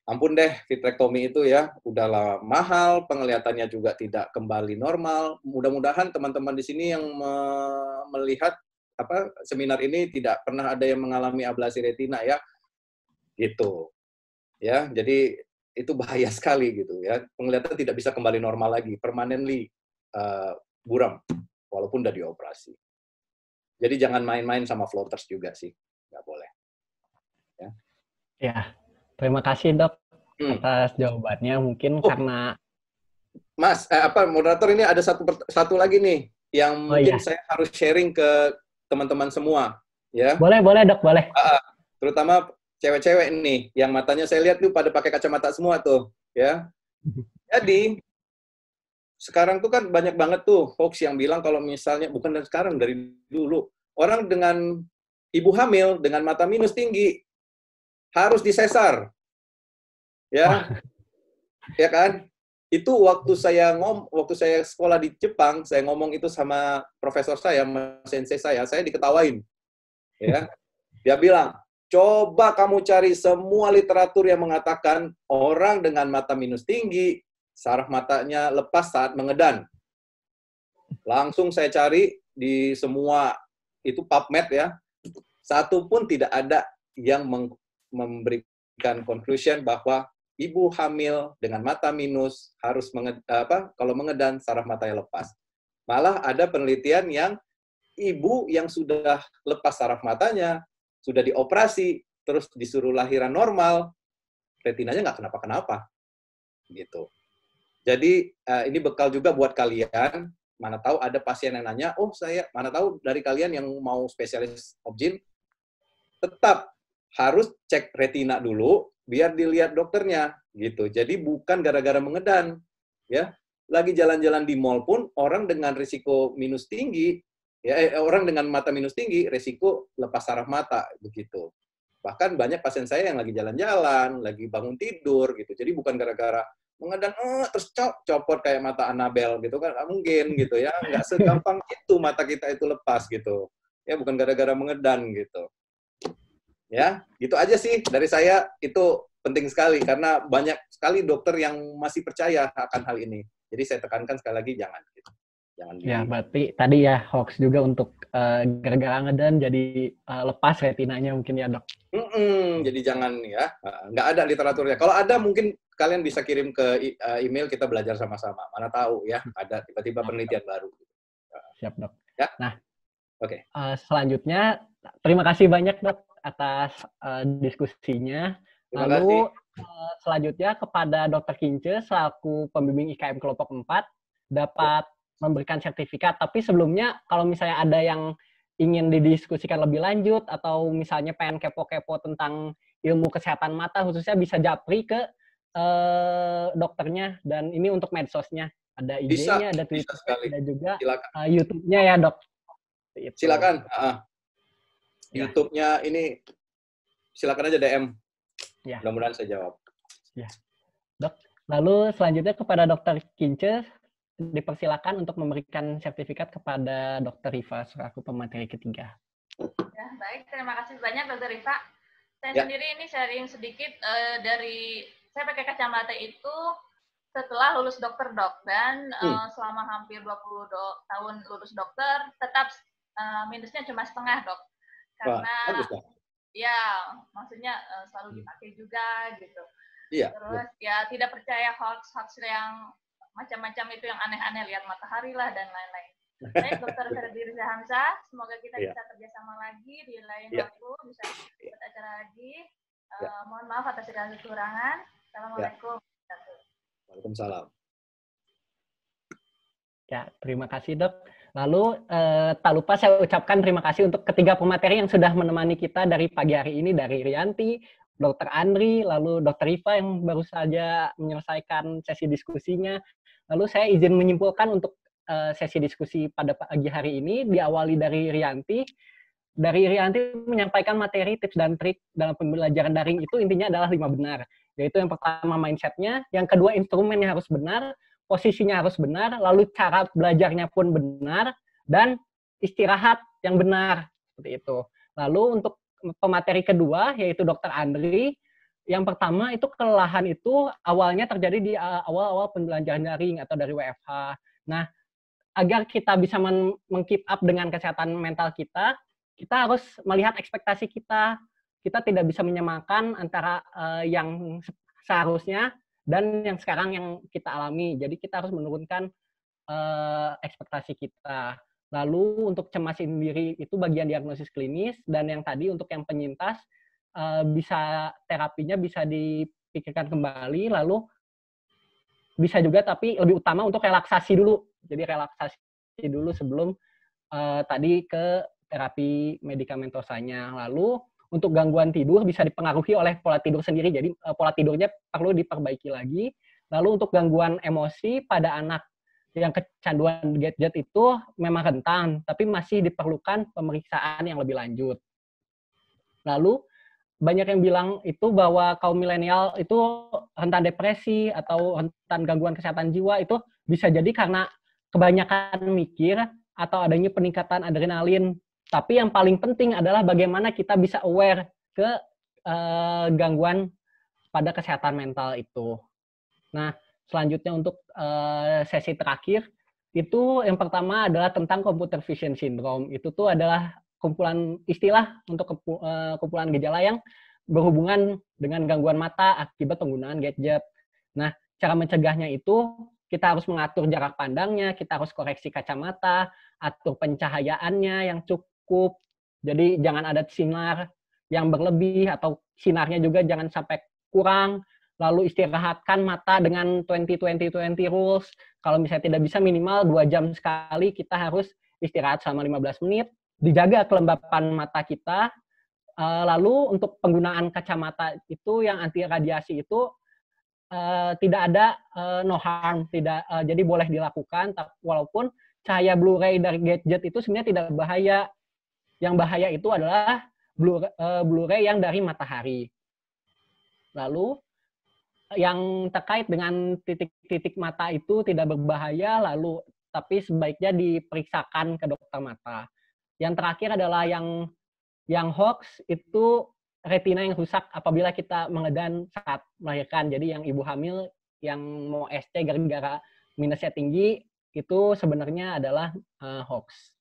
ampun deh vitrektomi itu ya udahlah mahal, penglihatannya juga tidak kembali normal. Mudah-mudahan teman-teman di sini yang me melihat apa seminar ini tidak pernah ada yang mengalami ablasi retina ya. Gitu. Ya, jadi itu bahaya [laughs] sekali gitu ya. Penglihatan tidak bisa kembali normal lagi, permanently uh, buram walaupun udah dioperasi. Jadi jangan main-main sama floaters juga sih, nggak boleh. Ya. ya, Terima kasih dok hmm. atas jawabannya. Mungkin oh. karena Mas, eh, apa moderator ini ada satu satu lagi nih yang oh, mungkin iya. saya harus sharing ke teman-teman semua, ya. Boleh, boleh dok, boleh. Uh, terutama cewek-cewek ini yang matanya saya lihat tuh pada pakai kacamata semua tuh, ya. Jadi sekarang tuh kan banyak banget tuh hoax yang bilang kalau misalnya bukan dari sekarang dari dulu orang dengan ibu hamil dengan mata minus tinggi harus disesar. Ya. ya kan? Itu waktu saya ngom waktu saya sekolah di Jepang, saya ngomong itu sama profesor saya, sensei saya, saya diketawain. Ya. Dia bilang, "Coba kamu cari semua literatur yang mengatakan orang dengan mata minus tinggi saraf matanya lepas saat mengedan. Langsung saya cari di semua itu PubMed ya. Satu pun tidak ada yang meng, memberikan conclusion bahwa ibu hamil dengan mata minus harus menge, apa kalau mengedan saraf matanya lepas. Malah ada penelitian yang ibu yang sudah lepas saraf matanya, sudah dioperasi, terus disuruh lahiran normal, retinanya nggak kenapa-kenapa. Gitu. Jadi eh, ini bekal juga buat kalian. Mana tahu ada pasien yang nanya, oh saya, mana tahu dari kalian yang mau spesialis objin, tetap harus cek retina dulu biar dilihat dokternya gitu. Jadi bukan gara-gara mengedan ya. Lagi jalan-jalan di mall pun orang dengan risiko minus tinggi ya eh, orang dengan mata minus tinggi risiko lepas saraf mata begitu. Bahkan banyak pasien saya yang lagi jalan-jalan, lagi bangun tidur gitu. Jadi bukan gara-gara mengedan eh, terus cop copot kayak mata Anabel gitu kan nggak mungkin gitu ya nggak segampang itu mata kita itu lepas gitu ya bukan gara-gara mengedan gitu Ya, gitu aja sih dari saya itu penting sekali karena banyak sekali dokter yang masih percaya akan hal ini. Jadi saya tekankan sekali lagi jangan gitu. Jangan gitu. Ya, gini. berarti tadi ya hoax juga untuk uh, gara-gara ngedan jadi uh, lepas retinanya mungkin ya, Dok. Mm-mm, jadi jangan ya. nggak ada literaturnya. Kalau ada mungkin kalian bisa kirim ke eh, email kita belajar sama-sama. Mana tahu ya hmm. ada tiba-tiba penelitian baru. Gitu. Siap, Dok. Ya. Nah, Oke. Okay. Uh, selanjutnya Terima kasih banyak dok atas uh, diskusinya. Terima Lalu Uh, selanjutnya kepada Dokter Kince selaku pembimbing IKM kelompok 4 dapat ya. memberikan sertifikat. Tapi sebelumnya kalau misalnya ada yang ingin didiskusikan lebih lanjut atau misalnya pengen kepo-kepo tentang ilmu kesehatan mata khususnya bisa japri ke uh, dokternya dan ini untuk medsosnya ada IG-nya, ada Twitter, ada juga uh, YouTube-nya ya dok. Gitu. Silakan. Uh, Ya. YouTube-nya ini silakan aja DM. Ya. Mudah-mudahan saya jawab. Ya. Dok, lalu selanjutnya kepada Dokter Kince dipersilakan untuk memberikan sertifikat kepada Dokter Riva selaku pemateri ketiga. Ya, baik, terima kasih banyak Dokter Riva. Saya ya. sendiri ini sharing sedikit uh, dari saya pakai kacamata itu setelah lulus dokter dok dan eh, hmm. uh, selama hampir 20 do tahun lulus dokter tetap uh, minusnya cuma setengah dok karena Wah, ya maksudnya eh, selalu hmm. dipakai juga gitu. Iya. Terus ya tidak percaya hoax hoax yang macam-macam itu yang aneh-aneh lihat matahari lah dan lain-lain. Baik, [laughs] Dokter terdiri Zahamsa semoga kita yeah. bisa kerjasama lagi di lain iya. waktu, bisa ikut iya. acara lagi. Uh, Mohon maaf atas segala kekurangan. Assalamualaikum. Yeah. Waalaikumsalam. Ya, terima kasih dok. Lalu eh, tak lupa saya ucapkan terima kasih untuk ketiga pemateri yang sudah menemani kita dari pagi hari ini dari Rianti, Dr. Andri, lalu Dr. Riva yang baru saja menyelesaikan sesi diskusinya. Lalu saya izin menyimpulkan untuk eh, sesi diskusi pada pagi hari ini diawali dari Rianti. Dari Rianti menyampaikan materi, tips dan trik dalam pembelajaran daring itu intinya adalah lima benar. Yaitu yang pertama mindsetnya, yang kedua instrumen yang harus benar, posisinya harus benar, lalu cara belajarnya pun benar, dan istirahat yang benar seperti itu. Lalu untuk pemateri kedua yaitu Dokter Andri, yang pertama itu kelelahan itu awalnya terjadi di eh, awal-awal pembelajaran daring atau dari WFH. Nah, agar kita bisa mengkeep up dengan kesehatan mental kita, kita harus melihat ekspektasi kita. Kita tidak bisa menyamakan antara uh, yang seharusnya dan yang sekarang yang kita alami. Jadi kita harus menurunkan uh, ekspektasi kita. Lalu untuk cemasin diri itu bagian diagnosis klinis dan yang tadi untuk yang penyintas uh, bisa terapinya bisa dipikirkan kembali lalu bisa juga tapi lebih utama untuk relaksasi dulu. Jadi relaksasi dulu sebelum uh, tadi ke terapi medikamentosanya. Lalu untuk gangguan tidur bisa dipengaruhi oleh pola tidur sendiri. Jadi e, pola tidurnya perlu diperbaiki lagi. Lalu untuk gangguan emosi pada anak yang kecanduan gadget itu memang rentan, tapi masih diperlukan pemeriksaan yang lebih lanjut. Lalu banyak yang bilang itu bahwa kaum milenial itu rentan depresi atau rentan gangguan kesehatan jiwa itu bisa jadi karena kebanyakan mikir atau adanya peningkatan adrenalin tapi yang paling penting adalah bagaimana kita bisa aware ke uh, gangguan pada kesehatan mental itu. Nah, selanjutnya untuk uh, sesi terakhir itu yang pertama adalah tentang computer vision syndrome. Itu tuh adalah kumpulan istilah untuk eh, kumpulan gejala yang berhubungan dengan gangguan mata akibat penggunaan gadget. Nah, cara mencegahnya itu kita harus mengatur jarak pandangnya, kita harus koreksi kacamata, atur pencahayaannya yang cukup cukup. Jadi jangan ada sinar yang berlebih atau sinarnya juga jangan sampai kurang. Lalu istirahatkan mata dengan 20-20-20 rules. Kalau misalnya tidak bisa minimal 2 jam sekali kita harus istirahat selama 15 menit. Dijaga kelembapan mata kita. Eh, lalu untuk penggunaan kacamata itu yang anti radiasi itu eh, tidak ada eh, no harm, tidak jadi boleh dilakukan. walaupun cahaya Blu-ray dari gadget itu sebenarnya tidak bahaya. Yang bahaya itu adalah eh, Blu-ray yang dari matahari. Lalu yang terkait dengan titik-titik mata itu tidak berbahaya lalu tapi sebaiknya diperiksakan ke dokter mata. Yang terakhir adalah yang yang hoax itu retina yang rusak apabila kita mengedan saat melahirkan. Jadi yang ibu hamil yang mau SC gara-gara minusnya tinggi itu sebenarnya adalah uh, hoax.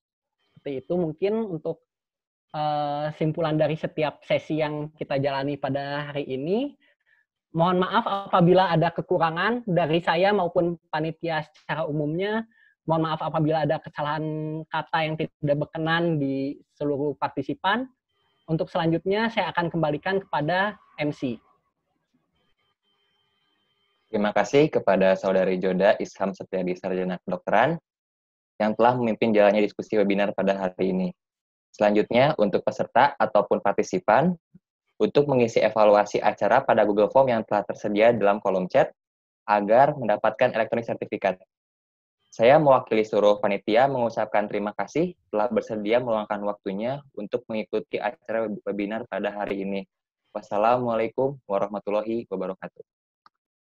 Seperti itu mungkin untuk Eh, simpulan dari setiap sesi yang kita jalani pada hari ini. Mohon maaf apabila ada kekurangan dari saya maupun panitia secara umumnya. Mohon maaf apabila ada kesalahan kata yang tidak berkenan di seluruh partisipan. Untuk selanjutnya saya akan kembalikan kepada MC. Terima kasih kepada Saudari Joda Isham Setiadi Sarjana Kedokteran yang telah memimpin jalannya diskusi webinar pada hari ini. Selanjutnya, untuk peserta ataupun partisipan, untuk mengisi evaluasi acara pada Google Form yang telah tersedia dalam kolom chat agar mendapatkan elektronik sertifikat. Saya mewakili seluruh panitia mengucapkan terima kasih telah bersedia meluangkan waktunya untuk mengikuti acara webinar pada hari ini. Wassalamualaikum warahmatullahi wabarakatuh.